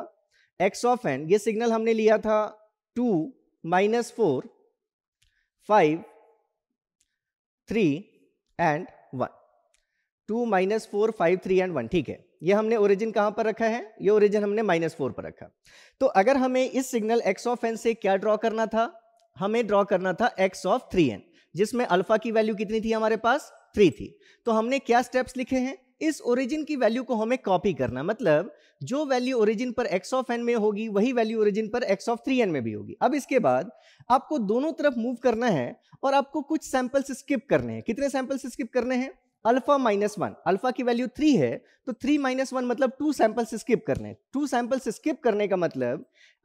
Speaker 1: एक्स ऑफ एन ये सिग्नल हमने लिया था two minus four five three and one two minus four five three and one ठीक है ये हमने ओरिजिन कहाँ पर रखा है ये ओरिजिन हमने माइनस फोर पर रखा तो अगर हमें इस सिग्नल एक्स ऑफ एन से क्या ड्रॉ करना था हमें ड्रॉ करना था एक्स ऑफ थ्री एन जिसमें अल्फा की वैल्यू कितनी थी हमारे पास थ्री थी तो हमने क्या स्टेप्स लिखे हैं इस ओरिजिन की वैल्यू को हमें कॉपी करना मतलब जो वैल्यू ओरिजिन पर एक्स ऑफ एन में होगी वही वैल्यू ओरिजिन पर एक्स ऑफ थ्री एन में भी होगी अब इसके बाद आपको दोनों तरफ मूव करना है और आपको कुछ सैंपल्स स्किप करने हैं कितने सैंपल्स स्किप करने हैं अल्फा माइनस वन अल्फा की वैल्यू थ्री है तो थ्री माइनस वन मतलब टू सैंपल्स स्किप करने टू सैंपल्स स्किप करने का मतलब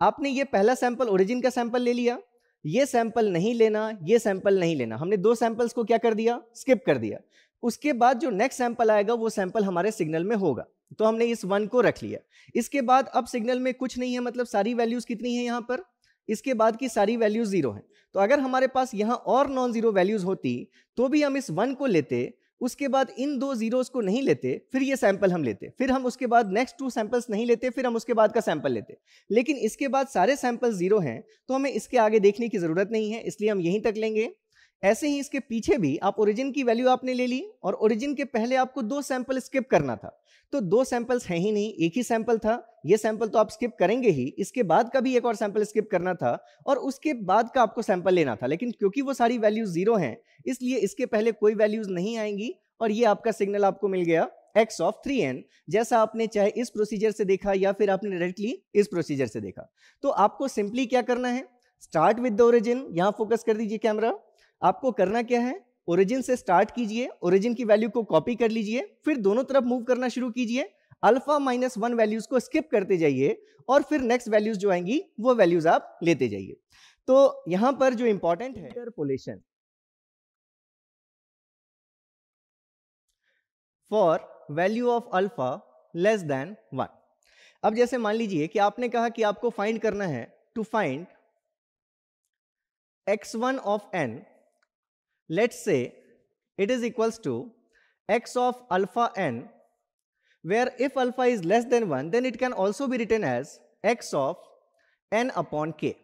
Speaker 1: आपने ये पहला सैंपल ओरिजिन का सैंपल ले लिया ये सैंपल नहीं लेना ये सैंपल नहीं लेना हमने दो सैंपल्स को क्या कर दिया स्किप कर दिया उसके बाद जो नेक्स्ट सैंपल आएगा वो सैंपल हमारे सिग्नल में होगा तो हमने इस वन को रख लिया इसके बाद अब सिग्नल में कुछ नहीं है मतलब सारी वैल्यूज कितनी है यहाँ पर इसके बाद की सारी वैल्यूज जीरो हैं तो अगर हमारे पास यहाँ और नॉन जीरो वैल्यूज होती तो भी हम इस वन को लेते उसके बाद इन दो जीरोस को नहीं लेते फिर ये सैंपल हम लेते फिर हम उसके बाद नेक्स्ट टू सैंपल्स नहीं लेते फिर हम उसके बाद का सैंपल लेते लेकिन इसके बाद सारे सैंपल जीरो हैं तो हमें इसके आगे देखने की ज़रूरत नहीं है इसलिए हम यहीं तक लेंगे ऐसे ही इसके पीछे भी आप ओरिजिन की वैल्यू आपने ले ली और ओरिजिन के पहले आपको दो सैंपल स्किप करना था तो दो सैंपल्स हैं ही नहीं एक ही सैंपल था ये सैंपल तो आप स्किप करेंगे ही इसके बाद का भी एक और सैंपल स्किप करना था और उसके बाद का आपको सैंपल लेना था लेकिन क्योंकि वो सारी वैल्यूज जीरो हैं इसलिए इसके पहले कोई वैल्यूज नहीं आएंगी और ये आपका सिग्नल आपको मिल गया एक्स ऑफ थ्री एन जैसा आपने चाहे इस प्रोसीजर से देखा या फिर आपने डायरेक्टली इस प्रोसीजर से देखा तो आपको सिंपली क्या करना है स्टार्ट विद द ओरिजिन यहाँ फोकस कर दीजिए कैमरा आपको करना क्या है ओरिजिन से स्टार्ट कीजिए ओरिजिन की वैल्यू को कॉपी कर लीजिए फिर दोनों तरफ मूव करना शुरू कीजिए अल्फा माइनस वन वैल्यूज को स्किप करते जाइए और फिर नेक्स्ट वैल्यूज जो आएंगी वो वैल्यूज आप लेते जाइए तो यहां पर जो इंपॉर्टेंट है interpolation for value of alpha less than one अब जैसे मान लीजिए कि आपने कहा कि आपको फाइंड करना है to find x one of n let's say it is equals to x of alpha n where if alpha is less than 1 then it can also be written as x of n upon k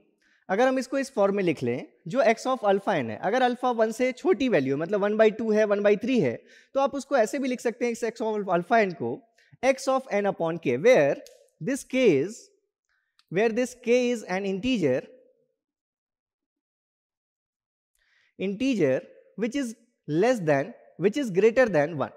Speaker 1: अगर हम इसको इस form में लिख लें जो x of alpha N है अगर अल्फा वन से छोटी वैल्यू मतलब वन बाई टू है वन बाई थ्री है तो आप उसको ऐसे भी लिख सकते हैं इस x ऑफ अल्फा एन को x of n upon k where this k is where this k is an integer integer which is less than which is greater than one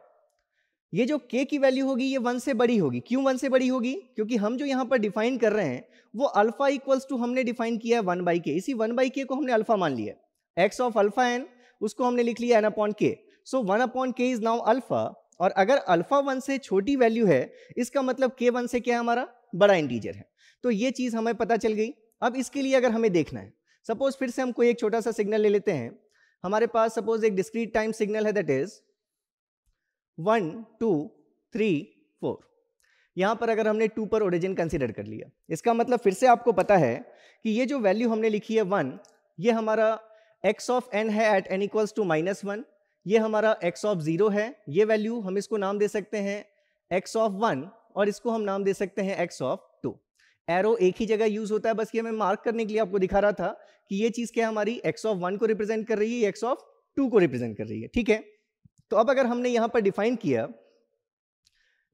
Speaker 1: ये जो k की वैल्यू होगी ये one से बड़ी होगी क्यों वन से बड़ी होगी क्योंकि हम जो यहाँ पर डिफाइन कर रहे हैं वो अल्फा इक्वल्स टू हमने डिफाइन किया है वन बाई के इसी वन बाई के को हमने अल्फा मान लिया एक्स ऑफ अल्फा एन उसको हमने लिख लिया n upon k so one upon k is now alpha और अगर अल्फा वन से छोटी वैल्यू है इसका मतलब के वन से क्या है हमारा बड़ा इंटीजर है तो ये चीज़ हमें पता चल गई अब इसके लिए अगर हमें देखना है सपोज फिर से हम कोई एक छोटा सा सिग्नल ले लेते हैं हमारे पास सपोज एक डिस्क्रीट टाइम सिग्नल है that is one two three four यहां पर अगर हमने टू पर ओरिजिन कंसिडर कर लिया इसका मतलब फिर से आपको पता है कि ये जो वैल्यू हमने लिखी है वन ये हमारा एक्स ऑफ एन है at n equals to minus one ये हमारा एक्स ऑफ ज़ीरो है ये वैल्यू हम इसको नाम दे सकते हैं एक्स ऑफ वन और इसको हम नाम दे सकते हैं एक्स ऑफ एरो एक ही जगह यूज होता है बस ये मैं मार्क करने के लिए आपको दिखा रहा था कि ये चीज क्या हमारी एक्स ऑफ वन को रिप्रेजेंट कर रही है एक्स ऑफ टू को रिप्रेजेंट कर रही है ठीक है तो अब अगर हमने यहां पर डिफाइन किया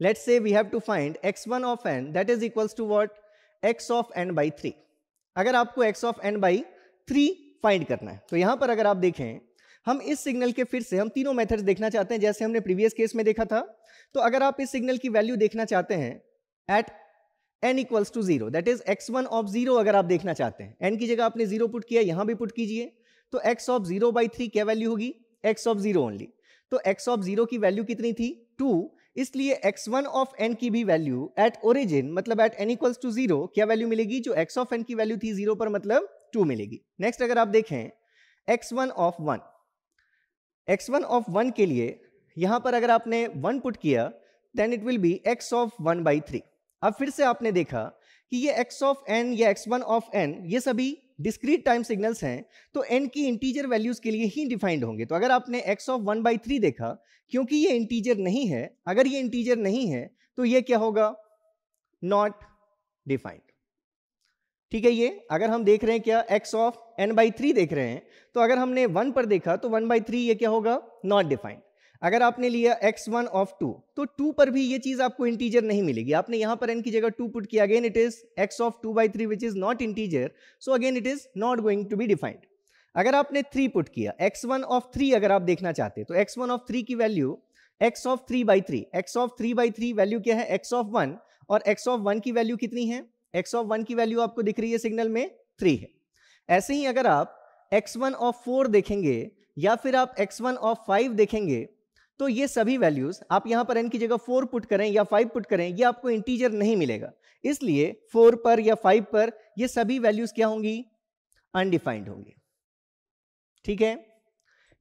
Speaker 1: let say we have to find x one of n that is equals to what x of n by three अगर आपको x of n by three find करना है तो यहां पर अगर आप देखें हम इस सिग्नल के फिर से हम तीनों मेथड्स देखना चाहते हैं जैसे हमने प्रीवियस केस में देखा था तो अगर आप इस सिग्नल की वैल्यू देखना चाहते हैं at n equals to zero that is x one of zero अगर आप देखना चाहते हैं एन की जगह आपने जीरो पुट किया यहां भी पुट कीजिए तो x of zero by three क्या वैल्यू होगी एक्स ऑफ जीरो ओनली तो एक्स ऑफ जीरो की वैल्यू कितनी थी टू इसलिए एक्स वन ऑफ एन की भी वैल्यू एट ओरिजिन मतलब at n equals to zero क्या वैल्यू मिलेगी जो एक्स ऑफ एन की वैल्यू थी जीरो पर मतलब टू मिलेगी नेक्स्ट अगर आप देखें x one of one x one of one के लिए यहां पर अगर आपने वन पुट किया then it will be x of one by three अब फिर से आपने देखा कि ये एक्स ऑफ एन या एक्स वन ऑफ एन ये सभी डिस्क्रीट टाइम सिग्नल्स हैं तो एन की इंटीजर वैल्यूज के लिए ही डिफाइंड होंगे तो अगर आपने x of one by three देखा क्योंकि ये इंटीजर नहीं है अगर ये इंटीजर नहीं है तो ये क्या होगा नॉट डिफाइंड ठीक है ये अगर हम देख रहे हैं क्या x of n by three देख रहे हैं तो अगर हमने वन पर देखा तो वन बाई थ्री ये क्या होगा नॉट डिफाइंड अगर आपने लिया एक्स वन ऑफ टू तो टू पर भी ये चीज आपको इंटीजर नहीं मिलेगी आपने यहां पर एन की जगह टू पुट किया again it is x of two by three which is not integer so again it is not going to be defined अगर आपने थ्री पुट किया एक्स वन ऑफ थ्री अगर आप देखना चाहते तो एक्स वन ऑफ थ्री की value x of three by three x of three by three value क्या है एक्स ऑफ वन और एक्स ऑफ वन की वैल्यू कितनी है एक्स ऑफ वन की वैल्यू आपको दिख रही है सिग्नल में थ्री है ऐसे ही अगर आप एक्स वन ऑफ फोर देखेंगे या फिर आप एक्स वन ऑफ फाइव देखेंगे तो ये सभी वैल्यूज आप यहां पर एन की जगह फोर पुट करें या फाइव पुट करें ये आपको इंटीजर नहीं मिलेगा इसलिए फोर पर या फाइव पर ये सभी वैल्यूज क्या होंगी अनडिफाइंड होंगी ठीक है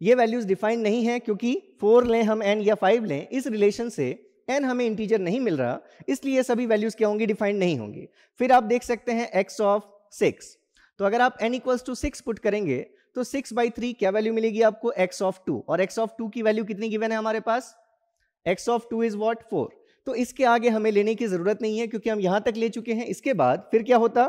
Speaker 1: ये वैल्यूज डिफाइंड नहीं है क्योंकि फोर लें हम एन या फाइव लें इस रिलेशन से एन हमें इंटीजर नहीं मिल रहा इसलिए सभी वैल्यूज क्या होंगी डिफाइंड नहीं होंगी फिर आप देख सकते हैं एक्स ऑफ सिक्स तो अगर आप n equals to six put करेंगे तो सिक्स बाई थ्री क्या वैल्यू मिलेगी आपको एक्स ऑफ टू और एक्स ऑफ टू की वैल्यू कितनी गिवन है हमारे पास x of two is what four तो इसके आगे हमें लेने की जरूरत नहीं है क्योंकि हम यहां तक ले चुके हैं इसके बाद फिर क्या होता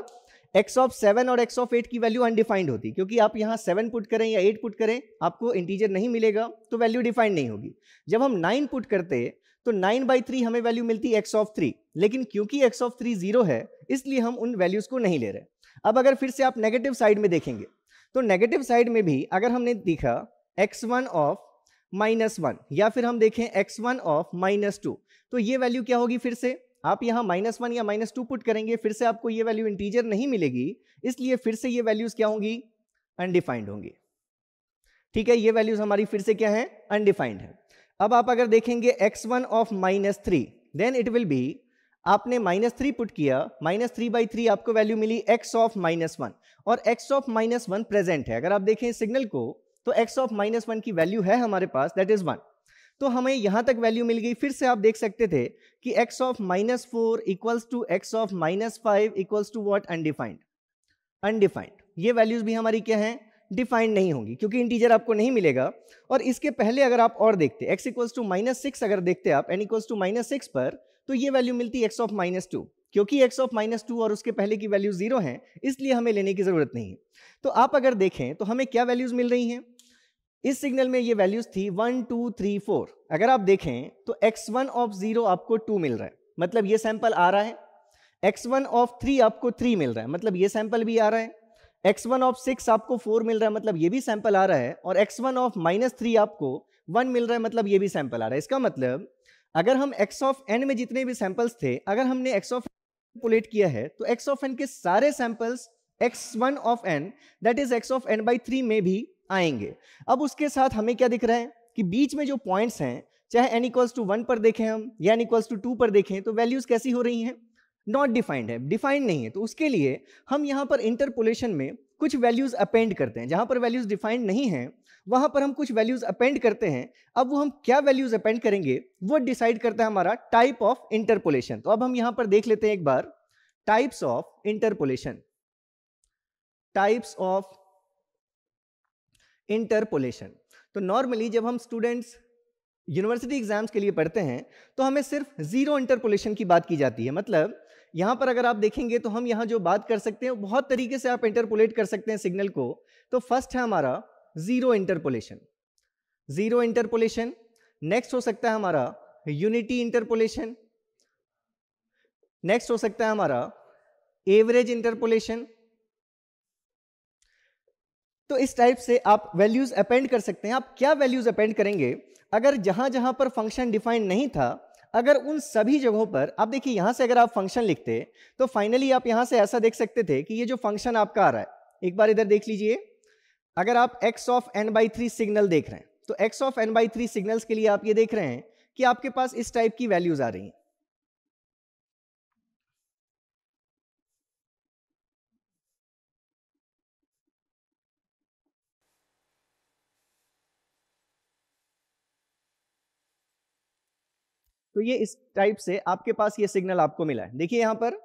Speaker 1: एक्स ऑफ सेवन और एक्स ऑफ एट की वैल्यू अनडिफाइंड होती क्योंकि आप यहाँ सेवन पुट करें या एट पुट करें आपको इंटीजर नहीं मिलेगा तो वैल्यू डिफाइंड नहीं होगी जब हम नाइन पुट करते तो नाइन बाई थ्री हमें वैल्यू मिलती एक्स ऑफ थ्री लेकिन क्योंकि एक्स ऑफ थ्री जीरो है इसलिए हम उन वैल्यूज को नहीं ले रहे अब अगर फिर से आप नेगेटिव साइड में देखेंगे तो नेगेटिव साइड में भी अगर हमने देखा x one of minus one या फिर हम देखें x one of minus two तो ये वैल्यू क्या होगी फिर से आप यहाँ माइनस वन या माइनस टू पुट करेंगे फिर से आपको ये वैल्यू इंटीजर नहीं मिलेगी इसलिए फिर से ये वैल्यूज क्या होंगी अनडिफाइंड होंगी ठीक है ये वैल्यूज हमारी फिर से क्या है अनडिफाइंड है अब आप अगर देखेंगे x one of minus three then it will be आपने माइनस थ्री पुट किया माइनस थ्री बाई थ्री आपको वैल्यू मिली एक्स ऑफ माइनस वन और x of minus one present है अगर आप देखें सिग्नल को तो एक्स ऑफ माइनस वन की वैल्यू है हमारे पास दैट इज वन तो हमें यहाँ तक वैल्यू मिल गई फिर से आप देख सकते थे कि x of minus four equals to x of minus five equals to what undefined undefined ये वैल्यूज भी हमारी क्या हैं डिफाइंड नहीं होंगी क्योंकि इंटीजर आपको नहीं मिलेगा और इसके पहले अगर आप और देखते x equals to minus six अगर देखते आप n equals to minus six पर तो ये वैल्यू मिलती है एक्स ऑफ माइनस टू क्योंकि एक्स ऑफ माइनस टू और उसके पहले की वैल्यू जीरो है इसलिए हमें लेने की जरूरत नहीं है तो आप अगर देखें तो हमें क्या वैल्यूज मिल रही हैं इस सिग्नल में ये वैल्यूज थी वन टू थ्री फोर अगर आप देखें तो एक्स वन ऑफ जीरो आपको टू मिल रहा है मतलब ये सैंपल आ रहा है एक्स वन ऑफ थ्री आपको थ्री मिल रहा है मतलब ये सैंपल भी आ रहा है एक्स वन ऑफ सिक्स आपको फोर मिल रहा है मतलब ये भी सैंपल आ रहा है और x one of minus three आपको वन मिल रहा है मतलब ये भी सैंपल आ रहा है इसका मतलब अगर हम एक्स ऑफ एन में जितने भी सैंपल्स थे अगर हमने एक्स ऑफ पोलेट किया है तो एक्स ऑफ एन के सारे samples x one of n that is x of n by three में भी आएंगे अब उसके साथ हमें क्या दिख रहा है कि बीच में जो पॉइंट्स हैं चाहे एन इक्वल्स टू वन पर देखें हम या एन इक्वल्स टू टू पर देखें तो वैल्यूज कैसी हो रही हैं नॉट डिफाइंड है डिफाइंड नहीं है तो उसके लिए हम यहाँ पर इंटरपोलेशन में कुछ वैल्यूज अपेंड करते हैं जहाँ पर वैल्यूज डिफाइंड नहीं है वहां पर हम कुछ वैल्यूज़ अपेंड करते हैं अब वो हम क्या वैल्यूज़ अपेंड करेंगे वो डिसाइड करता है हमारा टाइप ऑफ इंटरपोलेशन तो अब हम यहाँ पर देख लेते हैं एक बार types of interpolation types of interpolation तो नॉर्मली जब हम स्टूडेंट्स यूनिवर्सिटी एग्जाम्स के लिए पढ़ते हैं तो हमें सिर्फ जीरो इंटरपोलेशन की बात की जाती है मतलब यहां पर अगर आप देखेंगे तो हम यहां जो बात कर सकते हैं बहुत तरीके से आप इंटरपोलेट कर सकते हैं सिग्नल को तो फर्स्ट है हमारा zero interpolation zero interpolation next हो सकता है हमारा यूनिटी इंटरपोलेशन नेक्स्ट हो सकता है हमारा एवरेज इंटरपोलेशन तो इस टाइप से आप वैल्यूज अपेंड कर सकते हैं आप क्या वैल्यूज अपेंड करेंगे अगर जहां जहां पर फंक्शन डिफाइंड नहीं था अगर उन सभी जगहों पर आप देखिए यहां से अगर आप फंक्शन लिखते तो फाइनली आप यहां से ऐसा देख सकते थे कि ये जो फंक्शन आपका आ रहा है एक बार इधर देख लीजिए अगर आप x of n by three signal देख रहे हैं तो x of n by three signals के लिए आप ये देख रहे हैं कि आपके पास इस टाइप की वैल्यूज आ रही हैं तो ये इस टाइप से आपके पास ये सिग्नल आपको मिला है देखिए यहां पर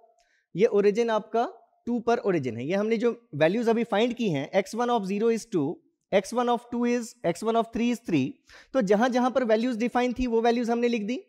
Speaker 1: ये ओरिजिन आपका टू पर ओरिजिन है ये हमने जो वैल्यूज अभी फाइंड की हैं x one of zero is two x one of two is x one of three is three तो जहां जहां पर वैल्यूज डिफाइन थी वो वैल्यूज हमने लिख दी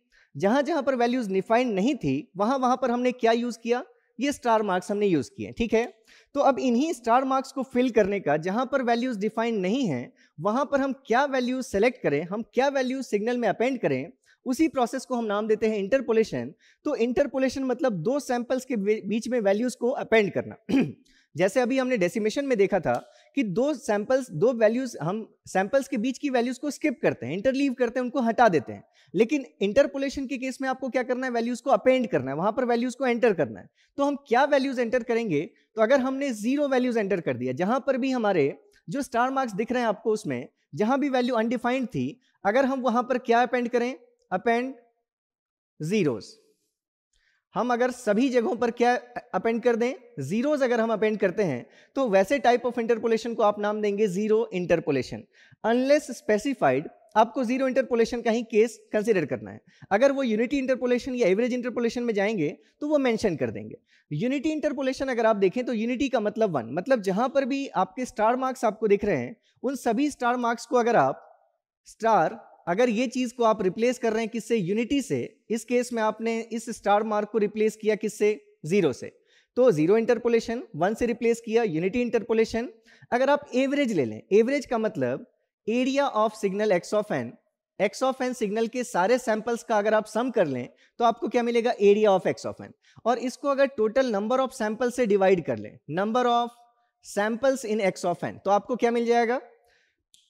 Speaker 1: जहां जहां पर वैल्यूज डिफाइन नहीं थी वहां वहां पर हमने क्या यूज किया ये स्टार मार्क्स हमने यूज किए ठीक है तो अब इन्हीं स्टार मार्क्स को फिल करने का जहां पर वैल्यूज डिफाइन नहीं है वहां पर हम क्या वैल्यूज सेलेक्ट करें हम क्या वैल्यूज सिग्नल में अपेंड करें उसी प्रोसेस को हम नाम देते हैं इंटरपोलेशन तो इंटरपोलेशन मतलब दो सैंपल्स के बीच में वैल्यूज को अपेंड करना जैसे अभी हमने डेसिमेशन में देखा था कि दो सैंपल्स दो वैल्यूज हम सैंपल्स के बीच की वैल्यूज को स्किप करते हैं इंटरलीव करते हैं उनको हटा देते हैं लेकिन इंटरपोलेशन के केस में आपको क्या करना है वैल्यूज को अपेंड करना है वहां पर वैल्यूज को एंटर करना है तो हम क्या वैल्यूज एंटर करेंगे तो अगर हमने जीरो वैल्यूज एंटर कर दिया जहां पर भी हमारे जो स्टार मार्क्स दिख रहे हैं आपको उसमें जहां भी वैल्यू अनडिफाइंड थी अगर हम वहां पर क्या अपेंड करें अपेंड जीरोस हम अगर सभी जगहों पर क्या अपेंड कर दें जीरोस अगर हम अपेंड करते हैं तो वैसे टाइप ऑफ इंटरपोलेशन को आप नाम देंगे जीरो इंटरपोलेशन अनलेस स्पेसिफाइड आपको जीरो इंटरपोलेशन का ही केस कंसीडर करना है अगर वो यूनिटी इंटरपोलेशन या एवरेज इंटरपोलेशन में जाएंगे तो वो मेंशन कर देंगे यूनिटी इंटरपोलेशन अगर आप देखें तो यूनिटी का मतलब वन मतलब जहां पर भी आपके स्टार मार्क्स आपको दिख रहे हैं उन सभी स्टार मार्क्स को अगर आप स्टार अगर ये चीज को आप रिप्लेस कर रहे हैं किससे यूनिटी से इस केस में आपने इस स्टार मार्क को रिप्लेस किया किससे जीरो से तो जीरो इंटरपोलेशन वन से रिप्लेस किया यूनिटी इंटरपोलेशन अगर आप एवरेज ले लें एवरेज का मतलब area of signal x of n x of n signal के सारे सैंपल्स का अगर आप सम कर लें तो आपको क्या मिलेगा area of x of N और इसको अगर टोटल नंबर ऑफ सैंपल से डिवाइड कर लें number of samples in x of n तो आपको क्या मिल जाएगा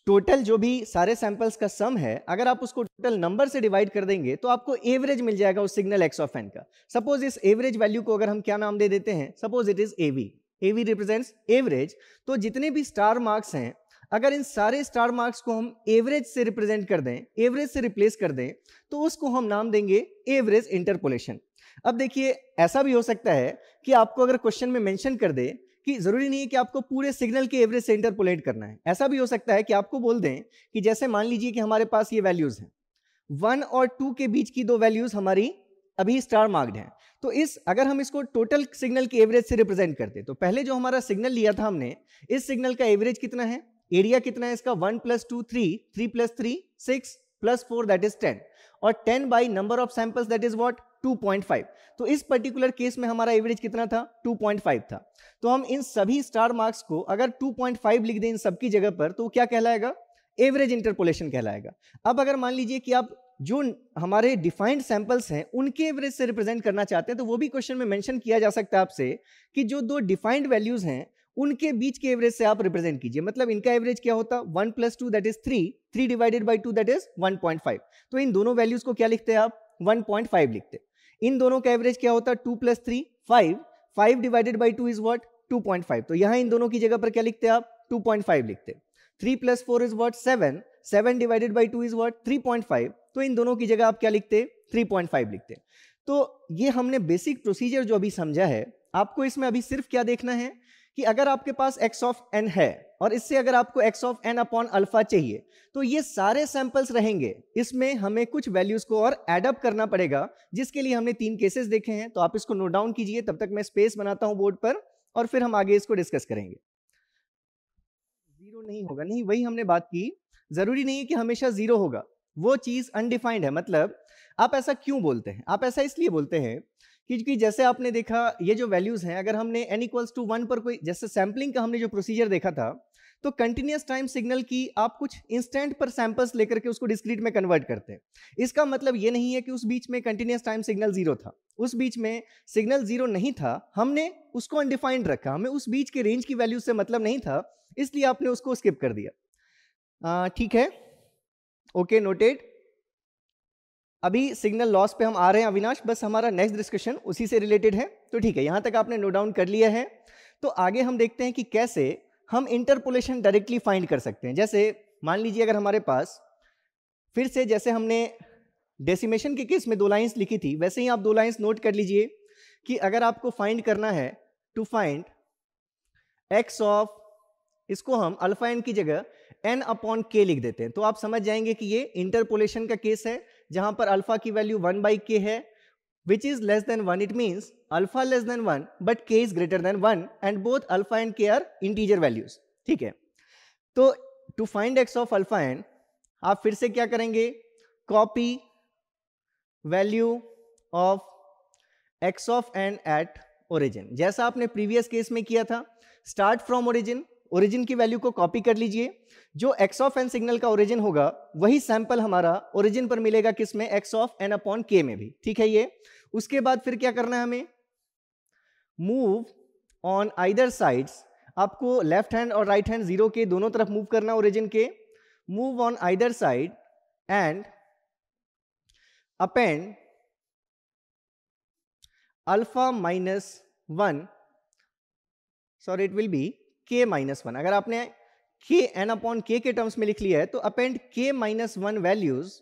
Speaker 1: टोटल जो भी सारे सैंपल्स का सम है अगर आप उसको टोटल नंबर से डिवाइड कर देंगे तो आपको एवरेज मिल जाएगा उस सिग्नल एक्स ऑफ एन का सपोज इस एवरेज वैल्यू को अगर हम क्या नाम दे देते हैं suppose it is AV AV represents average तो जितने भी स्टार मार्क्स हैं अगर इन सारे स्टार मार्क्स को हम एवरेज से रिप्रेजेंट कर दें एवरेज से रिप्लेस कर दें तो उसको हम नाम देंगे एवरेज इंटरपोलेशन अब देखिए ऐसा भी हो सकता है कि आपको अगर क्वेश्चन में मेंशन कर दे कि जरूरी नहीं है कि आपको पूरे सिग्नल की एवरेज से इंटरपोलेट करना है ऐसा भी हो सकता है कि आपको बोल दें कि जैसे मान लीजिए कि हमारे पास ये वैल्यूज हैं वन और टू के बीच की दो वैल्यूज हमारी अभी स्टार मार्क्ड है तो इस अगर हम इसको टोटल सिग्नल की एवरेज से रिप्रेजेंट करते तो पहले जो हमारा सिग्नल लिया था हमने इस सिग्नल का एवरेज कितना है एरिया कितना है इसका one plus two three three plus three six plus four that is ten और ten by number of samples that is what 2.5 तो इस पर्टिकुलर केस में हमारा एवरेज कितना था 2.5 था तो हम इन सभी स्टार मार्क्स को अगर 2.5 लिख दें इन सबकी जगह पर तो क्या कहलाएगा एवरेज इंटरपोलेशन कहलाएगा अब अगर मान लीजिए कि आप जो हमारे डिफाइंड सैंपल्स हैं उनके एवरेज से रिप्रेजेंट करना चाहते हैं तो वो भी क्वेश्चन में मैंशन किया जा सकता है आपसे कि जो दो डिफाइंड वैल्यूज हैं उनके बीच के एवरेज से आप रिप्रेजेंट कीजिए मतलब इनका एवरेज क्या होता one plus two that is three three divided by two that is one point five तो इन दोनों वैल्यूज को क्या लिखते हैं आप 1.5 लिखते हैं इन दोनों का एवरेज क्या होता है two plus three five five divided by two is what two point five तो यहां इन दोनों की जगह पर क्या लिखते हैं आप टू पॉइंट फाइव लिखते three plus four is what seven seven divided by two is what three point five तो इन दोनों की जगह आप क्या लिखते हैं थ्री पॉइंट फाइव लिखते हैं तो ये हमने बेसिक प्रोसीजर जो अभी समझा है आपको इसमें अभी सिर्फ क्या देखना है कि अगर आपके पास एक्स ऑफ एन है और इससे अगर आपको x of n upon alpha चाहिए तो ये सारे सैंपल्स रहेंगे इसमें हमें कुछ वैल्यूज को और एडअप करना पड़ेगा जिसके लिए हमने तीन केसेस देखे हैं तो आप इसको नोट डाउन कीजिए तब तक मैं स्पेस बनाता हूं बोर्ड पर और फिर हम आगे इसको डिस्कस करेंगे जीरो नहीं होगा नहीं वही हमने बात की जरूरी नहीं है कि हमेशा जीरो होगा वो चीज अनडिफाइंड है मतलब आप ऐसा क्यों बोलते हैं आप ऐसा इसलिए बोलते हैं क्योंकि जैसे आपने देखा ये जो वैल्यूज़ हैं अगर हमने एन इक्वल्स टू वन पर कोई जैसे सैम्पलिंग का हमने जो प्रोसीजर देखा था तो कंटिन्यूस टाइम सिग्नल की आप कुछ इंस्टेंट पर सैंपल्स लेकर के उसको डिस्क्रीट में कन्वर्ट करते हैं इसका मतलब ये नहीं है कि उस बीच में कंटिन्यूस टाइम सिग्नल जीरो था उस बीच में सिग्नल जीरो नहीं था हमने उसको अनडिफाइंड रखा हमें उस बीच के रेंज की वैल्यू से मतलब नहीं था इसलिए आपने उसको स्किप कर दिया ठीक है ओके नोटेड अभी सिग्नल लॉस पे हम आ रहे हैं अविनाश बस हमारा नेक्स्ट डिस्कशन उसी से रिलेटेड है तो ठीक है यहाँ तक आपने नोट डाउन कर लिया है तो आगे हम देखते हैं कि कैसे हम इंटरपोलेशन डायरेक्टली फाइंड कर सकते हैं जैसे मान लीजिए अगर हमारे पास फिर से जैसे हमने डेसिमेशन के केस में दो लाइंस लिखी थी वैसे ही आप दो लाइंस नोट कर लीजिए कि अगर आपको फाइंड करना है टू फाइंड एक्स ऑफ इसको हम अल्फा एन की जगह एन अपॉन के लिख देते हैं तो आप समझ जाएंगे कि ये इंटरपोलेशन का केस है जहां पर अल्फा की वैल्यू वन बाई के है which is less than one it means alpha less than one but k is greater than one and both alpha and k are integer values ठीक है तो to find x of alpha and आप फिर से क्या करेंगे copy value of x of and at origin जैसा आपने प्रीवियस केस में किया था स्टार्ट फ्रॉम ओरिजिन ओरिजिन की वैल्यू को कॉपी कर लीजिए जो एक्स ऑफ एन सिग्नल का ओरिजिन होगा वही सैंपल हमारा ओरिजिन पर मिलेगा किस में एक्स ऑफ एन अपॉन के में भी ठीक है ये उसके बाद फिर क्या करना है हमें मूव ऑन आइदर साइड्स आपको लेफ्ट हैंड और राइट हैंड जीरो के दोनों तरफ मूव करना ओरिजिन के move on either side and append alpha minus one sorry it will be k minus one अगर आपने के एन अपॉन के के टर्म्स में लिख लिया है तो append k minus one values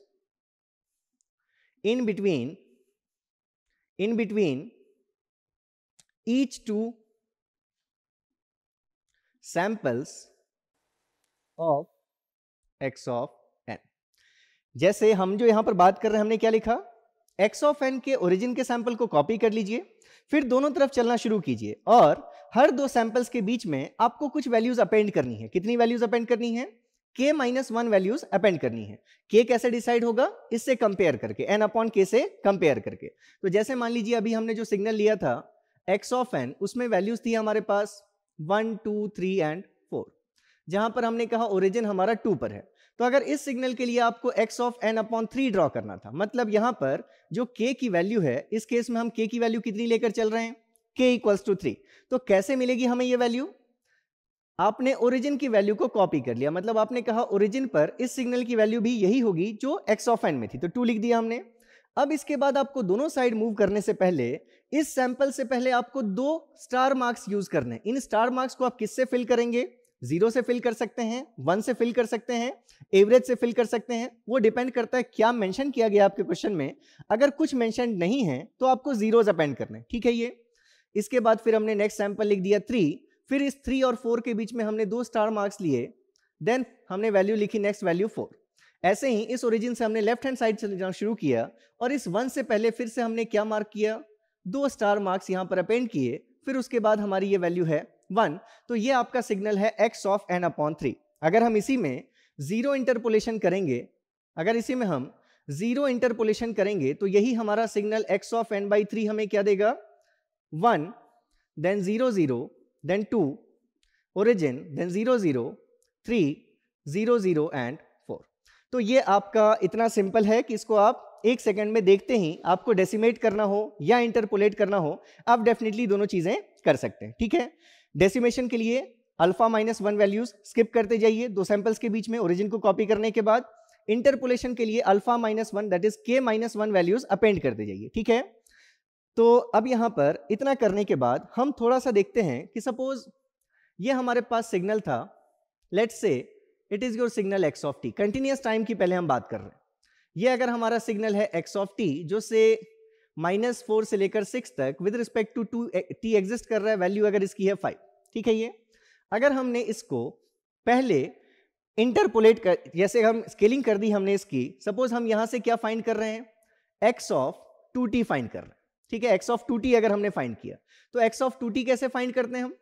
Speaker 1: in between in between each two samples of x of n जैसे हम जो यहां पर बात कर रहे हैं हमने क्या लिखा एक्स ऑफ एन के ओरिजिन के सैंपल को कॉपी कर लीजिए फिर दोनों तरफ चलना शुरू कीजिए और हर दो सैंपल्स के बीच में आपको कुछ वैल्यूज अपेंड करनी है कितनी वैल्यूज अपेंड करनी है k minus one values append करनी है के कैसे डिसाइड होगा इससे कंपेयर करके n अपॉन k से कंपेयर करके तो जैसे मान लीजिए अभी हमने जो सिग्नल लिया था एक्स ऑफ एन उसमें वैल्यूज थी हमारे पास one two three and four जहां पर हमने कहा ओरिजिन हमारा टू पर है तो अगर इस सिग्नल के लिए आपको x of n upon three draw करना था मतलब यहां पर जो k की वैल्यू है इस केस में हम k की वैल्यू कितनी लेकर चल रहे हैं के इक्वल्स टू थ्री तो कैसे मिलेगी हमें ये वैल्यू आपने ओरिजिन की वैल्यू को कॉपी कर लिया मतलब आपने कहा ओरिजिन पर इस सिग्नल की वैल्यू भी यही होगी जो एक्स ऑफ एन में थी तो टू लिख दिया हमने अब इसके बाद आपको दोनों साइड मूव करने से पहले इस सैंपल से पहले आपको दो स्टार मार्क्स यूज करने इन स्टार मार्क्स को आप किससे फिल करेंगे जीरो से फिल कर सकते हैं वन से फिल कर सकते हैं एवरेज से फिल कर सकते हैं वो डिपेंड करता है क्या मेंशन किया गया आपके क्वेश्चन में अगर कुछ मेंशन नहीं है तो आपको जीरो अपेंड करने ठीक है ये इसके बाद फिर हमने नेक्स्ट सैंपल लिख दिया थ्री फिर इस थ्री और फोर के बीच में हमने दो स्टार मार्क्स लिए देन हमने वैल्यू लिखी नेक्स्ट वैल्यू फोर ऐसे ही इस ओरिजिन से हमने लेफ्ट हैंड साइड जाना शुरू किया और इस वन से पहले फिर से हमने क्या मार्क किया दो स्टार मार्क्स यहाँ पर अपेंड किए फिर उसके बाद हमारी ये वैल्यू है वन तो ये आपका सिग्नल है x of n upon three अगर हम इसी में जीरो इंटरपोलेशन करेंगे अगर इसी में हम जीरो इंटरपोलेशन करेंगे तो यही हमारा signal x of n by three हमें क्या देगा 1, then 0, 0, then 2, origin, then 0, 0, 3, 0, 0 and 4. तो ये आपका इतना सिंपल है कि इसको आप एक सेकंड में देखते ही आपको डेसिमेट करना हो या इंटरपोलेट करना हो आप डेफिनेटली दोनों चीज़ें कर सकते हैं ठीक है डेसिमेशन के लिए alpha minus one values skip करते जाइए दो सैंपल्स के बीच में ओरिजिन को कॉपी करने के बाद इंटरपोलेशन के लिए alpha minus one that is k minus one values append करते जाइए ठीक है तो अब यहाँ पर इतना करने के बाद हम थोड़ा सा देखते हैं कि सपोज ये हमारे पास सिग्नल था let's say it is your signal x of t continuous time की पहले हम बात कर रहे हैं ये अगर हमारा सिग्नल है एक्स ऑफ टी जो से माइनस फोर से लेकर सिक्स तक with respect to two t exist कर रहा है वैल्यू अगर इसकी है फाइव ठीक है ये अगर हमने इसको पहले इंटरपोलेट कर जैसे हम स्केलिंग कर दी हमने इसकी सपोज हम यहां से क्या फाइंड कर रहे हैं x of two t find कर रहे हैं ठीक है एक्स ऑफ टू टी अगर हमने फाइंड किया तो एक्स ऑफ टू टी कैसे फाइंड करते हैं हम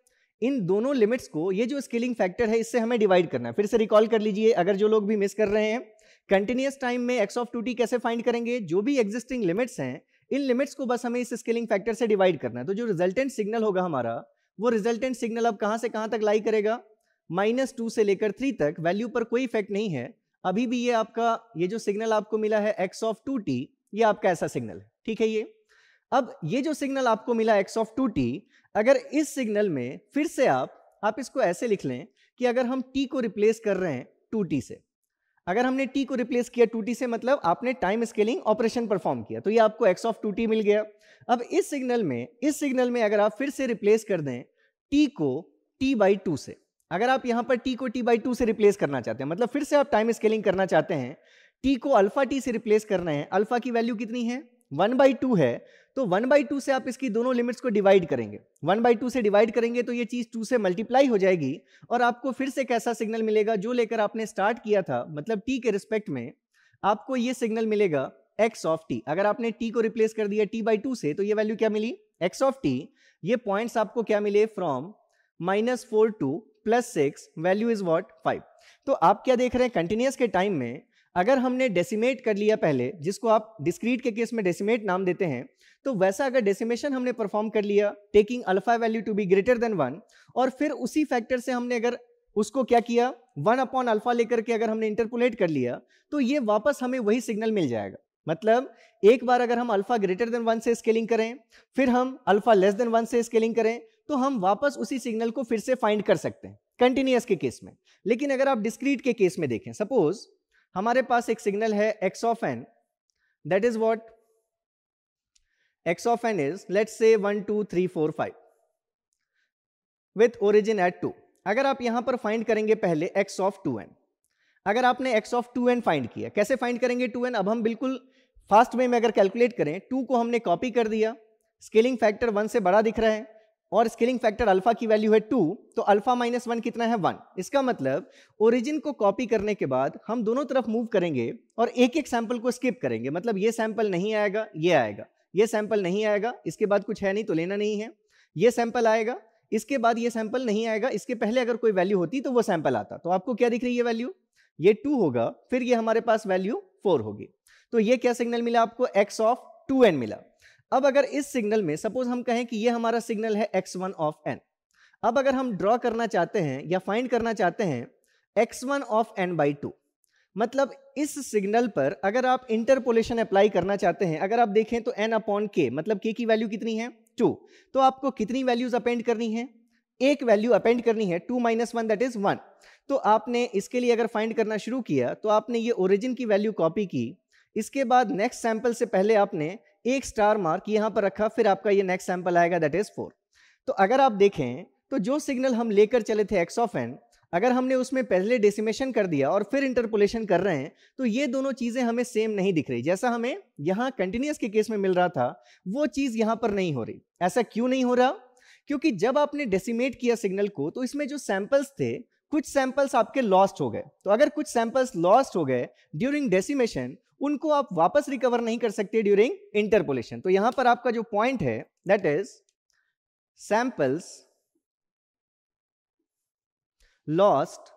Speaker 1: इन दोनों लिमिट्स को ये जो स्केलिंग फैक्टर है इससे हमें डिवाइड करना है फिर से रिकॉल कर लीजिए अगर जो लोग भी मिस कर रहे हैं कंटिन्यूस टाइम में एक्स ऑफ टू टी कैसे फाइंड करेंगे जो भी एग्जिस्टिंग लिमिट्स हैं इन लिमिट्स को बस हमें इस स्केलिंग फैक्टर से डिवाइड करना है तो जो रिजल्टेंट सिग्नल होगा हमारा वो रिजल्टेंट सिग्नल अब कहाँ से कहाँ तक लाई करेगा माइनस टू से लेकर थ्री तक वैल्यू पर कोई इफेक्ट नहीं है अभी भी ये आपका ये जो सिग्नल आपको मिला है एक्स ऑफ टू टी ये आपका ऐसा सिग्नल है ठीक है ये अब ये जो सिग्नल आपको मिला एक्स ऑफ टू टी अगर इस सिग्नल में फिर से आप आप इसको ऐसे लिख लें कि अगर हम टी को रिप्लेस कर रहे हैं टू टी से अगर हमने टी को रिप्लेस किया टू टी से मतलब आपने टाइम स्केलिंग ऑपरेशन परफॉर्म किया तो ये आपको एक्स ऑफ टू टी मिल गया अब इस सिग्नल में इस सिग्नल में अगर आप फिर से रिप्लेस कर दें टी को टी बाई टू से अगर आप यहाँ पर टी को टी बाई टू से रिप्लेस करना चाहते हैं मतलब फिर से आप टाइम स्केलिंग करना चाहते हैं टी को अल्फा टी से रिप्लेस कर रहे हैं अल्फा की वैल्यू कितनी है वन बाई टू है तो वन बाई टू से आप इसकी दोनों लिमिट्स को डिवाइड करेंगे वन बाई टू से डिवाइड करेंगे तो ये चीज़ टू से मल्टीप्लाई हो जाएगी और आपको फिर से कैसा सिग्नल मिलेगा जो लेकर आपने स्टार्ट किया था मतलब टी के रिस्पेक्ट में आपको ये सिग्नल मिलेगा एक्स ऑफ टी अगर आपने टी को रिप्लेस कर दिया टी बाई टू से तो ये वैल्यू क्या मिली एक्स ऑफ टी ये पॉइंट्स आपको क्या मिले from minus four to plus six value is what five तो आप क्या देख रहे हैं कंटिन्यूस के टाइम में अगर हमने डेसिमेट कर लिया पहले जिसको आप डिस्क्रीट के केस में डेसिमेट नाम देते हैं तो वैसा अगर डेसिमेशन हमने परफॉर्म कर लिया taking alpha value to be greater than one और फिर उसी फैक्टर से हमने अगर उसको क्या किया वन अपॉन अल्फा लेकर के अगर हमने इंटरपोलेट कर लिया तो ये वापस हमें वही सिग्नल मिल जाएगा मतलब एक बार अगर हम अल्फा ग्रेटर देन वन से स्केलिंग करें फिर हम अल्फा लेस देन वन से स्केलिंग करें तो हम वापस उसी सिग्नल को फिर से फाइंड कर सकते हैं कंटिन्यूस के केस में लेकिन अगर आप डिस्क्रीट के केस में देखें सपोज हमारे पास एक सिग्नल है x of n that is what x of n is let's say one two three four five with origin at two अगर आप यहां पर फाइंड करेंगे पहले एक्स ऑफ टू एन अगर आपने x of two n find किया कैसे फाइंड करेंगे टू एन अब हम बिल्कुल फास्ट वे में अगर कैलकुलेट करें टू को हमने कॉपी कर दिया स्केलिंग फैक्टर वन से बड़ा दिख रहा है और स्केलिंग फैक्टर अल्फा की वैल्यू है टू तो अल्फा माइनस वन कितना है वन इसका मतलब ओरिजिन को कॉपी करने के बाद हम दोनों तरफ मूव करेंगे और एक एक सैंपल को स्किप करेंगे मतलब ये सैंपल नहीं आएगा ये आएगा ये सैंपल नहीं आएगा इसके बाद कुछ है नहीं तो लेना नहीं है ये सैंपल आएगा इसके बाद ये सैंपल नहीं आएगा इसके पहले अगर कोई वैल्यू होती तो वो सैंपल आता तो आपको क्या दिख रही है वैल्यू ये टू होगा फिर ये हमारे पास वैल्यू फोर होगी तो ये क्या सिग्नल मिला आपको एक्स ऑफ टू एन मिला अब अगर इस सिग्नल में सपोज हम कहें कि ये हमारा सिग्नल है एक्स वन ऑफ एन अब अगर हम ड्रॉ करना चाहते हैं या फाइंड करना चाहते हैं x one of n by two मतलब इस सिग्नल पर अगर आप इंटरपोलेशन अप्लाई करना चाहते हैं अगर आप देखें तो एन अपॉन के मतलब के की वैल्यू कितनी है टू तो आपको कितनी वैल्यूज अपेंड करनी है एक वैल्यू अपेंड करनी है two minus one that is one तो आपने इसके लिए अगर फाइंड करना शुरू किया तो आपने ये ओरिजिन की वैल्यू कॉपी की इसके बाद नेक्स्ट सैंपल से पहले आपने एक स्टार मार्क यहां पर रखा फिर आपका ये नेक्स्ट सैंपल आएगा दैट इज फोर तो अगर आप देखें तो जो सिग्नल हम लेकर चले थे एक्स ऑफ एन अगर हमने उसमें पहले डेसिमेशन कर दिया और फिर इंटरपोलेशन कर रहे हैं तो ये दोनों चीज़ें हमें सेम नहीं दिख रही जैसा हमें यहाँ कंटिन्यूस के केस में मिल रहा था वो चीज़ यहाँ पर नहीं हो रही ऐसा क्यों नहीं हो रहा क्योंकि जब आपने डेसिमेट किया सिग्नल को तो इसमें जो सैंपल्स थे कुछ सैंपल्स आपके लॉस्ट हो गए तो अगर कुछ सैंपल्स लॉस्ट हो गए ड्यूरिंग डेसिमेशन उनको आप वापस रिकवर नहीं कर सकते ड्यूरिंग इंटरपोलेशन तो यहां पर आपका जो पॉइंट है that is samples lost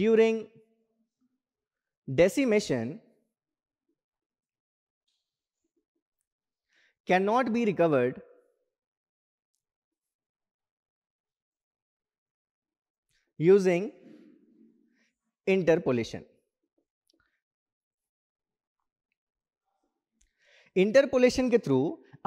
Speaker 1: during decimation can not be recovered using interpolation interpolation के थ्रू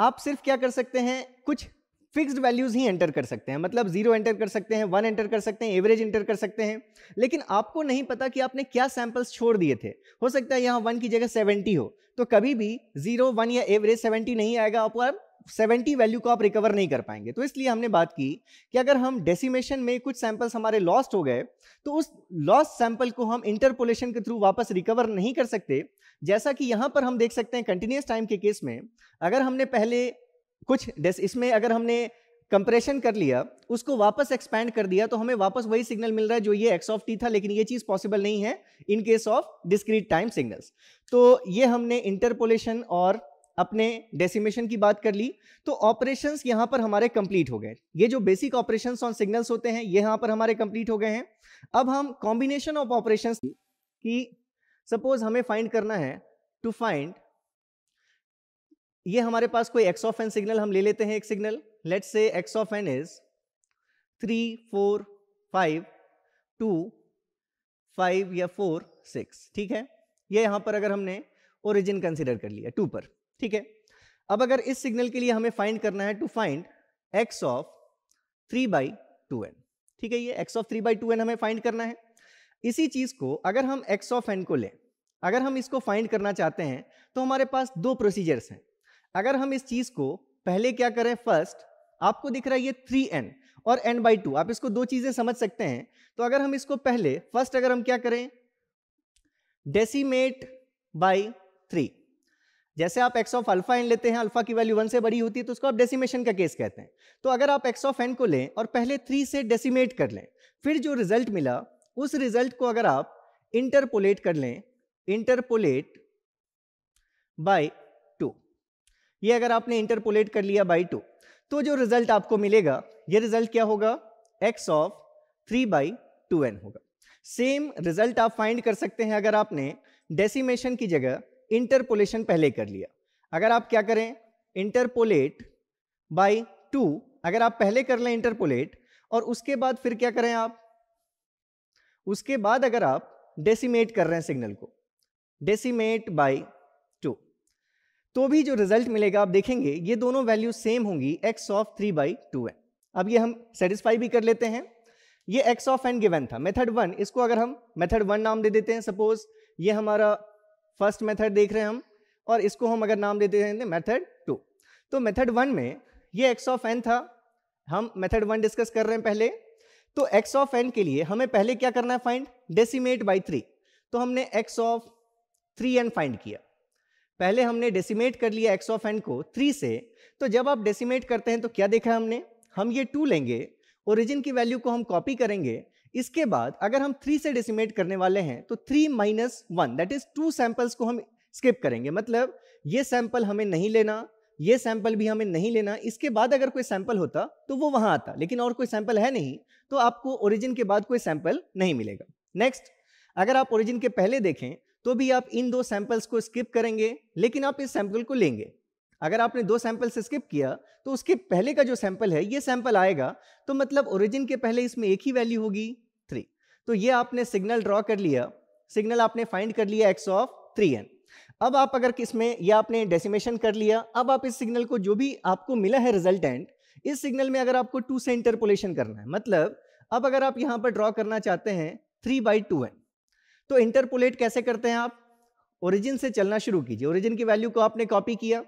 Speaker 1: आप सिर्फ क्या कर सकते हैं कुछ फिक्स्ड वैल्यूज ही एंटर कर सकते हैं मतलब जीरो एंटर कर सकते हैं वन एंटर कर सकते हैं एवरेज एंटर कर सकते हैं लेकिन आपको नहीं पता कि आपने क्या सैंपल्स छोड़ दिए थे हो सकता है यहाँ वन की जगह सेवेंटी हो तो कभी भी जीरो वन या एवरेज सेवेंटी नहीं आएगा आप सेवेंटी वैल्यू को आप रिकवर नहीं कर पाएंगे तो इसलिए हमने बात की कि अगर हम डेसीमेशन में कुछ सैंपल्स हमारे लॉस्ट हो गए तो उस लॉस्ट सैंपल को हम इंटरपोलेशन के थ्रू वापस रिकवर नहीं कर सकते जैसा कि यहाँ पर हम देख सकते हैं कंटिन्यूस टाइम के केस में अगर हमने पहले कुछ इसमें अगर हमने कंप्रेशन कर लिया उसको वापस एक्सपैंड कर दिया तो हमें वापस वही सिग्नल मिल रहा है जो ये एक्स ऑफ टी था लेकिन ये चीज पॉसिबल नहीं है in case of discrete time signals तो ये हमने इंटरपोलेशन और अपने डेसिमेशन की बात कर ली तो ऑपरेशंस यहां पर हमारे कंप्लीट हो गए ये जो बेसिक ऑपरेशंस ऑन सिग्नल्स होते हैं ये यहाँ पर हमारे कंप्लीट हो गए हैं अब हम कॉम्बिनेशन ऑफ ऑपरेशंस की सपोज हमें फाइंड करना है टू फाइंड ये हमारे पास कोई एक्स ऑफ एन सिग्नल हम ले लेते हैं एक signal let say x of n is three four five two five या फोर सिक्स ठीक है ये यहाँ पर अगर हमने ओरिजिन कंसिडर कर लिया टू पर ठीक है अब अगर इस सिग्नल के लिए हमें फाइंड करना है to find x of three by two n ठीक है ये x of three by two n हमें फाइंड करना है इसी चीज को अगर हम एक्स ऑफ एन को लें अगर हम इसको फाइंड करना चाहते हैं तो हमारे पास दो प्रोसीजर्स हैं अगर हम इस चीज को पहले क्या करें फर्स्ट आपको दिख रहा है ये थ्री एन और एन बाई टू आप इसको दो चीजें समझ सकते हैं तो अगर हम इसको पहले फर्स्ट अगर हम क्या करें डेसीमेट बाई थ्री जैसे आप एक्स ऑफ अल्फा एन लेते हैं अल्फा की वैल्यू वन से बड़ी होती है तो उसको आप डेसीमेशन का केस कहते हैं तो अगर आप एक्स ऑफ एन को लें और पहले थ्री से डेसीमेट कर लें फिर जो रिजल्ट मिला उस रिजल्ट को अगर आप इंटरपोलेट कर लें इंटरपोलेट बाई ये अगर आपने इंटरपोलेट कर लिया बाई टू तो जो रिजल्ट आपको मिलेगा ये रिजल्ट क्या होगा x of three by two n होगा सेम रिजल्ट आप फाइंड कर सकते हैं अगर आपने डेसीमेशन की जगह इंटरपोलेशन पहले कर लिया अगर आप क्या करें इंटरपोलेट बाई टू अगर आप पहले कर लें इंटरपोलेट और उसके बाद फिर क्या करें आप उसके बाद अगर आप डेसीमेट कर रहे हैं सिग्नल को डेसीमेट बाई तो भी जो रिजल्ट मिलेगा आप देखेंगे ये दोनों वैल्यू सेम होंगी x of three by two n अब ये हम सेटिस्फाई भी कर लेते हैं ये एक्स ऑफ एन गिवन था मेथड वन इसको अगर हम मेथड वन नाम दे देते हैं सपोज ये हमारा फर्स्ट मेथड देख रहे हैं हम और इसको हम अगर नाम देते हैं मेथड टू तो मेथड वन तो में ये एक्स ऑफ एन था हम मेथड वन डिस्कस कर रहे हैं पहले तो एक्स ऑफ एन के लिए हमें पहले क्या करना है फाइंड डेसीमेट बाई थ्री तो हमने x of three n find किया पहले हमने डेसीमेट कर लिया एक्स ऑफ एन को थ्री से तो जब आप डेसीमेट करते हैं तो क्या देखा हमने हम ये टू लेंगे ओरिजिन की वैल्यू को हम कॉपी करेंगे इसके बाद अगर हम थ्री से डेसीमेट करने वाले हैं तो three minus one that is two samples को हम स्किप करेंगे मतलब ये सैंपल हमें नहीं लेना ये सैंपल भी हमें नहीं लेना इसके बाद अगर कोई सैंपल होता तो वो वहाँ आता लेकिन और कोई सैंपल है नहीं तो आपको ओरिजिन के बाद कोई सैंपल नहीं मिलेगा नेक्स्ट अगर आप ओरिजिन के पहले देखें तो भी आप इन दो सैंपल्स को स्किप करेंगे लेकिन आप इस सैंपल को लेंगे अगर आपने दो सैंपल से स्किप किया तो उसके पहले का जो सैंपल है ये सैंपल आएगा तो मतलब ओरिजिन के पहले इसमें एक ही वैल्यू होगी थ्री तो ये आपने सिग्नल ड्रॉ कर लिया सिग्नल आपने फाइंड कर लिया एक्स ऑफ थ्री एन अब आप अगर किसमें यह आपने डेसिमेशन कर लिया अब आप इस सिग्नल को जो भी आपको मिला है रिजल्टेंट इस सिग्नल में अगर आपको टू से इंटरपोलेशन करना है मतलब अब अगर आप यहाँ पर ड्रॉ करना चाहते हैं थ्री बाई टू एन तो इंटरपोलेट कैसे करते हैं आप ओरिजिन से चलना शुरू कीजिए ओरिजिन की वैल्यू को आपने कॉपी किया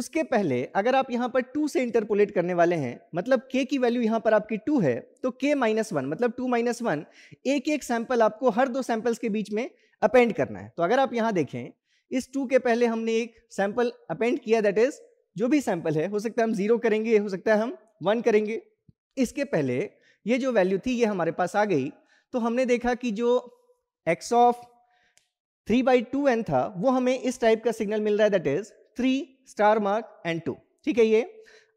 Speaker 1: उसके पहले अगर आप यहाँ पर टू से इंटरपोलेट करने वाले हैं मतलब के की वैल्यू यहाँ पर आपकी टू है तो के माइनस वन मतलब टू माइनस वन एक एक सैंपल आपको हर दो सैंपल्स के बीच में अपेंड करना है तो अगर आप यहाँ देखें इस टू के पहले हमने एक सैंपल अपेंड किया दैट इज जो भी सैंपल है हो सकता है हम जीरो करेंगे हो सकता है हम वन करेंगे इसके पहले ये जो वैल्यू थी ये हमारे पास आ गई तो हमने देखा कि जो x of three by two n था वो हमें इस टाइप का सिग्नल मिल रहा है that is three star mark n two ठीक है ये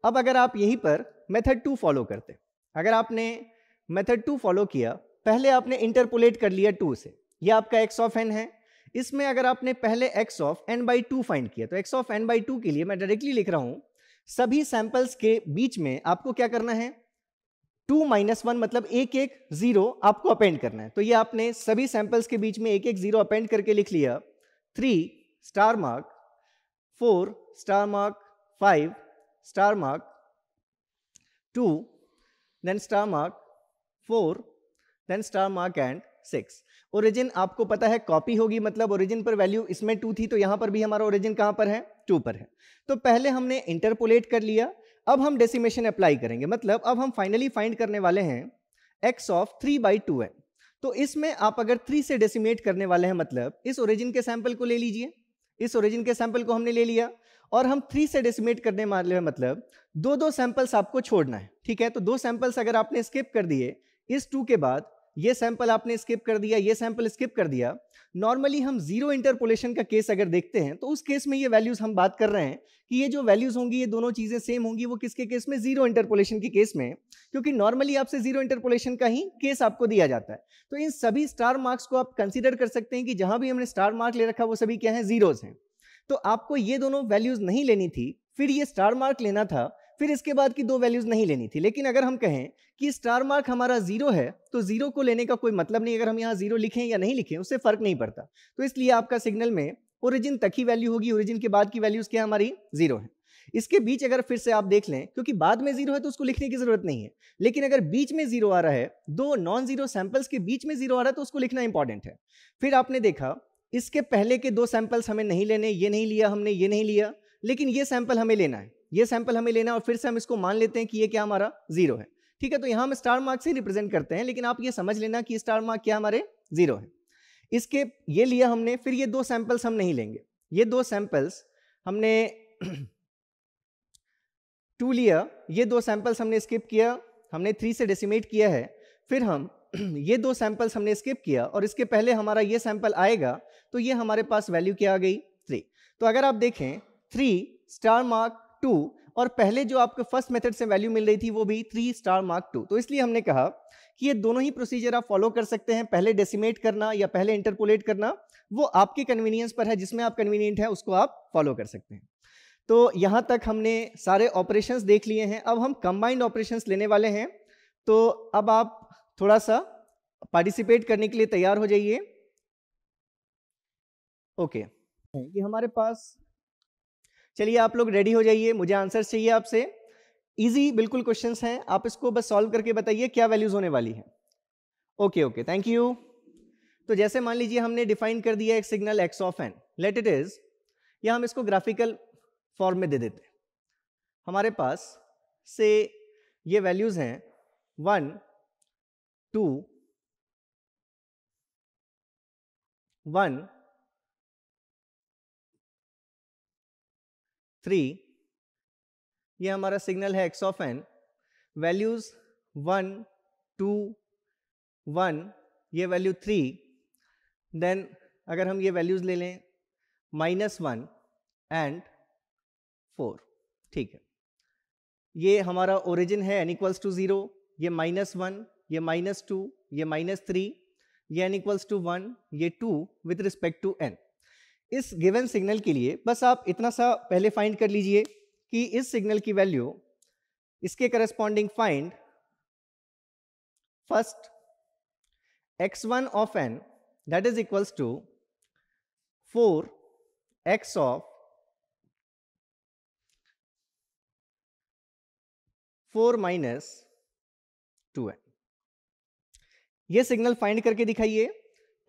Speaker 1: अब अगर आप यहीं पर मेथड टू फॉलो करते अगर आपने मेथड टू फॉलो किया पहले आपने इंटरपोलेट कर लिया टू से ये आपका एक्स ऑफ एन है इसमें अगर आपने पहले x of n by two find किया तो x of n by two के लिए मैं डायरेक्टली लिख रहा हूँ सभी सैंपल्स के बीच में आपको क्या करना है टू माइनस वन मतलब एक एक जीरो आपको अपेंड करना है तो ये आपने सभी सैंपल्स के बीच में एक एक जीरो अपेंड करके लिख लिया three star mark four star mark five star mark two then star mark four then star mark and six origin आपको पता है कॉपी होगी मतलब ओरिजिन पर वैल्यू इसमें टू थी तो यहाँ पर भी हमारा ओरिजिन कहाँ पर है टू पर है तो पहले हमने इंटरपोलेट कर लिया अब हम डेसीमेशन अप्लाई करेंगे मतलब अब हम फाइनली फाइंड करने वाले हैं x of three by two है तो इसमें आप अगर थ्री से डेसीमेट करने वाले हैं मतलब इस ओरिजिन के सैंपल को ले लीजिए इस ओरिजिन के सैंपल को हमने ले लिया और हम थ्री से डेसीमेट करने वाले हैं मतलब दो दो सैंपल्स आपको छोड़ना है ठीक है तो दो सैंपल्स अगर आपने स्किप कर दिए इस टू के बाद ये सैंपल आपने स्किप कर दिया ये सैंपल स्किप कर दिया नॉर्मली हम जीरो इंटरपोलेशन का केस अगर देखते हैं तो उस केस में ये वैल्यूज हम बात कर रहे हैं कि ये जो वैल्यूज होंगी ये दोनों चीजें सेम होंगी वो किसके केस में जीरो इंटरपोलेशन के केस में क्योंकि नॉर्मली आपसे जीरो इंटरपोलेशन का ही केस आपको दिया जाता है तो इन सभी स्टार मार्क्स को आप कंसिडर कर सकते हैं कि जहां भी हमने स्टार मार्क ले रखा वो सभी क्या है जीरोज हैं तो आपको ये दोनों वैल्यूज नहीं लेनी थी फिर ये स्टार मार्क लेना था फिर इसके बाद की दो वैल्यूज नहीं लेनी थी लेकिन अगर हम कहें कि स्टार मार्क हमारा जीरो है तो जीरो को लेने का कोई मतलब नहीं अगर हम यहाँ जीरो लिखें या नहीं लिखें उससे फर्क नहीं पड़ता तो इसलिए आपका सिग्नल में ओरिजिन तक ही वैल्यू होगी ओरिजिन के बाद की वैल्यूज क्या हमारी जीरो है इसके बीच अगर फिर से आप देख लें क्योंकि बाद में जीरो है तो उसको लिखने की जरूरत नहीं है लेकिन अगर बीच में जीरो आ रहा है दो नॉन जीरो सैंपल्स के बीच में जीरो आ रहा है तो उसको लिखना इंपॉर्टेंट है फिर आपने देखा इसके पहले के दो सैंपल्स हमें नहीं लेने ये नहीं लिया हमने ये नहीं लिया लेकिन ये सैंपल हमें लेना है ये सैंपल हमें लेना है और फिर से हम इसको मान लेते हैं कि ये क्या हमारा जीरो है ठीक है तो यहाँ हम स्टार मार्क से रिप्रेजेंट करते हैं लेकिन आप ये समझ लेना कि स्टार मार्क क्या हमारे जीरो है इसके ये लिया हमने फिर ये दो सैंपल्स हम नहीं लेंगे ये दो सैंपल्स हमने टू लिया ये दो सैंपल्स हमने स्किप किया हमने थ्री से डेसीमेट किया है फिर हम ये दो सैंपल्स हमने स्किप किया और इसके पहले हमारा ये सैंपल आएगा तो ये हमारे पास वैल्यू क्या आ गई थ्री तो अगर आप देखें थ्री स्टार मार्क टू और पहले जो आपको फर्स्ट मेथड से वैल्यू मिल रही थी वो भी थ्री स्टार मार्क टू तो इसलिए हमने कहा कि ये दोनों ही प्रोसीजर आप फॉलो कर सकते हैं पहले डेसीमेट करना या पहले इंटरपोलेट करना वो आपके कन्वीनियंस पर है जिसमें आप कन्वीनियंट है उसको आप फॉलो कर सकते हैं तो यहाँ तक हमने सारे ऑपरेशंस देख लिए हैं अब हम कंबाइंड ऑपरेशंस लेने वाले हैं तो अब आप थोड़ा सा पार्टिसिपेट करने के लिए तैयार हो जाइए ओके okay. ये हमारे पास चलिए आप लोग रेडी हो जाइए मुझे आंसर चाहिए आपसे इजी बिल्कुल क्वेश्चन हैं आप इसको बस सॉल्व करके बताइए क्या वैल्यूज होने वाली है ओके ओके थैंक यू तो जैसे मान लीजिए हमने डिफाइन कर दिया एक signal x of n let it is या हम इसको ग्राफिकल फॉर्म में दे देते हमारे पास से ये वैल्यूज हैं वन टू वन थ्री ये हमारा सिग्नल है x of n values one two one ये वैल्यू थ्री देन अगर हम ये वैल्यूज ले लें माइनस वन एंड फोर ठीक है ये हमारा ओरिजिन है एन इक्वल्स टू ज़ीरो ये माइनस वन ये माइनस टू ये माइनस थ्री ये एन इक्वल्स टू वन ये two with respect to n इस गिवन सिग्नल के लिए बस आप इतना सा पहले फाइंड कर लीजिए कि इस सिग्नल की वैल्यू इसके corresponding find first of n that is equals to four x of four minus two n ये सिग्नल फाइंड करके दिखाइए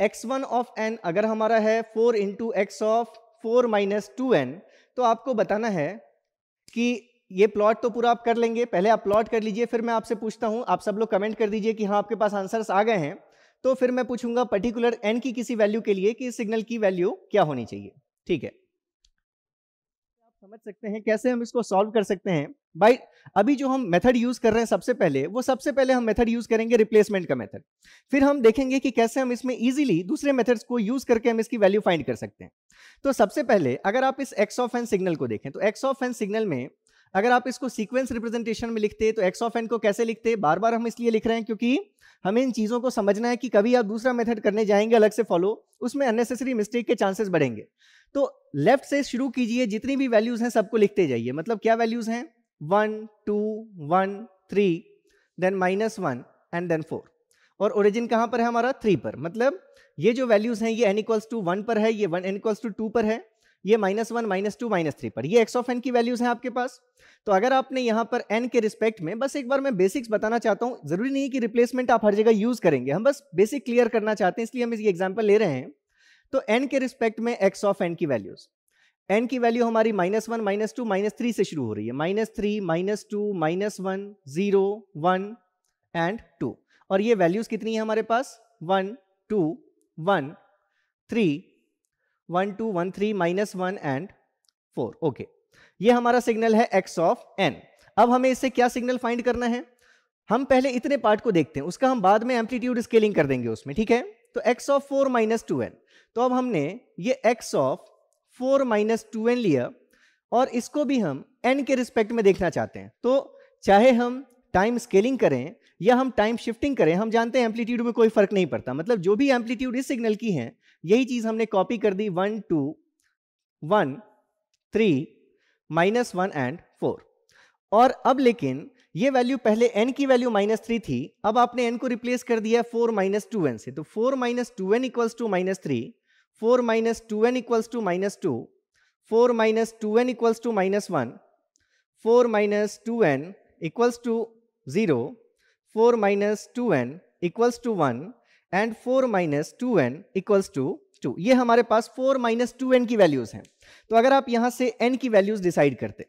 Speaker 1: एक्स वन ऑफ एन अगर हमारा है four into x of four minus two n तो आपको बताना है कि ये प्लॉट तो पूरा आप कर लेंगे पहले आप प्लॉट कर लीजिए फिर मैं आपसे पूछता हूँ आप सब लोग कमेंट कर दीजिए कि हाँ आपके पास आंसर्स आ गए हैं तो फिर मैं पूछूंगा पर्टिकुलर एन की किसी वैल्यू के लिए कि सिग्नल की वैल्यू क्या होनी चाहिए ठीक है आप समझ सकते हैं कैसे हम इसको सॉल्व कर सकते हैं बाई अभी जो हम मेथड यूज कर रहे हैं सबसे पहले वो सबसे पहले हम मेथड यूज करेंगे रिप्लेसमेंट का मेथड फिर हम देखेंगे कि कैसे हम इसमें इजीली दूसरे मेथड्स को यूज करके हम इसकी वैल्यू फाइंड कर सकते हैं तो सबसे पहले अगर आप इस एक्स ऑफ एन सिग्नल को देखें तो एक्स ऑफ एन सिग्नल में अगर आप इसको सीक्वेंस रिप्रेजेंटेशन में लिखते तो एक्स ऑफ एन को कैसे लिखते बार बार हम इसलिए लिख रहे हैं क्योंकि हमें इन चीज़ों को समझना है कि कभी आप दूसरा मेथड करने जाएंगे अलग से फॉलो उसमें अननेसेसरी मिस्टेक के चांसेस बढ़ेंगे तो लेफ्ट से शुरू कीजिए जितनी भी वैल्यूज़ हैं सबको लिखते जाइए मतलब क्या वैल्यूज़ हैं one two one three then minus one and then four और ओरिजिन कहाँ पर है हमारा थ्री पर मतलब ये जो वैल्यूज हैं ये एन इक्वल्स टू वन पर है ये one N equals to two पर है ये minus one minus two minus three पर ये एक्स ऑफ एन की वैल्यूज हैं आपके पास तो अगर आपने यहाँ पर एन के रिस्पेक्ट में बस एक बार मैं बेसिक्स बताना चाहता हूँ जरूरी नहीं कि रिप्लेसमेंट आप हर जगह यूज करेंगे हम बस बेसिक क्लियर करना चाहते हैं इसलिए हम इसकी एग्जाम्पल ले रहे हैं तो एन के रिस्पेक्ट में एक्स ऑफ एन की वैल्यूज एन की वैल्यू हमारी minus one minus two minus three से शुरू हो रही है minus three minus two minus one zero one and two और ये वैल्यूज कितनी है हमारे पास one two one three one two one three minus one and four okay ये हमारा सिग्नल है एक्स ऑफ एन अब हमें इससे क्या सिग्नल फाइंड करना है हम पहले इतने पार्ट को देखते हैं उसका हम बाद में एम्पलीट्यूड स्केलिंग कर देंगे उसमें ठीक है तो x of four minus two n तो अब हमने ये x of four minus two n लिया और इसको भी हम एन के रिस्पेक्ट में देखना चाहते हैं तो चाहे हम टाइम स्केलिंग करें या हम टाइम शिफ्टिंग करें हम जानते हैं एम्पलीट्यूड में कोई फर्क नहीं पड़ता मतलब जो भी एम्पलीट्यूड इस सिग्नल की है यही चीज़ हमने कॉपी कर दी one two one three minus one and four और अब लेकिन ये वैल्यू पहले एन की वैल्यू माइनस थ्री थी अब आपने एन को रिप्लेस कर दिया फोर माइनस टू एन से तो four minus two N equals to minus three four minus two N equals to minus two four minus two N equals to minus one four minus two N equals to zero four minus two N equals to one and four minus two N equals to two ये हमारे पास four minus two n की values हैं तो अगर आप यहां से एन की वैल्यूज डिसाइड करते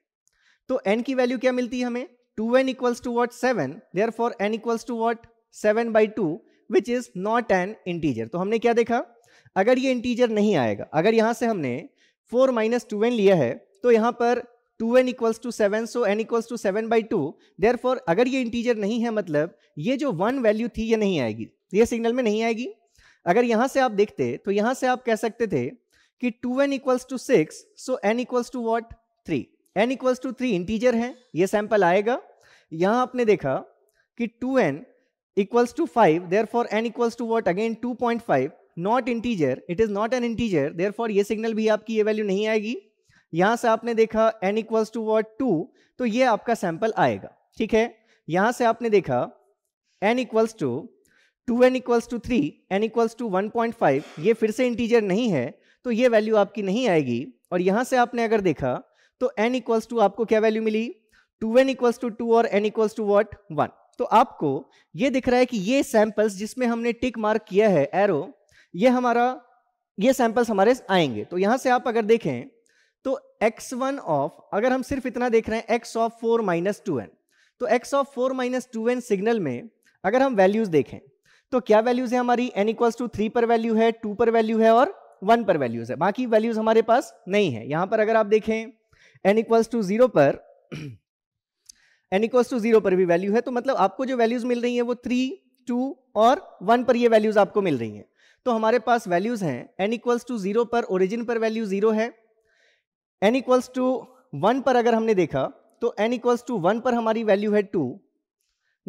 Speaker 1: तो एन की वैल्यू क्या मिलती है हमें two N equals to what seven therefore n equals to what seven by two which is not an integer तो हमने क्या देखा अगर ये इंटीजर नहीं आएगा अगर यहाँ से हमने फोर माइनस टू एन लिया है तो यहाँ पर two N equals to seven so n equals to seven by two therefore अगर ये इंटीजर नहीं है मतलब ये जो वन वैल्यू थी ये नहीं आएगी ये सिग्नल में नहीं आएगी अगर यहाँ से आप देखते तो यहाँ से आप कह सकते थे कि two N equals to six so n equals to what three N equals to three integer है ये सैंपल आएगा यहाँ आपने देखा कि two N equals to five therefore n equals to what again two point five not integer it is not an integer therefore ये signal भी आपकी ये वैल्यू नहीं आएगी यहां से आपने देखा n equals to what two तो ये आपका सैंपल आएगा ठीक है यहां से आपने देखा n equals to two N equals to three N equals to one point five ये फिर से इंटीजर नहीं है तो ये वैल्यू आपकी नहीं आएगी और यहां से आपने अगर देखा तो एन इक्वल्स टू आपको क्या वैल्यू मिली two N equals to two और n equals to what one तो आपको ये दिख रहा है कि ये सैंपल्स जिसमें हमने टिक मार्क किया है एरो ये हमारा ये सैंपल्स हमारे आएंगे तो यहां से आप अगर देखें तो एक्स वन ऑफ अगर हम सिर्फ इतना देख रहे हैं x of four minus two n तो x of four minus two n signal में अगर हम वैल्यूज देखें तो क्या वैल्यूज है हमारी एन इक्वल्स टू थ्री पर वैल्यू है टू पर वैल्यू है और वन पर वैल्यूज है बाकी वैल्यूज हमारे पास नहीं है यहां पर अगर आप देखें एन इक्वल्स टू जीरो पर एन इक्वल्स टू जीरो पर भी वैल्यू है तो मतलब आपको जो वैल्यूज मिल रही है वो थ्री टू और वन पर ये वैल्यूज आपको मिल रही है तो हमारे पास वैल्यूज हैं एन इक्वल्स टू जीरो पर ओरिजिन पर वैल्यू जीरो है एन इक्वल्स टू वन पर अगर हमने देखा तो एन इक्वल्स टू वन पर हमारी वैल्यू है two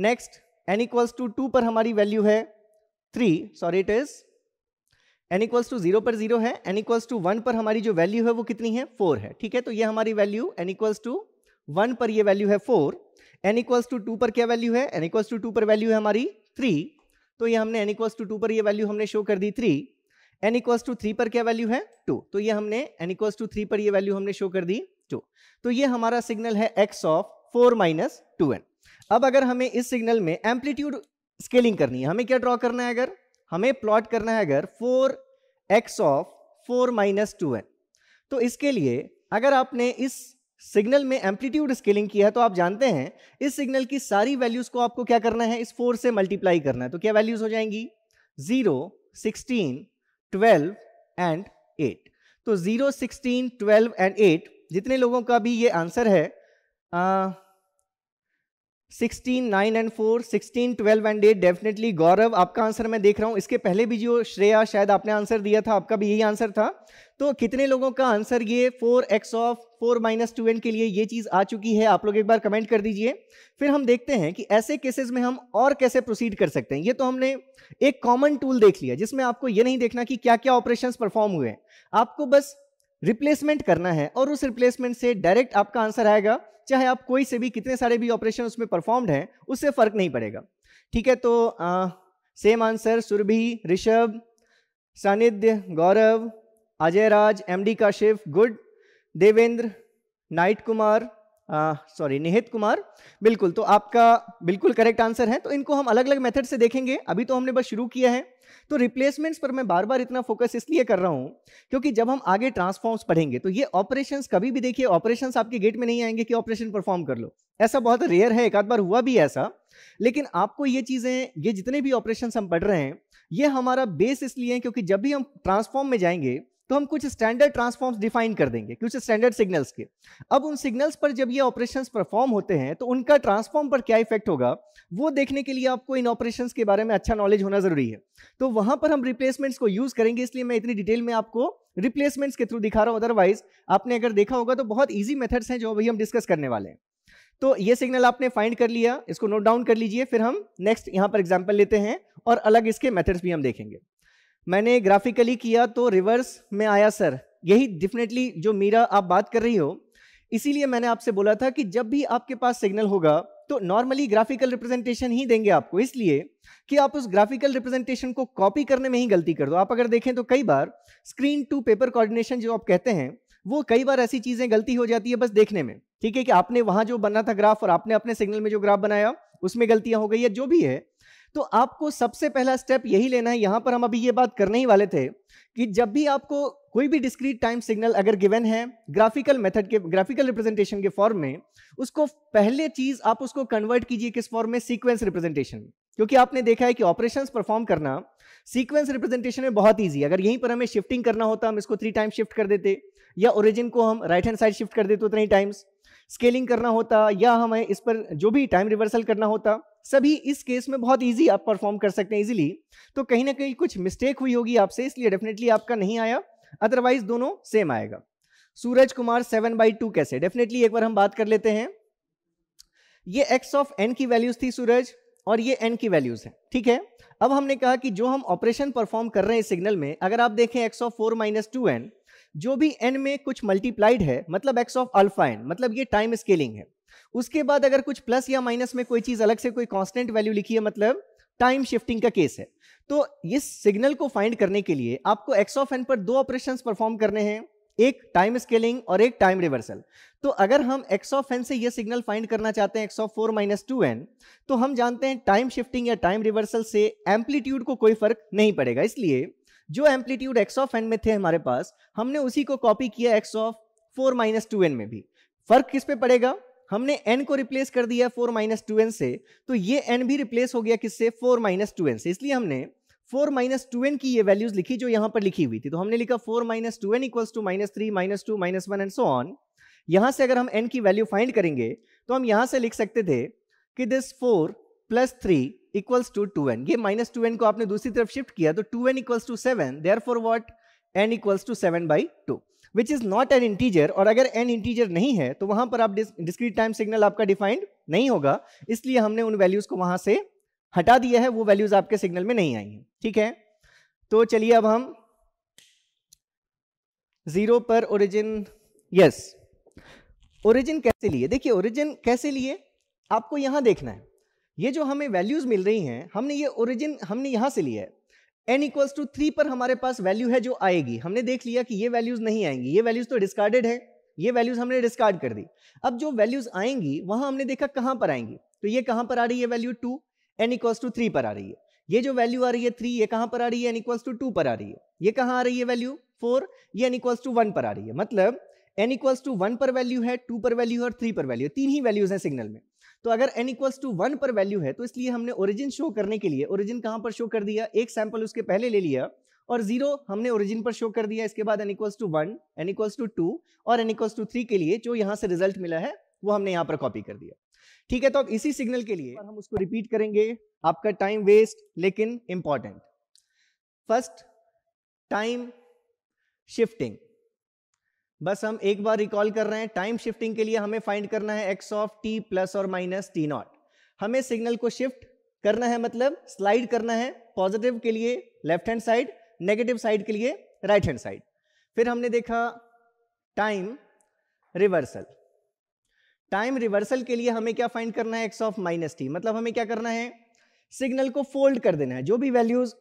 Speaker 1: next n equals to two पर हमारी वैल्यू है three sorry it is n equals to zero पर जीरो है एन इक्वल्स टू वन पर हमारी जो वैल्यू है वो कितनी है फोर है ठीक है तो ये हमारी value n equals to one पर ये वैल्यू है four n equals to two पर क्या वैल्यू है एन इक्वल्स टू टू पर वैल्यू है हमारी थ्री तो ये हमने एन इक्वल्स टू टू पर ये वैल्यू हमने शो कर दी three N equals to three पर क्या वैल्यू है टू तो ये हमने एन इक्वल्स टू थ्री पर ये वैल्यू हमने शो कर दी टू तो ये हमारा सिग्नल है x of four minus two n अब अगर हमें इस सिग्नल में एम्पलीट्यूड स्केलिंग करनी है हमें क्या ड्रॉ करना है अगर हमें प्लॉट करना है अगर four x of four minus two n तो इसके लिए अगर आपने इस सिग्नल में एम्पलीट्यूड स्केलिंग किया है तो आप जानते हैं इस सिग्नल की सारी वैल्यूज को आपको क्या करना है इस फोर से मल्टीप्लाई करना है तो क्या वैल्यूज हो जाएंगी zero sixteen twelve and eight तो zero sixteen twelve and eight जितने लोगों का भी ये आंसर है ah, sixteen nine and four sixteen twelve and eight definitely Gaurav आपका आंसर मैं देख रहा हूँ इसके पहले भी जो श्रेया शायद आपने आंसर दिया था आपका भी यही आंसर था तो कितने लोगों का आंसर ये four x of four minus two n के लिए ये चीज़ आ चुकी है आप लोग एक बार कमेंट कर दीजिए फिर हम देखते हैं कि ऐसे केसेस में हम और कैसे प्रोसीड कर सकते हैं ये तो हमने एक कॉमन टूल देख लिया जिसमें आपको ये नहीं देखना कि क्या क्या ऑपरेशन परफॉर्म हुए हैं आपको बस रिप्लेसमेंट करना है और उस रिप्लेसमेंट से डायरेक्ट आपका आंसर आएगा चाहे आप कोई से भी कितने सारे भी ऑपरेशन उसमें परफॉर्म्ड हैं उससे फर्क नहीं पड़ेगा ठीक है तो ah, same answer Surabhi Rishabh Sanidhya Gaurav Ajay Raj M D Kashif good Devendra नाइट कुमार सॉरी निहित कुमार बिल्कुल तो आपका बिल्कुल करेक्ट आंसर है तो इनको हम अलग अलग मेथड से देखेंगे अभी तो हमने बस शुरू किया है तो रिप्लेसमेंट्स पर मैं बार बार इतना फोकस इसलिए कर रहा हूं क्योंकि जब हम आगे ट्रांसफॉर्म्स पढ़ेंगे तो ये ऑपरेशंस कभी भी देखिए ऑपरेशंस आपके गेट में नहीं आएंगे कि ऑपरेशन परफॉर्म कर लो ऐसा बहुत रेयर है एक आध बार हुआ भी ऐसा लेकिन आपको ये चीज़ें ये जितने भी ऑपरेशन हम पढ़ रहे हैं ये हमारा बेस इसलिए है क्योंकि जब भी हम ट्रांसफॉर्म में जाएंगे तो हम कुछ स्टैंडर्ड ट्रांसफॉर्म्स डिफाइन कर देंगे कुछ स्टैंडर्ड सिग्नल्स के अब उन सिग्नल्स पर जब ये ऑपरेशंस परफॉर्म होते हैं तो उनका ट्रांसफॉर्म पर क्या इफेक्ट होगा वो देखने के लिए आपको इन ऑपरेशंस के बारे में अच्छा नॉलेज होना जरूरी है तो वहां पर हम रिप्लेसमेंट्स को यूज करेंगे इसलिए मैं इतनी डिटेल में आपको रिप्लेसमेंट्स के थ्रू दिखा रहा हूँ अदरवाइज आपने अगर देखा होगा तो बहुत ईजी मेथड्स हैं जो अभी हम डिस्कस करने वाले हैं तो ये सिग्नल आपने फाइंड कर लिया इसको नोट डाउन कर लीजिए फिर हम नेक्स्ट यहाँ पर एग्जाम्पल लेते हैं और अलग इसके मेथड्स भी हम देखेंगे मैंने ग्राफिकली किया तो रिवर्स में आया सर यही डेफिनेटली जो मीरा आप बात कर रही हो इसीलिए मैंने आपसे बोला था कि जब भी आपके पास सिग्नल होगा तो नॉर्मली ग्राफिकल रिप्रेजेंटेशन ही देंगे आपको इसलिए कि आप उस ग्राफिकल रिप्रेजेंटेशन को कॉपी करने में ही गलती कर दो आप अगर देखें तो कई बार स्क्रीन टू पेपर कोऑर्डिनेशन जो आप कहते हैं वो कई बार ऐसी चीजें गलती हो जाती है बस देखने में ठीक है कि आपने वहां जो बना था ग्राफ और आपने अपने सिग्नल में जो ग्राफ बनाया उसमें गलतियां हो गई है जो भी है तो आपको सबसे पहला स्टेप यही लेना है यहां पर हम अभी ये बात करने ही वाले थे कि जब भी आपको कोई भी डिस्क्रीट टाइम सिग्नल अगर गिवन है ग्राफिकल मेथड के ग्राफिकल रिप्रेजेंटेशन के फॉर्म में उसको पहले चीज आप उसको कन्वर्ट कीजिए किस फॉर्म में सीक्वेंस रिप्रेजेंटेशन क्योंकि आपने देखा है कि ऑपरेशन परफॉर्म करना सीक्वेंस रिप्रेजेंटेशन में बहुत ईजी अगर यहीं पर हमें शिफ्टिंग करना होता हम इसको थ्री टाइम शिफ्ट कर देते या ओरिजिन को हम राइट हैंड साइड शिफ्ट कर देते उतने ही टाइम्स स्केलिंग करना होता या हमें इस पर जो भी टाइम रिवर्सल करना होता सभी इस केस में बहुत इजी आप परफॉर्म कर सकते हैं इजीली तो कहीं ना कहीं कुछ मिस्टेक हुई होगी आपसे इसलिए डेफिनेटली आपका नहीं आया अदरवाइज दोनों सेम आएगा Suraj Kumar seven by two कैसे डेफिनेटली एक बार हम बात कर लेते हैं ये एक्स ऑफ एन की वैल्यूज थी सूरज और ये एन की वैल्यूज है ठीक है अब हमने कहा कि जो हम ऑपरेशन परफॉर्म कर रहे हैं सिग्नल में अगर आप देखें x of four minus two n जो भी एन में कुछ मल्टीप्लाइड है मतलब एक्स ऑफ अल्फा एन मतलब ये टाइम स्केलिंग है उसके बाद अगर कुछ प्लस या माइनस में कोई चीज अलग से कोई कांस्टेंट वैल्यू लिखी है मतलब टाइम शिफ्टिंग का केस है तो इस सिग्नल को फाइंड करने के लिए आपको एक्स ऑफ एन पर दो ऑपरेशन परफॉर्म करने हैं एक टाइम स्केलिंग और एक टाइम रिवर्सल तो अगर हम एक्स ऑफ एन से ये सिग्नल फाइंड करना चाहते हैं x of four minus two n तो हम जानते हैं टाइम शिफ्टिंग या टाइम रिवर्सल से एम्पलीट्यूड को कोई फर्क नहीं पड़ेगा इसलिए जो एम्पलीट्यूड एक्स ऑफ एन में थे हमारे पास हमने उसी को कॉपी किया x of four minus two n में भी फर्क किस पे पड़ेगा हमने एन को रिप्लेस कर दिया फोर माइनस टू एन से तो ये एन भी रिप्लेस हो गया किससे फोर माइनस टू एन से इसलिए हमने फोर माइनस टू एन की ये वैल्यूज लिखी जो यहां पर लिखी हुई थी तो हमने लिखा four minus two N equals to minus three minus two minus one and so on यहां से अगर हम एन की वैल्यू फाइंड करेंगे तो हम यहां से लिख सकते थे कि this four plus three equals to two n ये माइनस टू एन को आपने दूसरी तरफ शिफ्ट किया तो two N equals to seven therefore what n equals to seven by two which is not an integer और अगर N integer नहीं है तो वहां पर आप डिस्क्रीट टाइम सिग्नल आपका डिफाइंड नहीं होगा इसलिए हमने उन वैल्यूज को वहां से हटा दिया है वो वैल्यूज आपके सिग्नल में नहीं आई हैं ठीक है तो चलिए अब हम जीरो पर ओरिजिन यस ओरिजिन कैसे लिए देखिए ओरिजिन कैसे लिए आपको यहां देखना है ये जो हमें वैल्यूज मिल रही हैं हमने ये ओरिजिन हमने यहां से लिया है एन इक्वल्स टू थ्री पर हमारे पास वैल्यू है जो आएगी हमने देख लिया कि ये वैल्यूज नहीं आएंगी ये वैल्यूज तो डिस्कार्डेड है ये वैल्यूज हमने डिस्कार्ड कर दी अब जो वैल्यूज आएंगी वहां हमने देखा कहां पर आएंगी तो ये कहां पर आ रही है value two N equals to three पर आ रही है ये जो वैल्यू आ रही है थ्री ये कहां पर आ रही है एन इक्वल्स टू टू पर आ रही है ये कहां आ रही है वैल्यू फोर ये एन इक्वल्स टू वन पर आ रही है मतलब एन इक्वल्स टू वन पर वैल्यू है टू पर वैल्यू और थ्री पर वैल्यू तीन ही वैल्यूज है सिग्नल में तो अगर एन इक्वल्स टू वन पर वैल्यू है तो इसलिए हमने ओरिजिन शो करने के लिए ओरिजिन कहाँ पर शो कर दिया एक सैंपल उसके पहले ले लिया और जीरो हमने ओरिजिन पर शो कर दिया इसके बाद n equals to one N equals to two और एन इक्वल्स टू थ्री के लिए जो यहाँ से रिजल्ट मिला है वो हमने यहाँ पर कॉपी कर दिया ठीक है तो अब इसी सिग्नल के लिए हम उसको रिपीट करेंगे आपका टाइम वेस्ट लेकिन इंपॉर्टेंट फर्स्ट टाइम शिफ्टिंग बस हम एक बार रिकॉल कर रहे हैं टाइम शिफ्टिंग के लिए हमें फाइंड करना है एक्स ऑफ टी प्लस और माइनस टी नॉट हमें सिग्नल को शिफ्ट करना है मतलब स्लाइड करना है पॉजिटिव के लिए left hand side negative side के लिए राइट हैंड साइड फिर हमने देखा टाइम रिवर्सल टाइम रिवर्सल के लिए हमें क्या फाइंड करना है एक्स ऑफ माइनस टी मतलब हमें क्या करना है सिग्नल को फोल्ड कर देना है जो भी वैल्यूज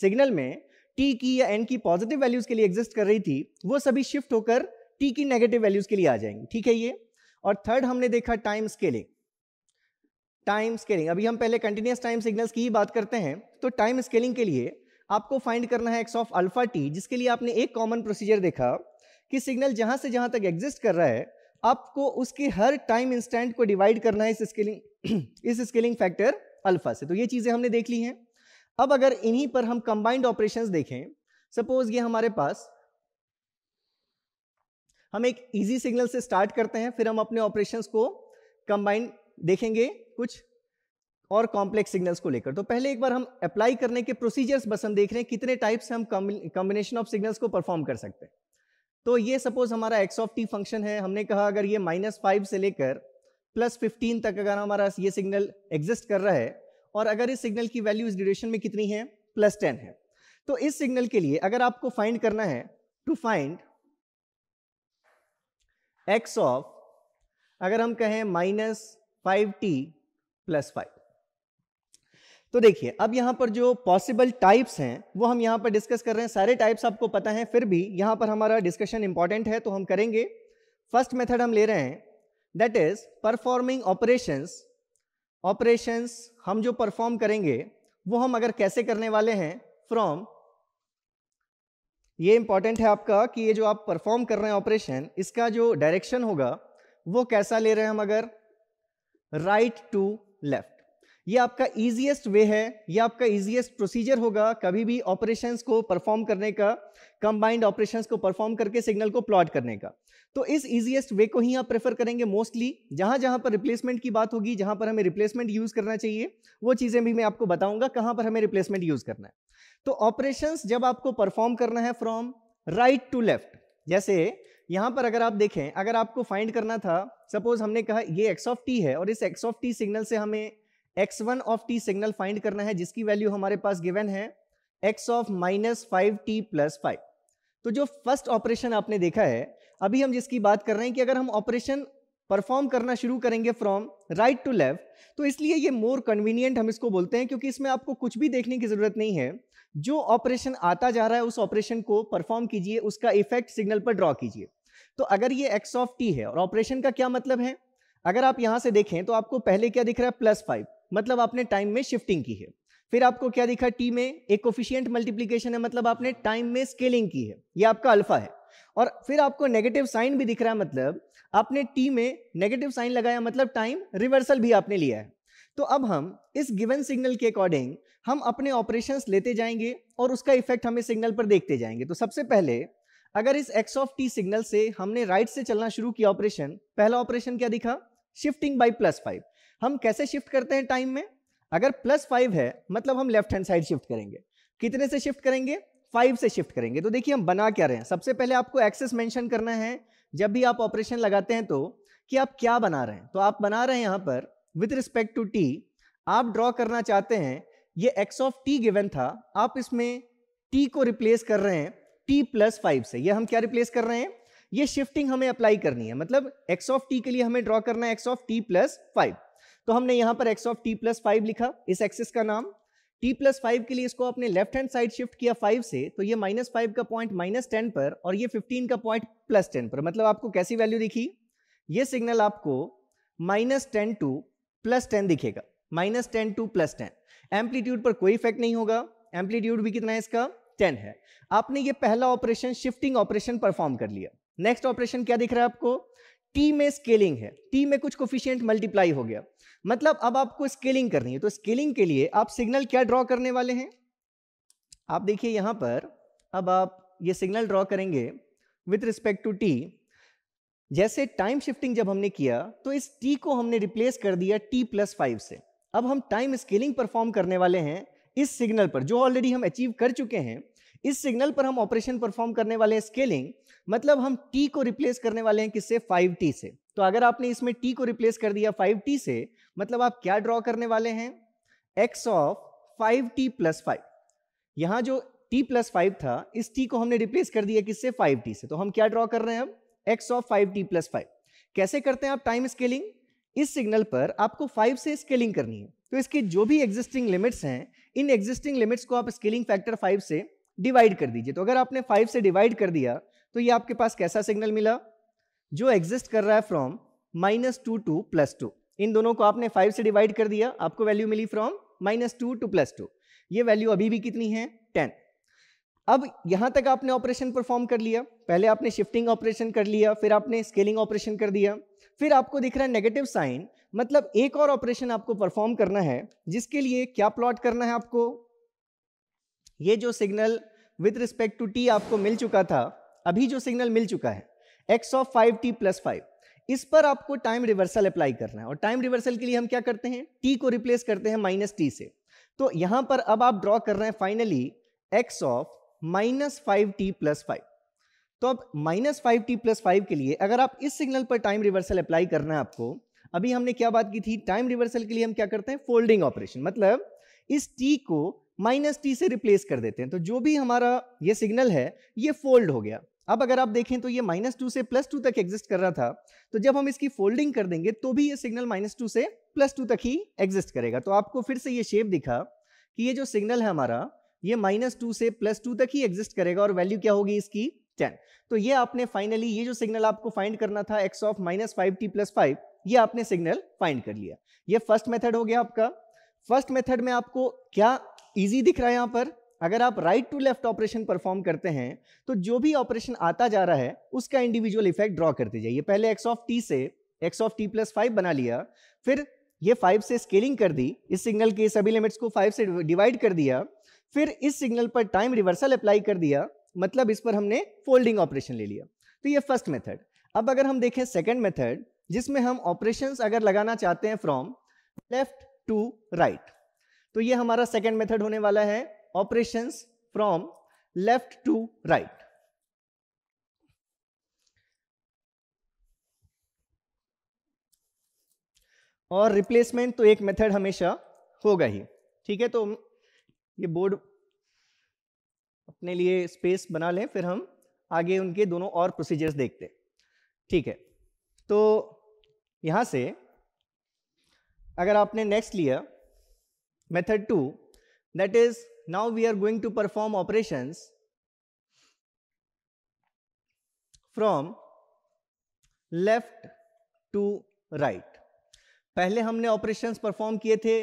Speaker 1: सिग्नल में टी की या एन की पॉजिटिव वैल्यूज के लिए एग्जिस्ट कर रही थी वो सभी शिफ्ट होकर टी की नेगेटिव वैल्यूज के लिए आ जाएंगी ठीक है ये और थर्ड हमने देखा टाइम स्केलिंग टाइम स्केलिंग अभी हम पहले कंटिन्यूस टाइम सिग्नल्स की ही बात करते हैं तो टाइम स्केलिंग के लिए आपको फाइंड करना है एक्स ऑफ अल्फा टी जिसके लिए आपने एक कॉमन प्रोसीजर देखा कि सिग्नल जहां से जहां तक एग्जिस्ट कर रहा है आपको उसके हर टाइम इंस्टेंट को डिवाइड करना है इस स्केलिंग इस स्केलिंग फैक्टर अल्फा से तो ये चीजें हमने देख ली हैं अब अगर इन्हीं पर हम कंबाइंड ऑपरेशंस देखें सपोज ये हमारे पास हम एक ईजी सिग्नल से स्टार्ट करते हैं फिर हम अपने ऑपरेशन को कंबाइन देखेंगे कुछ और कॉम्प्लेक्स सिग्नल्स को लेकर तो पहले एक बार हम अप्लाई करने के प्रोसीजर्स बस हम देख रहे हैं कितने टाइप से हम कॉम्बिनेशन ऑफ सिग्नल्स को परफॉर्म कर सकते हैं तो ये सपोज हमारा एक्स ऑफ टी फंक्शन है हमने कहा अगर ये माइनस फाइव से लेकर प्लस फिफ्टीन तक अगर हमारा ये सिग्नल एग्जिस्ट कर रहा है और अगर इस सिग्नल की वैल्यू इस ड्यूरेशन में कितनी है प्लस टेन है तो इस सिग्नल के लिए अगर आपको फाइंड करना है टू फाइंड एक्स ऑफ अगर हम कहें minus five t plus five तो देखिए अब यहां पर जो पॉसिबल टाइप्स हैं वो हम यहां पर डिस्कस कर रहे हैं सारे टाइप्स आपको पता है फिर भी यहां पर हमारा डिस्कशन इंपॉर्टेंट है तो हम करेंगे फर्स्ट मेथड हम ले रहे हैं that is performing operations operations हम जो परफॉर्म करेंगे वो हम अगर कैसे करने वाले हैं फ्रॉम ये इंपॉर्टेंट है आपका कि ये जो आप परफॉर्म कर रहे हैं ऑपरेशन इसका जो डायरेक्शन होगा वो कैसा ले रहे हैं हम अगर राइट टू लेफ्ट ये आपका इजिएस्ट वे है ये आपका इजिएस्ट प्रोसीजर होगा कभी भी ऑपरेशंस को परफॉर्म करने का कंबाइंड ऑपरेशंस को परफॉर्म करके सिग्नल को प्लॉट करने का तो इस ईजिएस्ट वे को ही आप प्रेफर करेंगे मोस्टली जहां जहां पर रिप्लेसमेंट की बात होगी जहां पर हमें रिप्लेसमेंट यूज करना चाहिए वो चीजें भी मैं आपको बताऊंगा कहां पर हमें रिप्लेसमेंट यूज करना है तो ऑपरेशन जब आपको परफॉर्म करना है फ्रॉम राइट टू लेफ्ट जैसे यहां पर अगर आप देखें अगर आपको फाइंड करना था सपोज हमने कहा ये एक्स ऑफ टी है और इस एक्स ऑफ टी सिग्नल से हमें x one of T signal find करना है जिसकी वैल्यू हमारे पास गिवन है x of minus five t plus five तो जो फर्स्ट ऑपरेशन आपने देखा है अभी हम जिसकी बात कर रहे हैं कि अगर हम ऑपरेशन परफॉर्म करना शुरू करेंगे फ्रॉम राइट टू लेफ्ट तो इसलिए ये मोर कन्वीनियंट हम इसको बोलते हैं क्योंकि इसमें आपको कुछ भी देखने की ज़रूरत नहीं है जो ऑपरेशन आता जा रहा है उस ऑपरेशन को परफॉर्म कीजिए उसका इफेक्ट सिग्नल पर ड्रॉ कीजिए तो अगर ये एक्स ऑफ टी है और ऑपरेशन का क्या मतलब है अगर आप यहाँ से देखें तो आपको पहले क्या दिख रहा है प्लस फाइव मतलब आपने टाइम में शिफ्टिंग की है फिर आपको क्या दिखा टी में एक कोफिशियंट मल्टीप्लीकेशन है मतलब आपने टाइम में स्केलिंग की है ये आपका अल्फा है और फिर आपको नेगेटिव साइन भी दिख रहा है मतलब आपने टी में नेगेटिव साइन लगाया मतलब टाइम रिवर्सल भी आपने लिया है तो अब हम इस गिवन सिग्नल के अकॉर्डिंग हम अपने ऑपरेशंस लेते जाएंगे और उसका इफेक्ट हमें सिग्नल पर देखते जाएंगे तो सबसे पहले अगर इस एक्स ऑफ टी सिग्नल से हमने राइट से चलना शुरू किया ऑपरेशन पहला ऑपरेशन क्या दिखा शिफ्टिंग बाई प्लस फाइव हम कैसे शिफ्ट करते हैं टाइम में अगर प्लस फाइव है मतलब हम लेफ्ट हैंड साइड शिफ्ट करेंगे कितने से शिफ्ट करेंगे फाइव से शिफ्ट करेंगे तो देखिए हम बना क्या रहे हैं सबसे पहले आपको एक्सेस मेंशन करना है जब भी आप ऑपरेशन लगाते हैं तो कि आप क्या बना रहे हैं तो आप बना रहे हैं यहाँ पर विथ रिस्पेक्ट टू टी आप ड्रॉ करना चाहते हैं ये एक्स ऑफ टी गिवन था आप इसमें टी को रिप्लेस कर रहे हैं टी प्लस फाइव से ये हम क्या रिप्लेस कर रहे हैं ये शिफ्टिंग हमें अप्लाई करनी है मतलब एक्स ऑफ टी के लिए हमें ड्रॉ करना है x of t plus five तो हमने यहाँ पर x of t plus five लिखा इस एक्सिस का नाम टी प्लस फाइव के लिए इसको आपने लेफ्ट हैंड साइड शिफ्ट किया फाइव से तो ये माइनस फाइव का पॉइंट माइनस टेन पर और ये फिफ्टीन का पॉइंट प्लस टेन पर मतलब आपको कैसी वैल्यू दिखी ये सिग्नल आपको minus ten to plus ten दिखेगा minus ten to plus ten amplitude पर कोई इफेक्ट नहीं होगा एम्पलीट्यूड भी कितना है इसका टेन है आपने ये पहला ऑपरेशन शिफ्टिंग ऑपरेशन परफॉर्म कर लिया नेक्स्ट ऑपरेशन क्या दिख रहा है आपको टी में स्केलिंग है टी में कुछ कोफिशियंट मल्टीप्लाई हो गया मतलब अब आपको स्केलिंग करनी है तो स्केलिंग के लिए आप सिग्नल क्या ड्रॉ करने वाले हैं आप देखिए यहां पर अब आप ये सिग्नल ड्रॉ करेंगे विथ रिस्पेक्ट टू टी जैसे टाइम शिफ्टिंग जब हमने किया तो इस टी को हमने रिप्लेस कर दिया टी प्लस फाइव से अब हम टाइम स्केलिंग परफॉर्म करने वाले हैं इस सिग्नल पर जो ऑलरेडी हम अचीव कर चुके हैं इस सिग्नल पर हम ऑपरेशन परफॉर्म करने वाले हैं स्केलिंग मतलब हम टी को रिप्लेस करने वाले हैं किससे फाइव टी से तो अगर आपने इसमें टी को रिप्लेस कर दिया फाइव टी से मतलब आप क्या ड्रॉ करने वाले हैं x of five t plus five यहां जो टी प्लस फाइव था इस टी को हमने रिप्लेस कर दिया किससे फाइव टी से तो हम क्या ड्रॉ कर रहे हैं हम x of five t plus five कैसे करते हैं आप टाइम स्केलिंग इस सिग्नल पर आपको फाइव से स्केलिंग करनी है तो इसके जो भी एग्जिस्टिंग लिमिट्स हैं इन एग्जिस्टिंग लिमिट्स को आप स्केलिंग फैक्टर फाइव से डिवाइड कर दीजिए तो अगर आपने फाइव से डिवाइड कर दिया तो ये आपके पास कैसा सिग्नल मिला जो एग्जिस्ट कर रहा है from minus two to plus two इन दोनों को आपने फाइव से डिवाइड कर दिया आपको वैल्यू मिली from minus two to plus two ये वैल्यू अभी भी कितनी है टेन अब यहां तक आपने ऑपरेशन परफॉर्म कर लिया पहले आपने शिफ्टिंग ऑपरेशन कर लिया फिर आपने स्केलिंग ऑपरेशन कर दिया फिर आपको दिख रहा है नेगेटिव साइन मतलब एक और ऑपरेशन आपको परफॉर्म करना है जिसके लिए क्या प्लॉट करना है आपको ये जो signal with respect to t आपको मिल चुका था अभी जो सिग्नल मिल चुका है x of five t plus five इस पर आपको टाइम रिवर्सल अप्लाई करना है और टाइम रिवर्सल के लिए हम क्या करते हैं टी को रिप्लेस करते हैं माइनस टी से तो यहां पर अब आप ड्रॉ कर रहे हैं finally x of minus five t plus five तो अब minus five t plus five के लिए अगर आप इस सिग्नल पर टाइम रिवर्सल अप्लाई करना है आपको अभी हमने क्या बात की थी टाइम रिवर्सल के लिए हम क्या करते हैं फोल्डिंग ऑपरेशन मतलब इस टी को माइनस टी से रिप्लेस कर देते हैं तो जो भी हमारा ये सिग्नल है ये फोल्ड हो गया अब अगर आप देखें तो ये माइनस टू से प्लस टू तक एग्जिस्ट कर रहा था तो जब हम इसकी फोल्डिंग कर देंगे तो भी ये सिग्नल माइनस टू से प्लस टू तक ही एग्जिस्ट करेगा तो आपको फिर से ये शेप दिखा कि ये जो सिग्नल है हमारा ये माइनस टू से प्लस टू तक ही एग्जिस्ट करेगा और वैल्यू क्या होगी इसकी टेन तो ये आपने फाइनली ये जो सिग्नल आपको फाइंड करना था x of minus five t plus five ये आपने सिग्नल फाइंड कर लिया ये फर्स्ट मेथड हो गया आपका फर्स्ट मेथड में आपको क्या इजी दिख रहा है यहाँ पर अगर आप right to left operation perform करते हैं तो जो भी ऑपरेशन आता जा रहा है उसका इंडिविजुअल इफेक्ट ड्रॉ करते जाइए पहले एक्स ऑफ टी से x of t plus five बना लिया फिर ये फाइव से स्केलिंग कर दी इस सिग्नल के सभी लिमिट्स को फाइव से डिवाइड कर दिया फिर इस सिग्नल पर टाइम रिवर्सल अप्लाई कर दिया मतलब इस पर हमने फोल्डिंग ऑपरेशन ले लिया तो ये फर्स्ट मेथड अब अगर हम देखें सेकेंड मेथड जिसमें हम ऑपरेशन अगर लगाना चाहते हैं फ्रॉम लेफ्ट टू राइट तो ये हमारा सेकेंड मेथड होने वाला है operations from left to right. और रिप्लेसमेंट तो एक मेथड हमेशा होगा ही ठीक है तो ये बोर्ड अपने लिए स्पेस बना लें फिर हम आगे उनके दोनों और प्रोसीजर्स देखते ठीक है तो यहाँ से अगर आपने नेक्स्ट लिया method two that is now we are going to perform operations from left to right पहले हमने ऑपरेशन परफॉर्म किए थे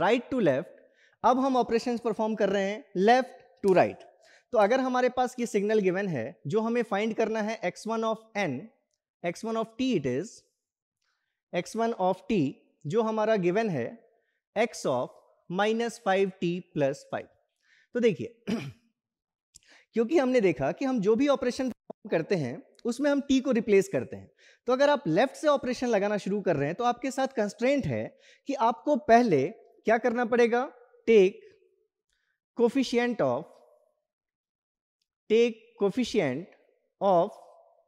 Speaker 1: राइट टू लेफ्ट अब हम ऑपरेशन परफॉर्म कर रहे हैं लेफ्ट टू राइट तो अगर हमारे पास ये सिग्नल गिवन है जो हमें फाइंड करना है x one of n x one of t it is x one of t जो हमारा गिवन है x of minus five t plus five तो देखिए क्योंकि हमने देखा कि हम जो भी ऑपरेशन करते हैं उसमें हम टी को रिप्लेस करते हैं तो अगर आप लेफ्ट से ऑपरेशन लगाना शुरू कर रहे हैं तो आपके साथ कंस्ट्रेंट है कि आपको पहले क्या करना पड़ेगा take coefficient of take coefficient of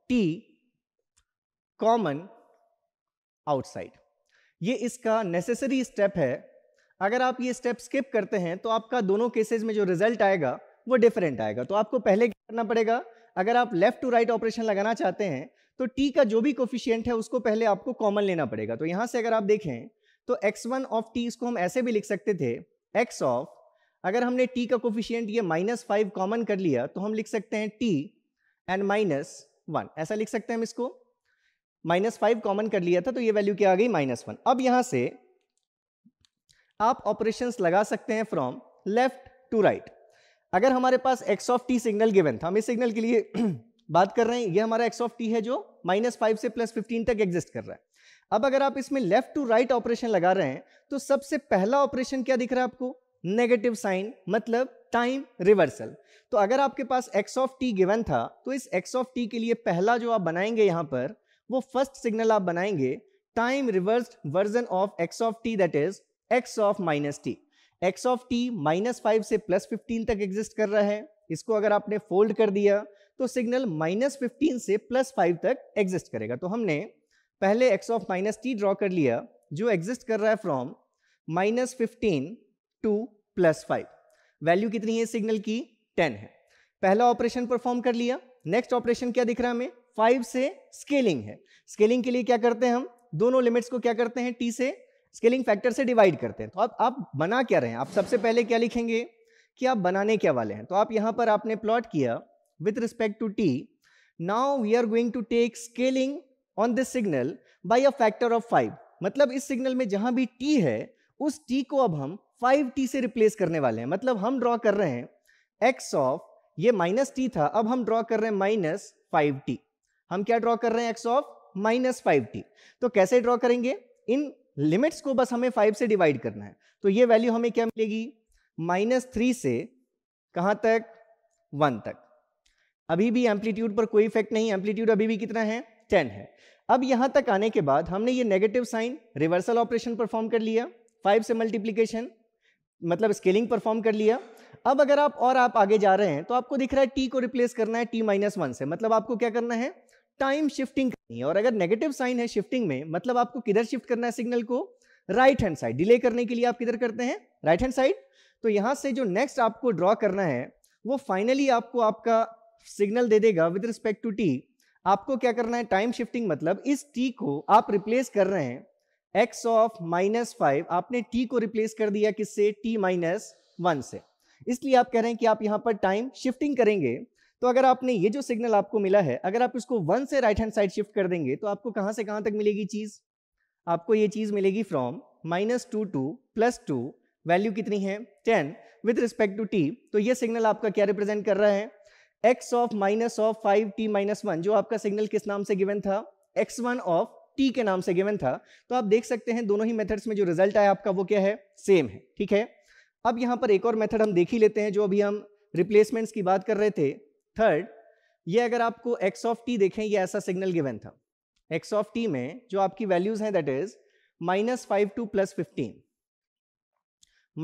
Speaker 1: t common outside ये इसका नेसेसरी स्टेप है अगर आप ये स्टेप स्किप करते हैं तो आपका दोनों केसेज में जो रिजल्ट आएगा वो डिफरेंट आएगा तो आपको पहले क्या करना पड़ेगा अगर आप लेफ्ट टू राइट ऑपरेशन लगाना चाहते हैं तो टी का जो भी कोफिशियंट है उसको पहले आपको कॉमन लेना पड़ेगा तो यहाँ से अगर आप देखें तो एक्स वन ऑफ टी इसको हम ऐसे भी लिख सकते थे एक्स ऑफ अगर हमने टी का कोफिशियंट ये माइनस फाइव कॉमन कर लिया तो हम लिख सकते हैं टी एंड माइनस वन ऐसा लिख सकते हैं हम इसको माइनस फाइव कॉमन कर लिया था तो ये वैल्यू क्या आ गई माइनस वन अब यहाँ से आप ऑपरेशन लगा सकते हैं फ्रॉम लेफ्ट टू राइट अगर हमारे पास x of T signal given था हम इस सिग्नल के लिए बात कर रहे हैं ये हमारा एक्स ऑफ टी है जो माइनस फाइव से प्लस फिफ्टीन तक एग्जिस्ट कर रहा है अब अगर आप इसमें लेफ्ट टू राइट ऑपरेशन लगा रहे हैं तो सबसे पहला ऑपरेशन क्या दिख रहा है आपको नेगेटिव साइन मतलब टाइम रिवर्सल तो अगर आपके पास एक्स ऑफ टी गिवन था तो इस एक्स ऑफ टी के लिए पहला जो आप बनाएंगे यहाँ पर वो फर्स्ट सिग्नल आप बनाएंगे time reverse version of x of t that is x of minus t x of t minus five से प्लस फिफ्टीन तक एग्जिस्ट कर रहा है इसको अगर आपने फोल्ड कर दिया तो सिग्नल माइनस फिफ्टीन से प्लस फाइव तक एग्जिस्ट करेगा तो हमने पहले x of minus t draw कर लिया जो एग्जिस्ट कर रहा है from minus fifteen to plus five value कितनी है सिग्नल की टेन है पहला ऑपरेशन परफॉर्म कर लिया नेक्स्ट ऑपरेशन क्या दिख रहा है हमें फाइव से स्केलिंग है स्केलिंग के लिए क्या करते हैं हम दोनों लिमिट्स को क्या करते हैं टी से स्केलिंग फैक्टर से डिवाइड करते हैं तो आप आप बना क्या रहे हैं आप सबसे पहले क्या लिखेंगे कि आप बनाने क्या वाले हैं तो आप यहाँ पर आपने प्लॉट किया with respect to t now we are going to take scaling on this signal by a factor of five मतलब इस सिग्नल में जहां भी टी है उस टी को अब हम फाइव टी से रिप्लेस करने वाले हैं मतलब हम ड्रॉ कर रहे हैं एक्स ऑफ ये माइनस टी था अब हम ड्रॉ कर रहे हैं माइनस फाइव टी हम क्या ड्रॉ कर रहे हैं x of minus five t तो कैसे ड्रॉ करेंगे इन लिमिट्स को बस हमें फाइव से डिवाइड करना है तो ये वैल्यू हमें क्या मिलेगी माइनस थ्री से कहाँ तक वन तक अभी भी एम्पलीट्यूड पर कोई इफेक्ट नहीं एम्पलीट्यूड अभी भी कितना है टेन है अब यहाँ तक आने के बाद हमने ये negative sign reversal operation perform कर लिया फाइव से मल्टीप्लीकेशन मतलब स्केलिंग परफॉर्म कर लिया अब अगर आप और आप आगे जा रहे हैं तो आपको दिख रहा है टी को रिप्लेस करना है टी माइनस वन से मतलब आपको क्या करना है टाइम शिफ्टिंग करनी है और अगर नेगेटिव साइन है शिफ्टिंग में मतलब आपको किधर शिफ्ट करना है सिग्नल को राइट हैंड साइड डिले करने के लिए आप किधर करते हैं राइट हैंड साइड तो यहां से जो नेक्स्ट आपको ड्रॉ करना है वो फाइनली आपको आपका सिग्नल दे देगा विद रिस्पेक्ट टू टी आपको क्या करना है टाइम शिफ्टिंग मतलब इस टी को आप रिप्लेस कर रहे हैं एक्स ऑफ माइनस फाइव आपने टी को रिप्लेस कर दिया किससे टी माइनस वन से इसलिए आप कह रहे हैं कि आप यहां पर टाइम शिफ्टिंग करेंगे तो अगर आपने ये जो सिग्नल आपको मिला है अगर आप इसको वन से राइट हैंड साइड शिफ्ट कर देंगे तो आपको कहाँ से कहाँ तक मिलेगी चीज़ आपको ये चीज़ मिलेगी from minus two to plus two value कितनी है ten with respect to t तो ये सिग्नल आपका क्या रिप्रेजेंट कर रहा है x of minus of five t minus one जो आपका सिग्नल किस नाम से गिवन था एक्स वन ऑफ टी के नाम से गिवन था तो आप देख सकते हैं दोनों ही मेथड्स में जो रिजल्ट आया आपका वो क्या है सेम है ठीक है अब यहाँ पर एक और मेथड हम देख ही लेते हैं जो अभी हम रिप्लेसमेंट्स की बात कर रहे थे थर्ड ये अगर आपको एक्स ऑफ टी देखें ये ऐसा सिग्नल गिवन था एक्स ऑफ टी में जो आपकी वैल्यूज हैं that is minus five to plus fifteen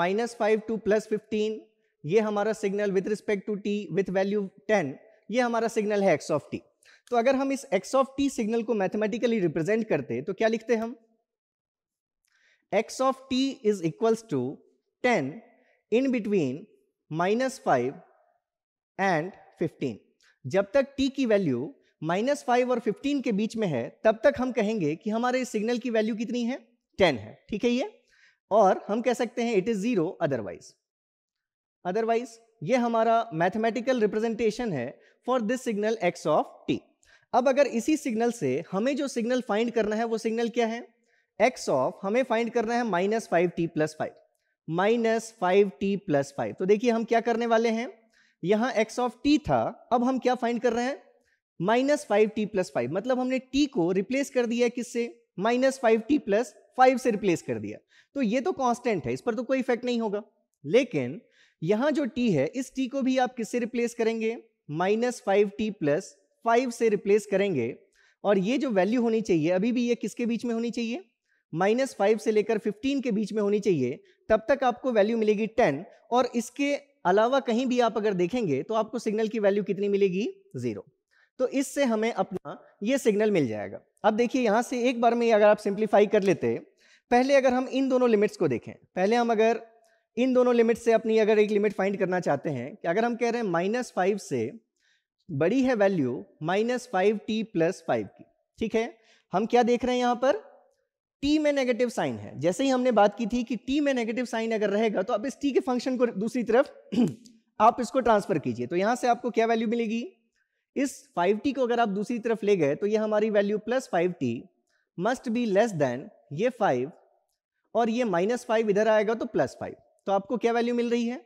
Speaker 1: minus five to plus fifteen ये हमारा signal with respect to t with value ten ये हमारा सिग्नल है एक्स ऑफ टी तो अगर हम इस एक्स ऑफ टी सिग्नल को मैथमेटिकली रिप्रेजेंट करते तो क्या लिखते हम x of T is equals to ten in between minus five and 15 जब तक t की वैल्यू माइनस फाइव और 15 के बीच में है तब तक हम कहेंगे कि हमारे इस सिग्नल की वैल्यू कितनी है 10 है ठीक है ये और हम कह सकते हैं it is zero otherwise otherwise ये हमारा मैथमेटिकल रिप्रेजेंटेशन है for this signal x of t अब अगर इसी सिग्नल से हमें जो सिग्नल फाइंड करना है वो सिग्नल क्या है एक्स ऑफ हमें फाइंड करना है minus five t plus five minus five t plus five तो देखिए हम क्या करने वाले हैं यहां एक्स ऑफ टी था अब हम क्या फाइंड कर रहे हैं minus five t plus five मतलब हमने टी को रिप्लेस कर दिया किससे minus five t plus five से रिप्लेस कर दिया तो ये तो कांस्टेंट है इस पर तो कोई इफेक्ट नहीं होगा लेकिन यहां जो टी है इस टी को भी आप किससे रिप्लेस करेंगे minus five t plus five से रिप्लेस करेंगे और ये जो वैल्यू होनी चाहिए अभी भी ये किसके बीच में होनी चाहिए माइनस फाइव से लेकर फिफ्टीन के बीच में होनी चाहिए तब तक आपको वैल्यू मिलेगी टेन और इसके अलावा कहीं भी आप अगर देखेंगे तो आपको सिग्नल की वैल्यू कितनी मिलेगी जीरो तो इससे हमें अपना ये सिग्नल मिल जाएगा अब देखिए यहाँ से एक बार में अगर आप सिंप्लीफाई कर लेते पहले अगर हम इन दोनों लिमिट्स को देखें पहले हम अगर इन दोनों लिमिट से अपनी अगर एक लिमिट फाइंड करना चाहते हैं कि अगर हम कह रहे हैं माइनस फाइव से बड़ी है value minus five t plus five की ठीक है हम क्या देख रहे हैं यहाँ पर टी में नेगेटिव साइन है जैसे ही हमने बात की थी कि टी में नेगेटिव साइन अगर रहेगा तो अब इस टी के फंक्शन को दूसरी तरफ आप इसको ट्रांसफर कीजिए तो यहां से आपको क्या वैल्यू मिलेगी इस 5t को अगर आप दूसरी तरफ ले गए तो ये हमारी value plus five t must be less than ये 5 और ये माइनस फाइव इधर आएगा तो प्लस फाइव तो आपको क्या वैल्यू मिल रही है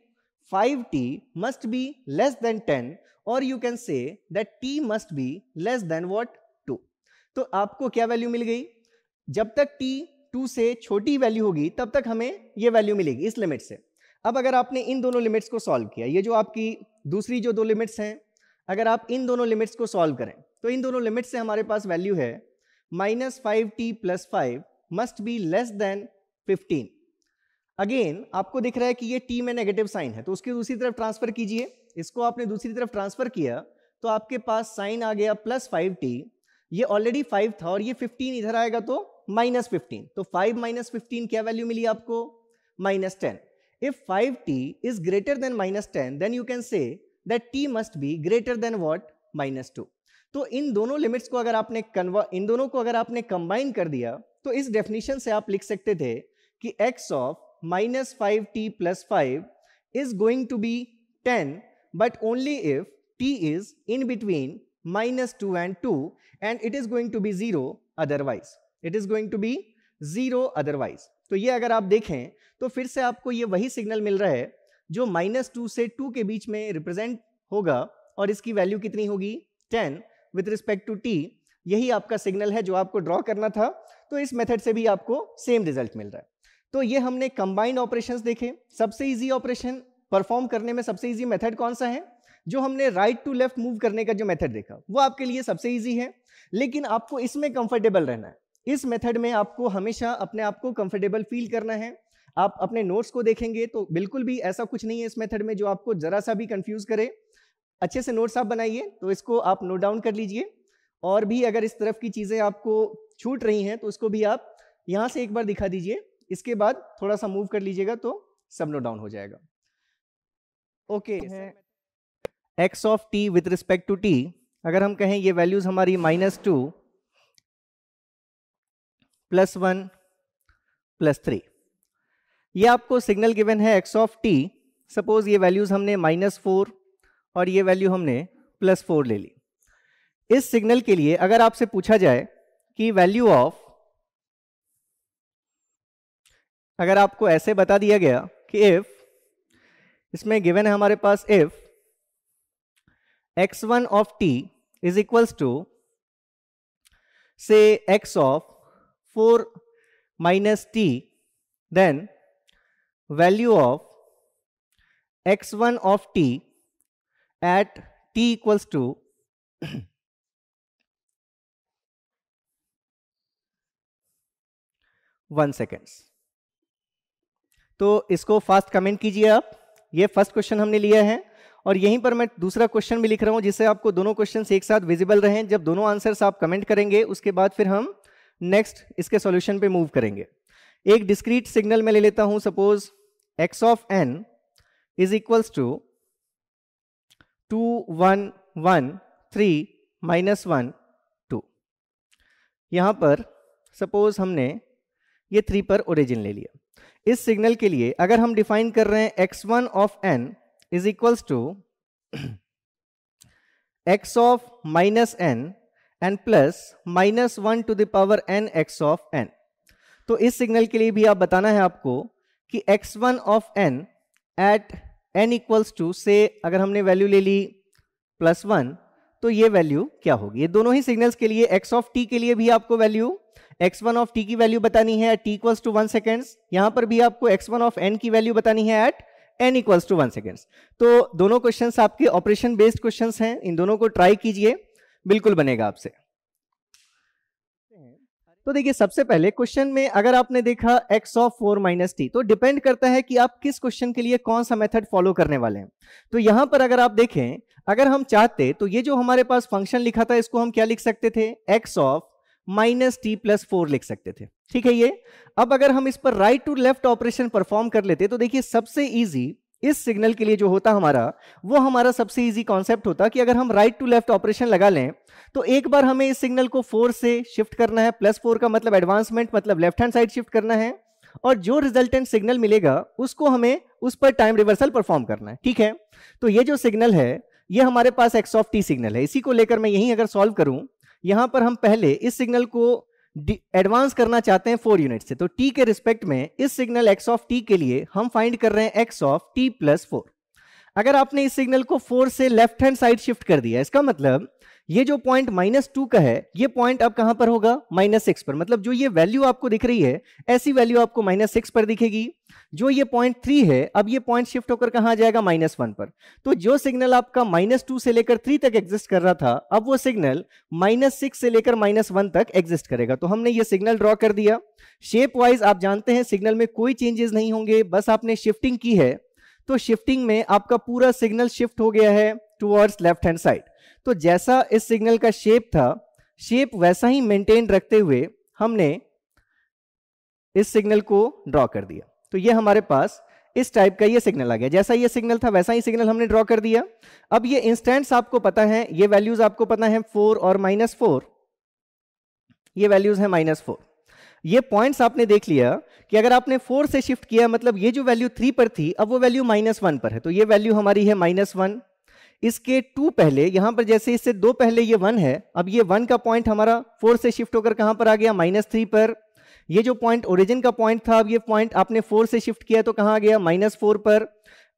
Speaker 1: 5t must be less than 10 और you can say that t must be less than what 2 तो आपको क्या वैल्यू मिल गई जब तक टी टू से छोटी वैल्यू होगी तब तक हमें ये वैल्यू मिलेगी इस लिमिट से अब अगर आपने इन दोनों लिमिट्स को सॉल्व किया ये जो आपकी दूसरी जो दो लिमिट्स हैं अगर आप इन दोनों लिमिट्स को सॉल्व करें तो इन दोनों लिमिट्स से हमारे पास वैल्यू है minus five t plus five must be less than fifteen again आपको दिख रहा है कि ये टी में नेगेटिव साइन है तो उसकी दूसरी तरफ ट्रांसफर कीजिए इसको आपने दूसरी तरफ ट्रांसफर किया तो आपके पास साइन आ गया प्लस फाइव टी ये ऑलरेडी फाइव था और ये फिफ्टीन इधर आएगा तो माइनस फिफ्टीन तो फाइव माइनस फिफ्टीन क्या वैल्यू मिली आपको minus ten if five t is greater than minus ten then you can say that t must be greater than what minus two तो इन दोनों लिमिट्स को अगर आपने कन्वर्ट इन दोनों को अगर आपने कंबाइन कर दिया तो इस डेफिनेशन से आप लिख सकते थे कि x of minus five t plus five is going to be ten but only if T is in between minus two and two and it is going to be zero otherwise it is going to be zero otherwise तो ये अगर आप देखें तो फिर से आपको ये वही सिग्नल मिल रहा है जो माइनस टू से टू के बीच में रिप्रेजेंट होगा और इसकी वैल्यू कितनी होगी ten with respect to t यही आपका सिग्नल है जो आपको ड्रॉ करना था तो इस मेथड से भी आपको सेम रिजल्ट मिल रहा है तो ये हमने कंबाइंड ऑपरेशन देखे सबसे ईजी ऑपरेशन परफॉर्म करने में सबसे ईजी मेथड कौन सा है जो हमने राइट टू लेफ्ट मूव करने का जो मेथड देखा वो आपके लिए सबसे ईजी है लेकिन आपको इसमें कंफर्टेबल रहना है इस मेथड में आपको हमेशा अपने आप को कंफर्टेबल फील करना है आप अपने नोट्स को देखेंगे तो बिल्कुल भी ऐसा कुछ नहीं है इस मेथड में जो आपको जरा सा भी कंफ्यूज करे अच्छे से नोट्स आप बनाइए तो इसको आप नोट डाउन कर लीजिए और भी अगर इस तरफ की चीज़ें आपको छूट रही हैं तो उसको भी आप यहाँ से एक बार दिखा दीजिए इसके बाद थोड़ा सा मूव कर लीजिएगा तो सब नोट डाउन हो जाएगा okay x of t with respect to t अगर हम कहें ये वैल्यूज़ हमारी minus two plus one plus three ये आपको सिग्नल गिवन है एक्स ऑफ टी सपोज ये वैल्यूज हमने माइनस फोर और ये वैल्यू हमने प्लस फोर ले ली इस सिग्नल के लिए अगर आपसे पूछा जाए कि वैल्यू ऑफ अगर आपको ऐसे बता दिया गया कि इफ इसमें गिवन है हमारे पास if x1 one of T is equals to से x ऑफ 4 minus t then value of x1 of t at t equals to one seconds तो इसको फास्ट कमेंट कीजिए आप ये फर्स्ट क्वेश्चन हमने लिया है और यहीं पर मैं दूसरा क्वेश्चन भी लिख रहा हूं जिससे आपको दोनों क्वेश्चन एक साथ विजिबल रहे जब दोनों आंसर्स आप कमेंट करेंगे उसके बाद फिर हम नेक्स्ट इसके सॉल्यूशन पे मूव करेंगे एक डिस्क्रीट सिग्नल में ले लेता हूं suppose x of n is equals to two one one three minus one two यहां पर सपोज हमने ये थ्री पर ओरिजिन ले लिया इस सिग्नल के लिए अगर हम डिफाइन कर रहे हैं x one of n is equals to x of minus n n plus minus one to the power n x of n तो इस सिग्नल के लिए भी आप बताना है आपको कि x one of n at n equals to से अगर हमने वैल्यू ले ली प्लस वन तो ये वैल्यू क्या होगी ये दोनों ही सिग्नल्स के लिए एक्स ऑफ टी के लिए भी आपको value x one of t की वैल्यू बतानी है t equals to one seconds यहां पर भी आपको एक्स वन ऑफ एन की वैल्यू बतानी है at n equals to one seconds तो दोनों क्वेश्चन आपके ऑपरेशन बेस्ड क्वेश्चन हैं इन दोनों को ट्राई कीजिए बिल्कुल बनेगा आपसे तो देखिए सबसे पहले क्वेश्चन में अगर आपने देखा x of four minus T तो डिपेंड करता है कि आप किस क्वेश्चन के लिए कौन सा मेथड फॉलो करने वाले हैं तो यहां पर अगर आप देखें अगर हम चाहते तो ये जो हमारे पास फंक्शन लिखा था इसको हम क्या लिख सकते थे x of minus t plus four लिख सकते थे ठीक है ये अब अगर हम इस पर right to left operation perform कर लेते तो देखिए सबसे ईजी इस सिग्नल के लिए जो होता हमारा वो हमारा सबसे इजी कॉन्सेप्ट होता कि अगर हम राइट टू लेफ्ट ऑपरेशन लगा लें तो एक बार हमें इस सिग्नल को फोर से शिफ्ट करना है प्लस फोर का मतलब एडवांसमेंट मतलब लेफ्ट हैंड साइड शिफ्ट करना है और जो रिजल्टेंट सिग्नल मिलेगा उसको हमें उस पर टाइम रिवर्सल परफॉर्म करना है ठीक है तो ये जो सिग्नल है ये हमारे पास एक्स ऑफ टी सिग्नल है इसी को लेकर मैं यहीं अगर सॉल्व करूं यहां पर हम पहले इस सिग्नल को एडवांस करना चाहते हैं फोर यूनिट से तो टी के रिस्पेक्ट में इस सिग्नल एक्स ऑफ टी के लिए हम फाइंड कर रहे हैं x of t plus four अगर आपने इस सिग्नल को फोर से लेफ्ट हैंड साइड शिफ्ट कर दिया इसका मतलब ये जो पॉइंट माइनस टू का है ये पॉइंट अब कहां पर होगा माइनस सिक्स पर मतलब जो ये वैल्यू आपको दिख रही है ऐसी वैल्यू आपको माइनस सिक्स पर दिखेगी जो ये पॉइंट थ्री है अब ये पॉइंट शिफ्ट होकर कहां जाएगा माइनस वन पर तो जो सिग्नल आपका माइनस टू से लेकर थ्री तक एग्जिस्ट कर रहा था अब वो सिग्नल माइनस सिक्स से लेकर माइनस वन तक एग्जिस्ट करेगा तो हमने ये सिग्नल ड्रॉ कर दिया शेप वाइज आप जानते हैं सिग्नल में कोई चेंजेस नहीं होंगे बस आपने शिफ्टिंग की है तो शिफ्टिंग में आपका पूरा सिग्नल शिफ्ट हो गया है टुवर्ड्स लेफ्ट हैंड साइड तो जैसा इस सिग्नल का शेप था शेप वैसा ही मेंटेन रखते हुए हमने इस सिग्नल को ड्रॉ कर दिया तो ये हमारे पास इस टाइप का ये सिग्नल आ गया जैसा ये सिग्नल था वैसा ही सिग्नल हमने ड्रॉ कर दिया अब ये इंस्टेंट्स आपको पता है ये वैल्यूज आपको पता है फोर और माइनस फोर ये वैल्यूज है माइनस फोर ये पॉइंट्स आपने देख लिया कि अगर आपने फोर से शिफ्ट किया मतलब ये जो वैल्यू थ्री पर थी अब वो वैल्यू माइनस वन पर है तो ये वैल्यू हमारी है माइनस वन इसके टू पहले यहां पर जैसे इससे दो पहले ये वन है अब ये वन का पॉइंट हमारा फोर से शिफ्ट होकर कहां पर आ गया माइनस थ्री पर ये जो पॉइंट ओरिजिन का पॉइंट था अब ये पॉइंट आपने फोर से शिफ्ट किया तो कहां आ गया माइनस फोर पर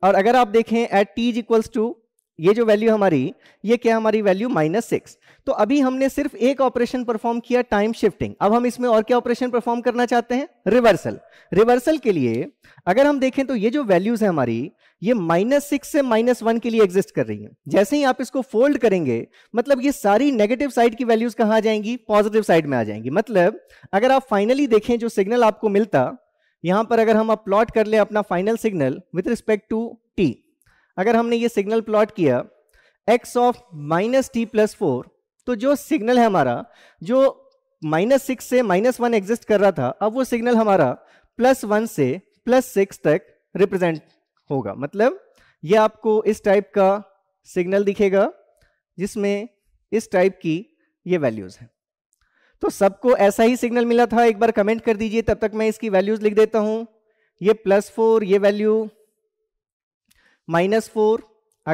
Speaker 1: और अगर आप देखें at t is equals to ये जो वैल्यू हमारी ये क्या हमारी वैल्यू माइनस सिक्स तो अभी हमने सिर्फ एक ऑपरेशन परफॉर्म किया टाइम शिफ्टिंग अब हम इसमें और क्या ऑपरेशन परफॉर्म करना चाहते हैं रिवर्सल रिवर्सल के लिए अगर हम देखें तो ये जो वैल्यूज है हमारी ये माइनस सिक्स से माइनस वन के लिए एग्जिस्ट कर रही है जैसे ही आप इसको फोल्ड करेंगे मतलब ये सारी नेगेटिव साइड की वैल्यूज कहां आ जाएंगी पॉजिटिव साइड में आ जाएंगी मतलब अगर आप फाइनली देखें जो सिग्नल आपको मिलता यहां पर अगर हम अब प्लॉट कर ले अपना final signal with respect to t अगर हमने ये सिग्नल प्लॉट किया x of minus t plus four तो जो सिग्नल है हमारा जो माइनस सिक्स से माइनस वन एग्जिस्ट कर रहा था अब वो सिग्नल हमारा प्लस वन से प्लस सिक्स तक रिप्रेजेंट होगा मतलब ये आपको इस टाइप का सिग्नल दिखेगा जिसमें इस टाइप की ये वैल्यूज़ हैं तो सबको ऐसा ही सिग्नल मिला था एक बार कमेंट कर दीजिए तब तक मैं इसकी वैल्यूज़ लिख देता हूं ये प्लस फोर ये वैल्यू माइनस फोर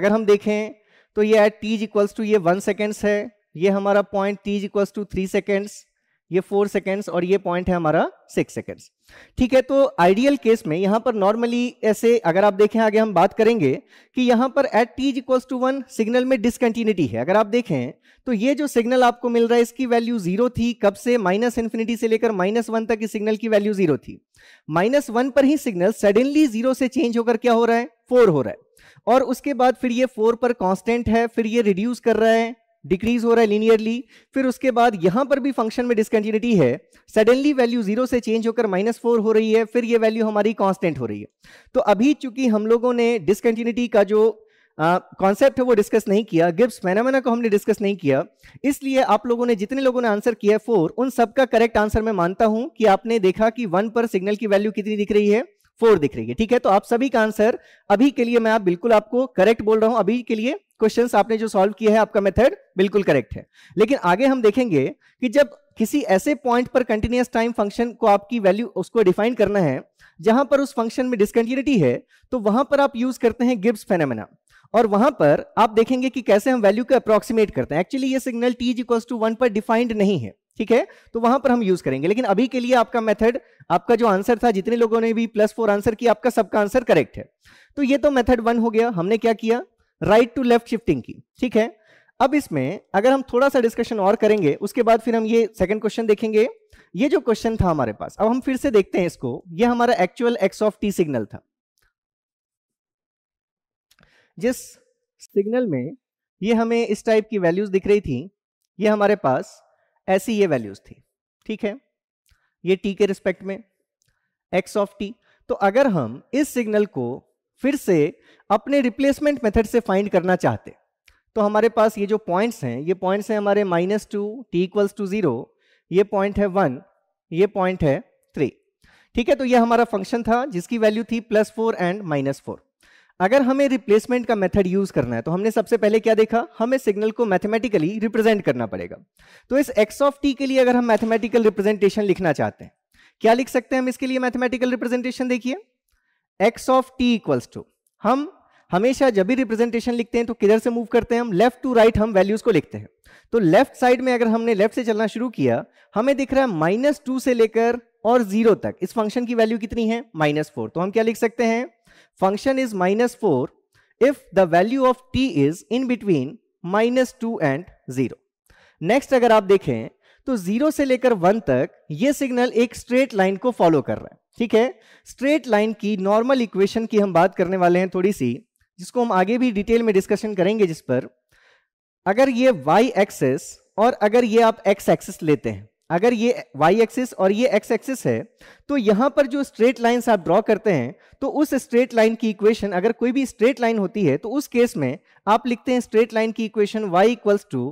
Speaker 1: अगर हम देखें तो ये एट टीज इक्वल्स टू ये वन सेकेंड्स है ये हमारा point t's equals to three seconds ये फोर सेकेंड्स और ये पॉइंट है हमारा सिक्स सेकेंड्स ठीक है तो आइडियल केस में यहाँ पर नॉर्मली ऐसे अगर आप देखें आगे हम बात करेंगे कि यहाँ पर at t's equals to one signal में डिसकंटिन्यूटी है अगर आप देखें तो ये जो सिग्नल आपको मिल रहा है इसकी वैल्यू जीरो थी कब से माइनस इन्फिनिटी से लेकर माइनस वन तक इस सिग्नल की वैल्यू जीरो थी माइनस वन पर ही सिग्नल सडनली जीरो से चेंज होकर क्या हो रहा है फोर हो रहा है और उसके बाद फिर ये फोर पर कांस्टेंट है फिर ये रिड्यूस कर रहा है डिक्रीज हो रहा है लीनियरली फिर उसके बाद यहां पर भी फंक्शन में डिस्कंटिन्यूटी है सडनली वैल्यू जीरो से चेंज होकर माइनस फोर हो रही है फिर ये वैल्यू हमारी कांस्टेंट हो रही है तो अभी चूंकि हम लोगों ने डिस्कंटिन्यूटी का जो कॉन्सेप्ट है वो डिस्कस नहीं किया गिब्स मैनामेना को हमने डिस्कस नहीं किया इसलिए आप लोगों ने जितने लोगों ने आंसर किया है फोर उन सबका करेक्ट आंसर मैं मानता हूं कि आपने देखा कि वन पर सिग्नल की वैल्यू कितनी दिख रही है फोर दिख रही है ठीक है तो आप सभी का आंसर अभी के लिए मैं आप बिल्कुल आपको करेक्ट बोल रहा हूं अभी के लिए क्वेश्चन आपने जो सॉल्व किया है आपका मेथड बिल्कुल करेक्ट है लेकिन आगे हम देखेंगे कि जब किसी ऐसे पॉइंट पर कंटिन्यूस टाइम फंक्शन को आपकी वैल्यू उसको डिफाइन करना है जहां पर उस फंक्शन में डिस्कंटिन्यूटी है तो वहां पर आप यूज करते हैं गिब्स फेनामेना और वहां पर आप देखेंगे कि कैसे हम वैल्यू को अप्रोक्सीमेट करते हैं एक्चुअली ये signal t's is equals to one पर डिफाइंड नहीं है ठीक है तो वहां पर हम यूज करेंगे लेकिन अभी के लिए आपका मेथड आपका जो आंसर था जितने लोगों ने भी प्लस फोर आंसर किया आपका सबका आंसर करेक्ट है तो ये तो मेथड वन हो गया हमने क्या किया राइट टू लेफ्ट शिफ्टिंग की ठीक है अब इसमें अगर हम थोड़ा सा डिस्कशन और करेंगे उसके बाद फिर हम ये सेकंड क्वेश्चन देखेंगे ये जो क्वेश्चन था हमारे पास अब हम फिर से देखते हैं इसको ये हमारा actual x of T signal था जिस सिग्नल में ये हमें इस टाइप की वैल्यूज दिख रही थी ये हमारे पास ऐसी ये वैल्यूज थी ठीक है ये टी के रिस्पेक्ट में एक्स ऑफ टी तो अगर हम इस सिग्नल को फिर से अपने रिप्लेसमेंट मेथड से फाइंड करना चाहते तो हमारे पास ये जो पॉइंट्स हैं ये पॉइंट्स हैं हमारे minus two t equals to zero ये पॉइंट है वन ये पॉइंट है थ्री ठीक है तो ये हमारा फंक्शन था जिसकी वैल्यू थी plus four and minus four अगर हमें रिप्लेसमेंट का मेथड यूज करना है तो हमने सबसे पहले क्या देखा हमें सिग्नल को मैथमेटिकली रिप्रेजेंट करना पड़ेगा तो इस एक्स ऑफ टी के लिए अगर हम मैथमेटिकल रिप्रेजेंटेशन लिखना चाहते हैं क्या लिख सकते हैं हम इसके लिए मैथमेटिकल रिप्रेजेंटेशन देखिए x of t equals to हम हमेशा जब भी रिप्रेजेंटेशन लिखते हैं तो किधर से मूव करते हैं हम लेफ्ट टू राइट हम वैल्यूज को लिखते हैं तो लेफ्ट साइड में अगर हमने लेफ्ट से चलना शुरू किया हमें दिख रहा है माइनस टू से लेकर और जीरो तक इस फंक्शन की वैल्यू कितनी है माइनस फोर तो हम क्या लिख सकते हैं function is minus four if the value of T is in between minus two and zero next अगर आप देखें तो जीरो से लेकर वन तक ये सिग्नल एक स्ट्रेट लाइन को फॉलो कर रहा है ठीक है स्ट्रेट लाइन की नॉर्मल इक्वेशन की हम बात करने वाले हैं थोड़ी सी जिसको हम आगे भी डिटेल में डिस्कशन करेंगे जिस पर अगर ये वाई एक्सेस और अगर ये आप एक्स एक्सेस लेते हैं अगर ये y एक्सिस और ये x एक्सिस है तो यहां पर जो स्ट्रेट लाइन आप ड्रॉ करते हैं तो उस स्ट्रेट लाइन की इक्वेशन अगर कोई भी स्ट्रेट लाइन होती है तो उस केस में आप लिखते हैं स्ट्रेट लाइन की equation y equals to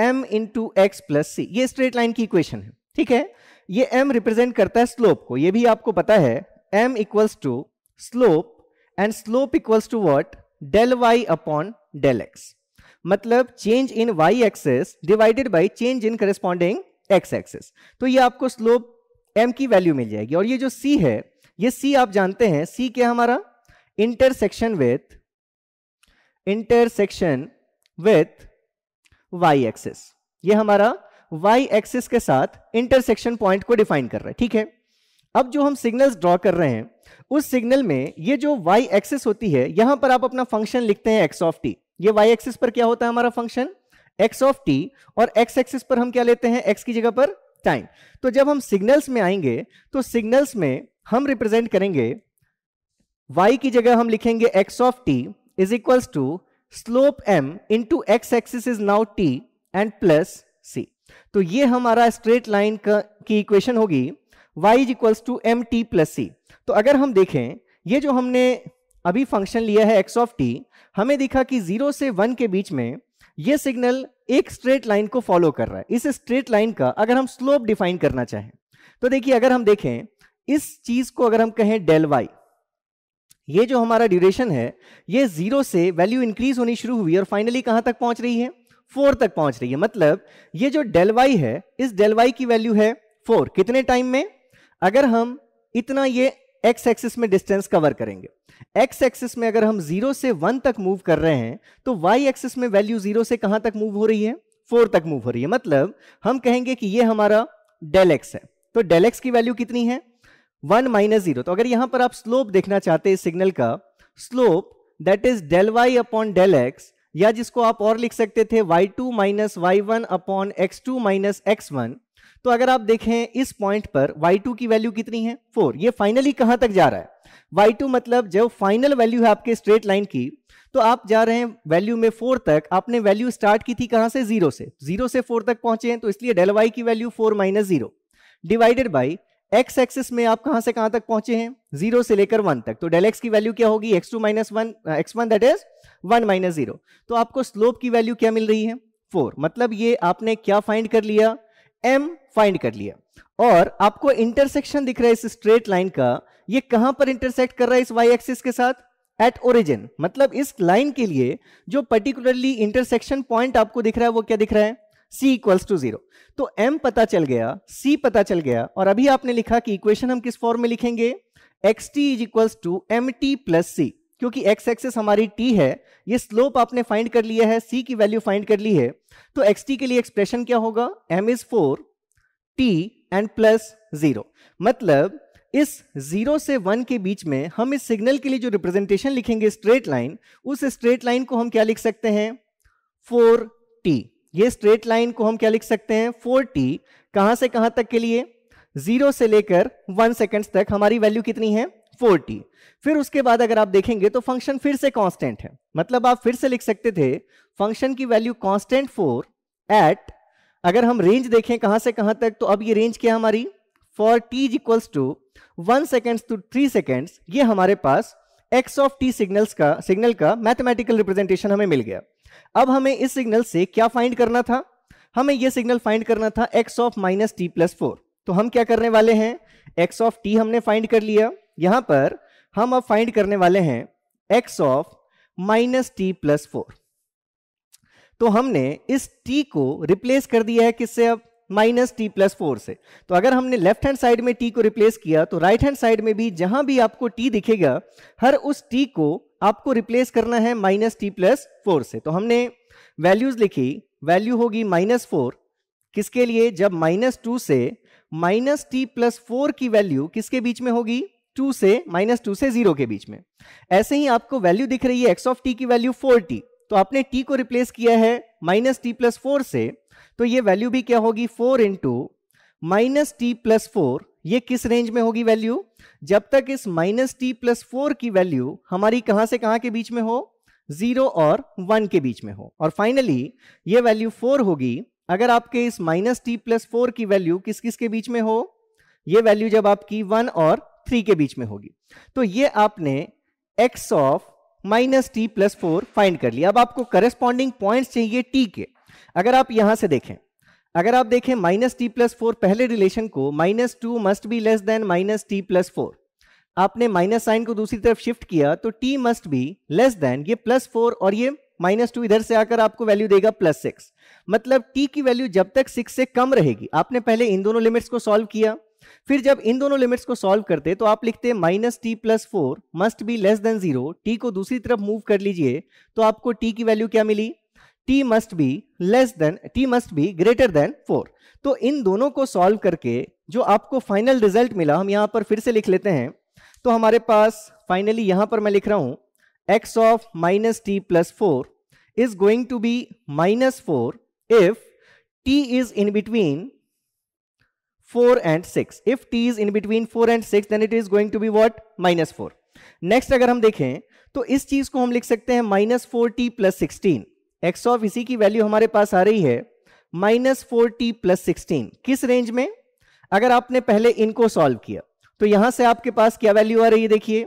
Speaker 1: m into x plus c ये स्ट्रेट लाइन की इक्वेशन है ठीक है ये m रिप्रेजेंट करता है स्लोप को ये भी आपको पता है m equals to slope and slope equals to what del Y upon del x मतलब change in y axis divided by change in corresponding x axis तो ये आपको स्लोप एम की वैल्यू मिल जाएगी और ये जो सी है ये सी आप जानते हैं सी क्या हमारा intersection with intersection with Y axis ये हमारा वाई एक्सिस के साथ इंटरसेक्शन पॉइंट को डिफाइन कर रहा है ठीक है अब जो हम सिग्नल्स ड्रॉ कर रहे हैं उस सिग्नल में ये जो वाई एक्सिस होती है यहां पर आप अपना फंक्शन लिखते हैं एक्स ऑफ टी ये वाई एक्सिस पर क्या होता है हमारा फंक्शन एक्स ऑफ टी और एक्स एक्सिस पर हम क्या लेते हैं एक्स की जगह पर टाइम तो जब हम सिग्नल्स में आएंगे तो सिग्नल्स में हम रिप्रेजेंट करेंगे वाई की जगह हम लिखेंगे x of T is equals to slope m into x axis is now t and plus c तो ये हमारा स्ट्रेट लाइन का की इक्वेशन होगी y is equals to m t plus c तो अगर हम देखें ये जो हमने अभी फंक्शन लिया है x ऑफ t हमें दिखा कि जीरो से वन के बीच में ये सिग्नल एक स्ट्रेट लाइन को फॉलो कर रहा है इस स्ट्रेट लाइन का अगर हम स्लोप डिफाइन करना चाहें तो देखिए अगर हम देखें इस चीज को अगर हम कहें डेल वाई ये जो हमारा ड्यूरेशन है ये जीरो से वैल्यू इंक्रीज होनी शुरू हुई और फाइनली कहां तक पहुंच रही है फोर तक पहुंच रही है मतलब ये जो डेल वाई है इस डेल वाई की वैल्यू है फोर कितने टाइम में अगर हम इतना ये एक्स एक्सिस में डिस्टेंस कवर करेंगे एक्स एक्सिस में अगर हम जीरो से वन तक मूव कर रहे हैं तो वाई एक्सिस में वैल्यू जीरो से कहां तक मूव हो रही है फोर तक मूव हो रही है मतलब हम कहेंगे कि ये हमारा डेल एक्स है तो डेल एक्स की वैल्यू कितनी है वन माइनस जीरो तो अगर यहां पर आप स्लोप देखना चाहते हैं सिग्नल का slope that is del Y upon del x या जिसको आप और लिख सकते थे y two minus y one upon x two minus x one तो अगर आप देखें इस पॉइंट पर y2 की वैल्यू कितनी है फोर ये फाइनली कहां तक जा रहा है y2 मतलब जब फाइनल वैल्यू है आपके स्ट्रेट लाइन की तो आप जा रहे हैं वैल्यू में फोर तक आपने वैल्यू स्टार्ट की थी कहां से जीरो से जीरो से फोर तक पहुंचे हैं तो इसलिए डेल वाई की value four minus zero divided by x axis में आप कहां से कहां तक पहुंचे हैं जीरो से लेकर वन तक तो डेल एक्स की वैल्यू क्या होगी x two minus one x one that is one minus zero तो आपको स्लोप की वैल्यू क्या मिल रही है फोर मतलब ये आपने क्या फाइंड कर लिया एम फाइंड कर लिया और आपको इंटरसेक्शन दिख रहा है इस स्ट्रेट लाइन का ये कहां पर इंटरसेक्ट कर रहा है इस वाई एक्सिस के साथ एट ओरिजिन मतलब इस लाइन के लिए जो पर्टिकुलरली इंटरसेक्शन पॉइंट आपको दिख रहा है वो क्या दिख रहा है सी इक्वल्स टू जीरो तो m पता चल गया c पता चल गया और अभी आपने लिखा कि इक्वेशन हम किस फॉर्म में लिखेंगे x t is equals to m t plus c क्योंकि x एक्सेस हमारी t है ये स्लोप आपने फाइंड कर लिया है c की वैल्यू फाइंड कर ली है तो एक्स टी के लिए एक्सप्रेशन क्या होगा m is four t and plus zero मतलब इस जीरो से वन के बीच में हम इस सिग्नल के लिए जो रिप्रेजेंटेशन लिखेंगे स्ट्रेट लाइन उस स्ट्रेट लाइन को हम क्या लिख सकते हैं फोर टी ये स्ट्रेट लाइन को हम क्या लिख सकते हैं फोर टी कहां से कहां तक के लिए जीरो से लेकर वन सेकेंड्स तक हमारी वैल्यू कितनी है 40 फिर उसके बाद अगर आप देखेंगे तो फंक्शन फिर से कांस्टेंट है मतलब आप फिर से लिख सकते थे फंक्शन की वैल्यू कांस्टेंट फोर एट अगर हम रेंज देखें कहां से कहां तक तो अब ये रेंज क्या हमारी for t equals to one seconds to three seconds ये हमारे पास एक्स ऑफ टी सिग्नल का सिग्नल का मैथमेटिकल रिप्रेजेंटेशन हमें मिल गया अब हमें इस सिग्नल से क्या फाइंड करना था हमें यह सिग्नल फाइंड करना था x of minus t plus four तो हम क्या करने वाले हैं एक्स ऑफ टी हमने फाइंड कर लिया यहां पर हम अब फाइंड करने वाले हैं x of minus t plus four तो हमने इस टी को रिप्लेस कर दिया है किससे अब माइनस टी प्लस फोर से तो अगर हमने लेफ्ट हैंड साइड में टी को रिप्लेस किया तो राइट हैंड साइड में भी जहां भी आपको टी दिखेगा हर उस टी को आपको रिप्लेस करना है माइनस टी प्लस फोर से तो हमने वैल्यूज लिखी वैल्यू होगी माइनस फोर किसके लिए जब माइनस टू से माइनस टी प्लस फोर की वैल्यू किसके बीच में होगी टू से माइनस टू से जीरो के बीच में ऐसे ही आपको वैल्यू दिख रही है एक्स ऑफ टी की वैल्यू फोर टी तो आपने टी को रिप्लेस किया है माइनस टी प्लस फोर से तो ये वैल्यू भी क्या होगी four into minus t plus four ये किस रेंज में होगी वैल्यू जब तक इस माइनस टी प्लस फोर की वैल्यू हमारी कहां से कहां के बीच में हो जीरो और वन के बीच में हो और फाइनली ये वैल्यू फोर होगी अगर आपके इस माइनस टी प्लस फोर की वैल्यू किस किस के बीच में हो ये वैल्यू जब आपकी वन और थ्री के बीच में होगी तो ये आपने x of minus t plus four find कर लिया अब आपको करेस्पॉन्डिंग पॉइंट चाहिए टी के अगर आप यहां से देखें अगर आप देखें माइनस टी प्लस फोर पहले रिलेशन को minus two must be less than minus t plus four आपने माइनस साइन को दूसरी तरफ शिफ्ट किया तो t must be less than ये प्लस फोर और ये माइनस टू इधर से आकर आपको वैल्यू देगा प्लस सिक्स मतलब टी की वैल्यू जब तक सिक्स से कम रहेगी आपने पहले इन दोनों लिमिट्स को सॉल्व किया फिर जब इन दोनों लिमिट्स को सॉल्व करते तो आप लिखते minus t plus four must be less than zero t को दूसरी तरफ मूव कर लीजिए तो आपको टी की वैल्यू क्या मिली t must be less than t must be greater than 4 तो इन दोनों को सॉल्व करके जो आपको फाइनल रिजल्ट मिला हम यहां पर फिर से लिख लेते हैं तो हमारे पास फाइनली यहां पर मैं लिख रहा हूं x of minus t plus four is going to be minus four if t is in between 4 and 6 if t is in between 4 and 6 then it is going to be what minus 4 next अगर हम देखें तो इस चीज को हम लिख सकते हैं minus four t plus sixteen x of इसी की वैल्यू हमारे पास आ रही है minus four t plus sixteen किस रेंज में अगर आपने पहले इनको सॉल्व किया तो यहां से आपके पास क्या वैल्यू आ रही है देखिए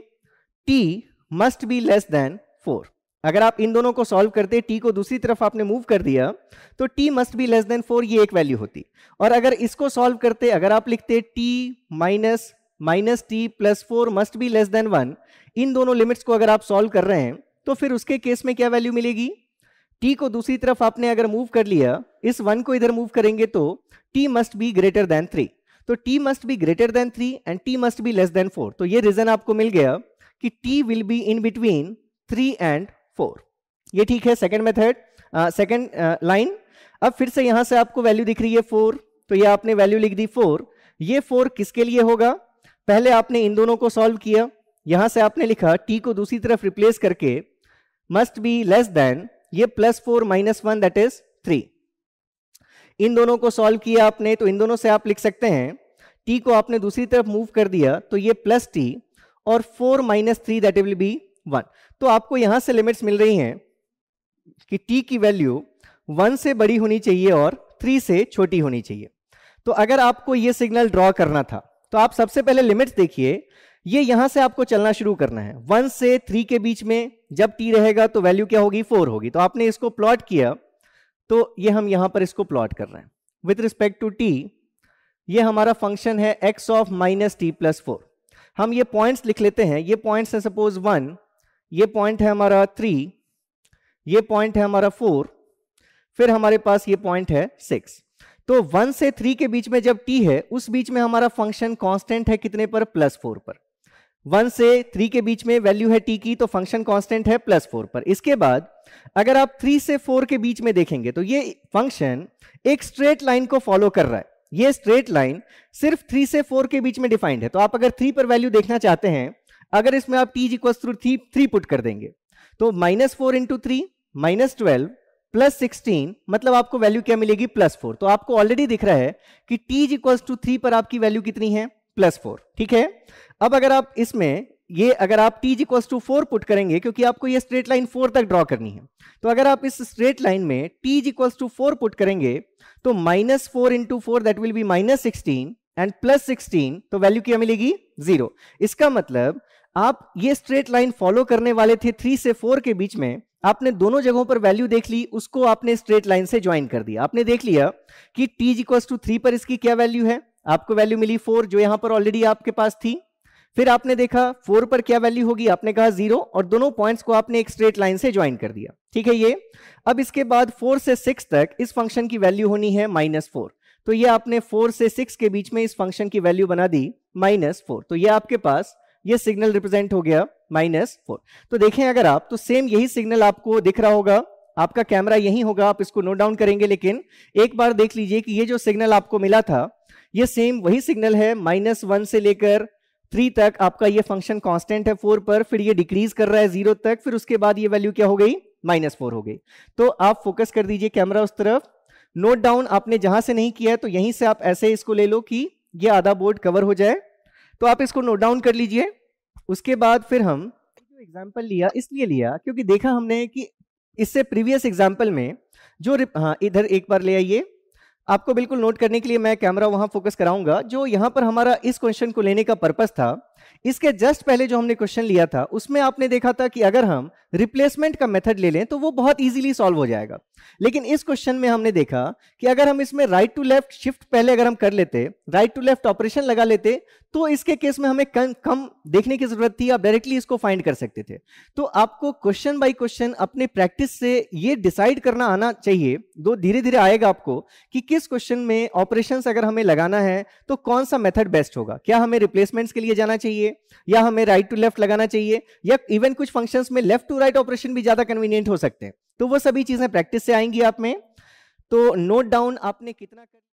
Speaker 1: t must be less than four अगर आप इन दोनों को सॉल्व करते टी को दूसरी तरफ आपने मूव कर दिया तो t must be less than four ये एक वैल्यू होती और अगर इसको सॉल्व करते अगर आप लिखते t minus minus t plus four must be less than one इन दोनों लिमिट्स को अगर आप सॉल्व कर रहे हैं तो फिर उसके केस में क्या वैल्यू मिलेगी टी को दूसरी तरफ आपने अगर मूव कर लिया इस वन को इधर मूव करेंगे तो t must be greater than three तो t must be greater than three and t must be less than four तो ये रीजन आपको मिल गया कि t will be in between three and four ये ठीक है सेकेंड मेथड सेकेंड लाइन अब फिर से यहां से आपको वैल्यू दिख रही है फोर तो ये आपने वैल्यू लिख दी फोर ये फोर किसके लिए होगा पहले आपने इन दोनों को सॉल्व किया यहां से आपने लिखा टी को दूसरी तरफ रिप्लेस करके मस्ट बी लेस देन ये plus four minus one that is three इन दोनों को सॉल्व किया आपने तो इन दोनों से आप लिख सकते हैं टी को आपने दूसरी तरफ मूव कर दिया तो ये प्लस टी और four minus three that will be one तो आपको यहां से लिमिट्स मिल रही हैं कि टी की वैल्यू वन से बड़ी होनी चाहिए और थ्री से छोटी होनी चाहिए तो अगर आपको ये सिग्नल ड्रॉ करना था तो आप सबसे पहले लिमिट्स देखिए ये यहां से आपको चलना शुरू करना है वन से थ्री के बीच में जब टी रहेगा तो वैल्यू क्या होगी फोर होगी तो आपने इसको प्लॉट किया तो ये हम यहां पर इसको प्लॉट कर रहे हैं विथ रिस्पेक्ट टू टी ये हमारा फंक्शन है x of minus t plus four हम ये पॉइंट्स लिख लेते हैं ये पॉइंट्स है सपोज वन ये पॉइंट है हमारा थ्री ये पॉइंट है हमारा फोर फिर हमारे पास ये पॉइंट है सिक्स तो वन से थ्री के बीच में जब टी है उस बीच में हमारा फंक्शन कांस्टेंट है कितने पर प्लस फोर पर वन से थ्री के बीच में वैल्यू है टी की तो फंक्शन कांस्टेंट है प्लस फोर पर इसके बाद अगर आप थ्री से फोर के बीच में देखेंगे तो ये फंक्शन एक स्ट्रेट लाइन को फॉलो कर रहा है ये स्ट्रेट लाइन सिर्फ थ्री से फोर के बीच में डिफाइंड है तो आप अगर थ्री पर वैल्यू देखना चाहते हैं अगर इसमें आप t equal to three three put कर देंगे तो minus four into three minus twelve plus sixteen मतलब आपको वैल्यू क्या मिलेगी प्लस फोर तो आपको ऑलरेडी दिख रहा है कि टी इक्वल टू थ्री पर आपकी वैल्यू कितनी है प्लस फोर ठीक है अब अगर आप इसमें ये अगर आप t equal to four put करेंगे क्योंकि आपको ये स्ट्रेट लाइन फोर तक ड्रॉ करनी है तो अगर आप इस स्ट्रेट लाइन में t equal to four put करेंगे तो minus four into four that will be minus sixteen and plus sixteen तो वैल्यू क्या मिलेगी जीरो इसका मतलब आप ये स्ट्रेट लाइन फॉलो करने वाले थे थ्री से फोर के बीच में आपने दोनों जगहों पर वैल्यू देख ली उसको आपने स्ट्रेट लाइन से ज्वाइन कर दिया आपने देख लिया कि टी इक्व टू थ्री पर इसकी क्या वैल्यू है आपको वैल्यू मिली फोर जो यहां पर ऑलरेडी आपके पास थी फिर आपने देखा फोर पर क्या वैल्यू होगी आपने कहा जीरो और दोनों पॉइंट्स को आपने एक स्ट्रेट लाइन से ज्वाइन कर दिया ठीक है ये अब इसके बाद फोर से सिक्स तक इस फंक्शन की वैल्यू होनी है माइनस फोर तो ये आपने फोर से सिक्स के बीच में इस फंक्शन की वैल्यू बना दी माइनस फोर तो ये आपके पास ये सिग्नल रिप्रेजेंट हो गया माइनस फोर तो देखें अगर आप तो सेम यही सिग्नल आपको दिख रहा होगा आपका कैमरा यही होगा आप इसको नोट डाउन करेंगे लेकिन एक बार देख लीजिए कि ये जो सिग्नल आपको मिला था ये सेम वही सिग्नल है माइनस वन से लेकर थ्री तक आपका ये फंक्शन कांस्टेंट है फोर पर फिर ये डिक्रीज कर रहा है जीरो तक फिर उसके बाद ये वैल्यू क्या हो गई माइनस फोर हो गई तो आप फोकस कर दीजिए कैमरा उस तरफ नोट डाउन आपने जहां से नहीं किया है तो यहीं से आप ऐसे इसको ले लो कि ये आधा बोर्ड कवर हो जाए तो आप इसको नोट डाउन कर लीजिए उसके बाद फिर हम एग्जाम्पल लिया इसलिए लिया क्योंकि देखा हमने कि इससे प्रीवियस एग्जाम्पल में जो हाँ इधर एक बार ले आइए आपको बिल्कुल नोट करने के लिए मैं कैमरा वहां फोकस कराऊंगा जो यहां पर हमारा इस क्वेश्चन को लेने का पर्पज था इसके जस्ट पहले जो हमने क्वेश्चन लिया था उसमें आपने देखा था कि अगर हम रिप्लेसमेंट का मेथड ले लें तो वो बहुत इजीली सॉल्व हो जाएगा लेकिन इस क्वेश्चन में हमने देखा कि अगर हम इसमें राइट टू लेफ्ट शिफ्ट पहले अगर हम कर लेते राइट टू लेफ्ट ऑपरेशन लगा लेते तो इसके केस में हमें कम कम देखने की जरूरत थी आप डायरेक्टली इसको फाइंड कर सकते थे तो आपको क्वेश्चन बाई क्वेश्चन अपने प्रैक्टिस से ये डिसाइड करना आना चाहिए दो धीरे धीरे आएगा आपको कि किस क्वेश्चन में ऑपरेशन अगर हमें लगाना है तो कौन सा मेथड बेस्ट होगा क्या हमें रिप्लेसमेंट्स के लिए जाना चाहिए चाहिए या हमें राइट टू लेफ्ट लगाना चाहिए या इवन कुछ फंक्शंस में लेफ्ट टू राइट ऑपरेशन भी ज्यादा कन्वीनियंट हो सकते हैं तो वो सभी चीजें प्रैक्टिस से आएंगी आप में तो नोट डाउन आपने कितना कर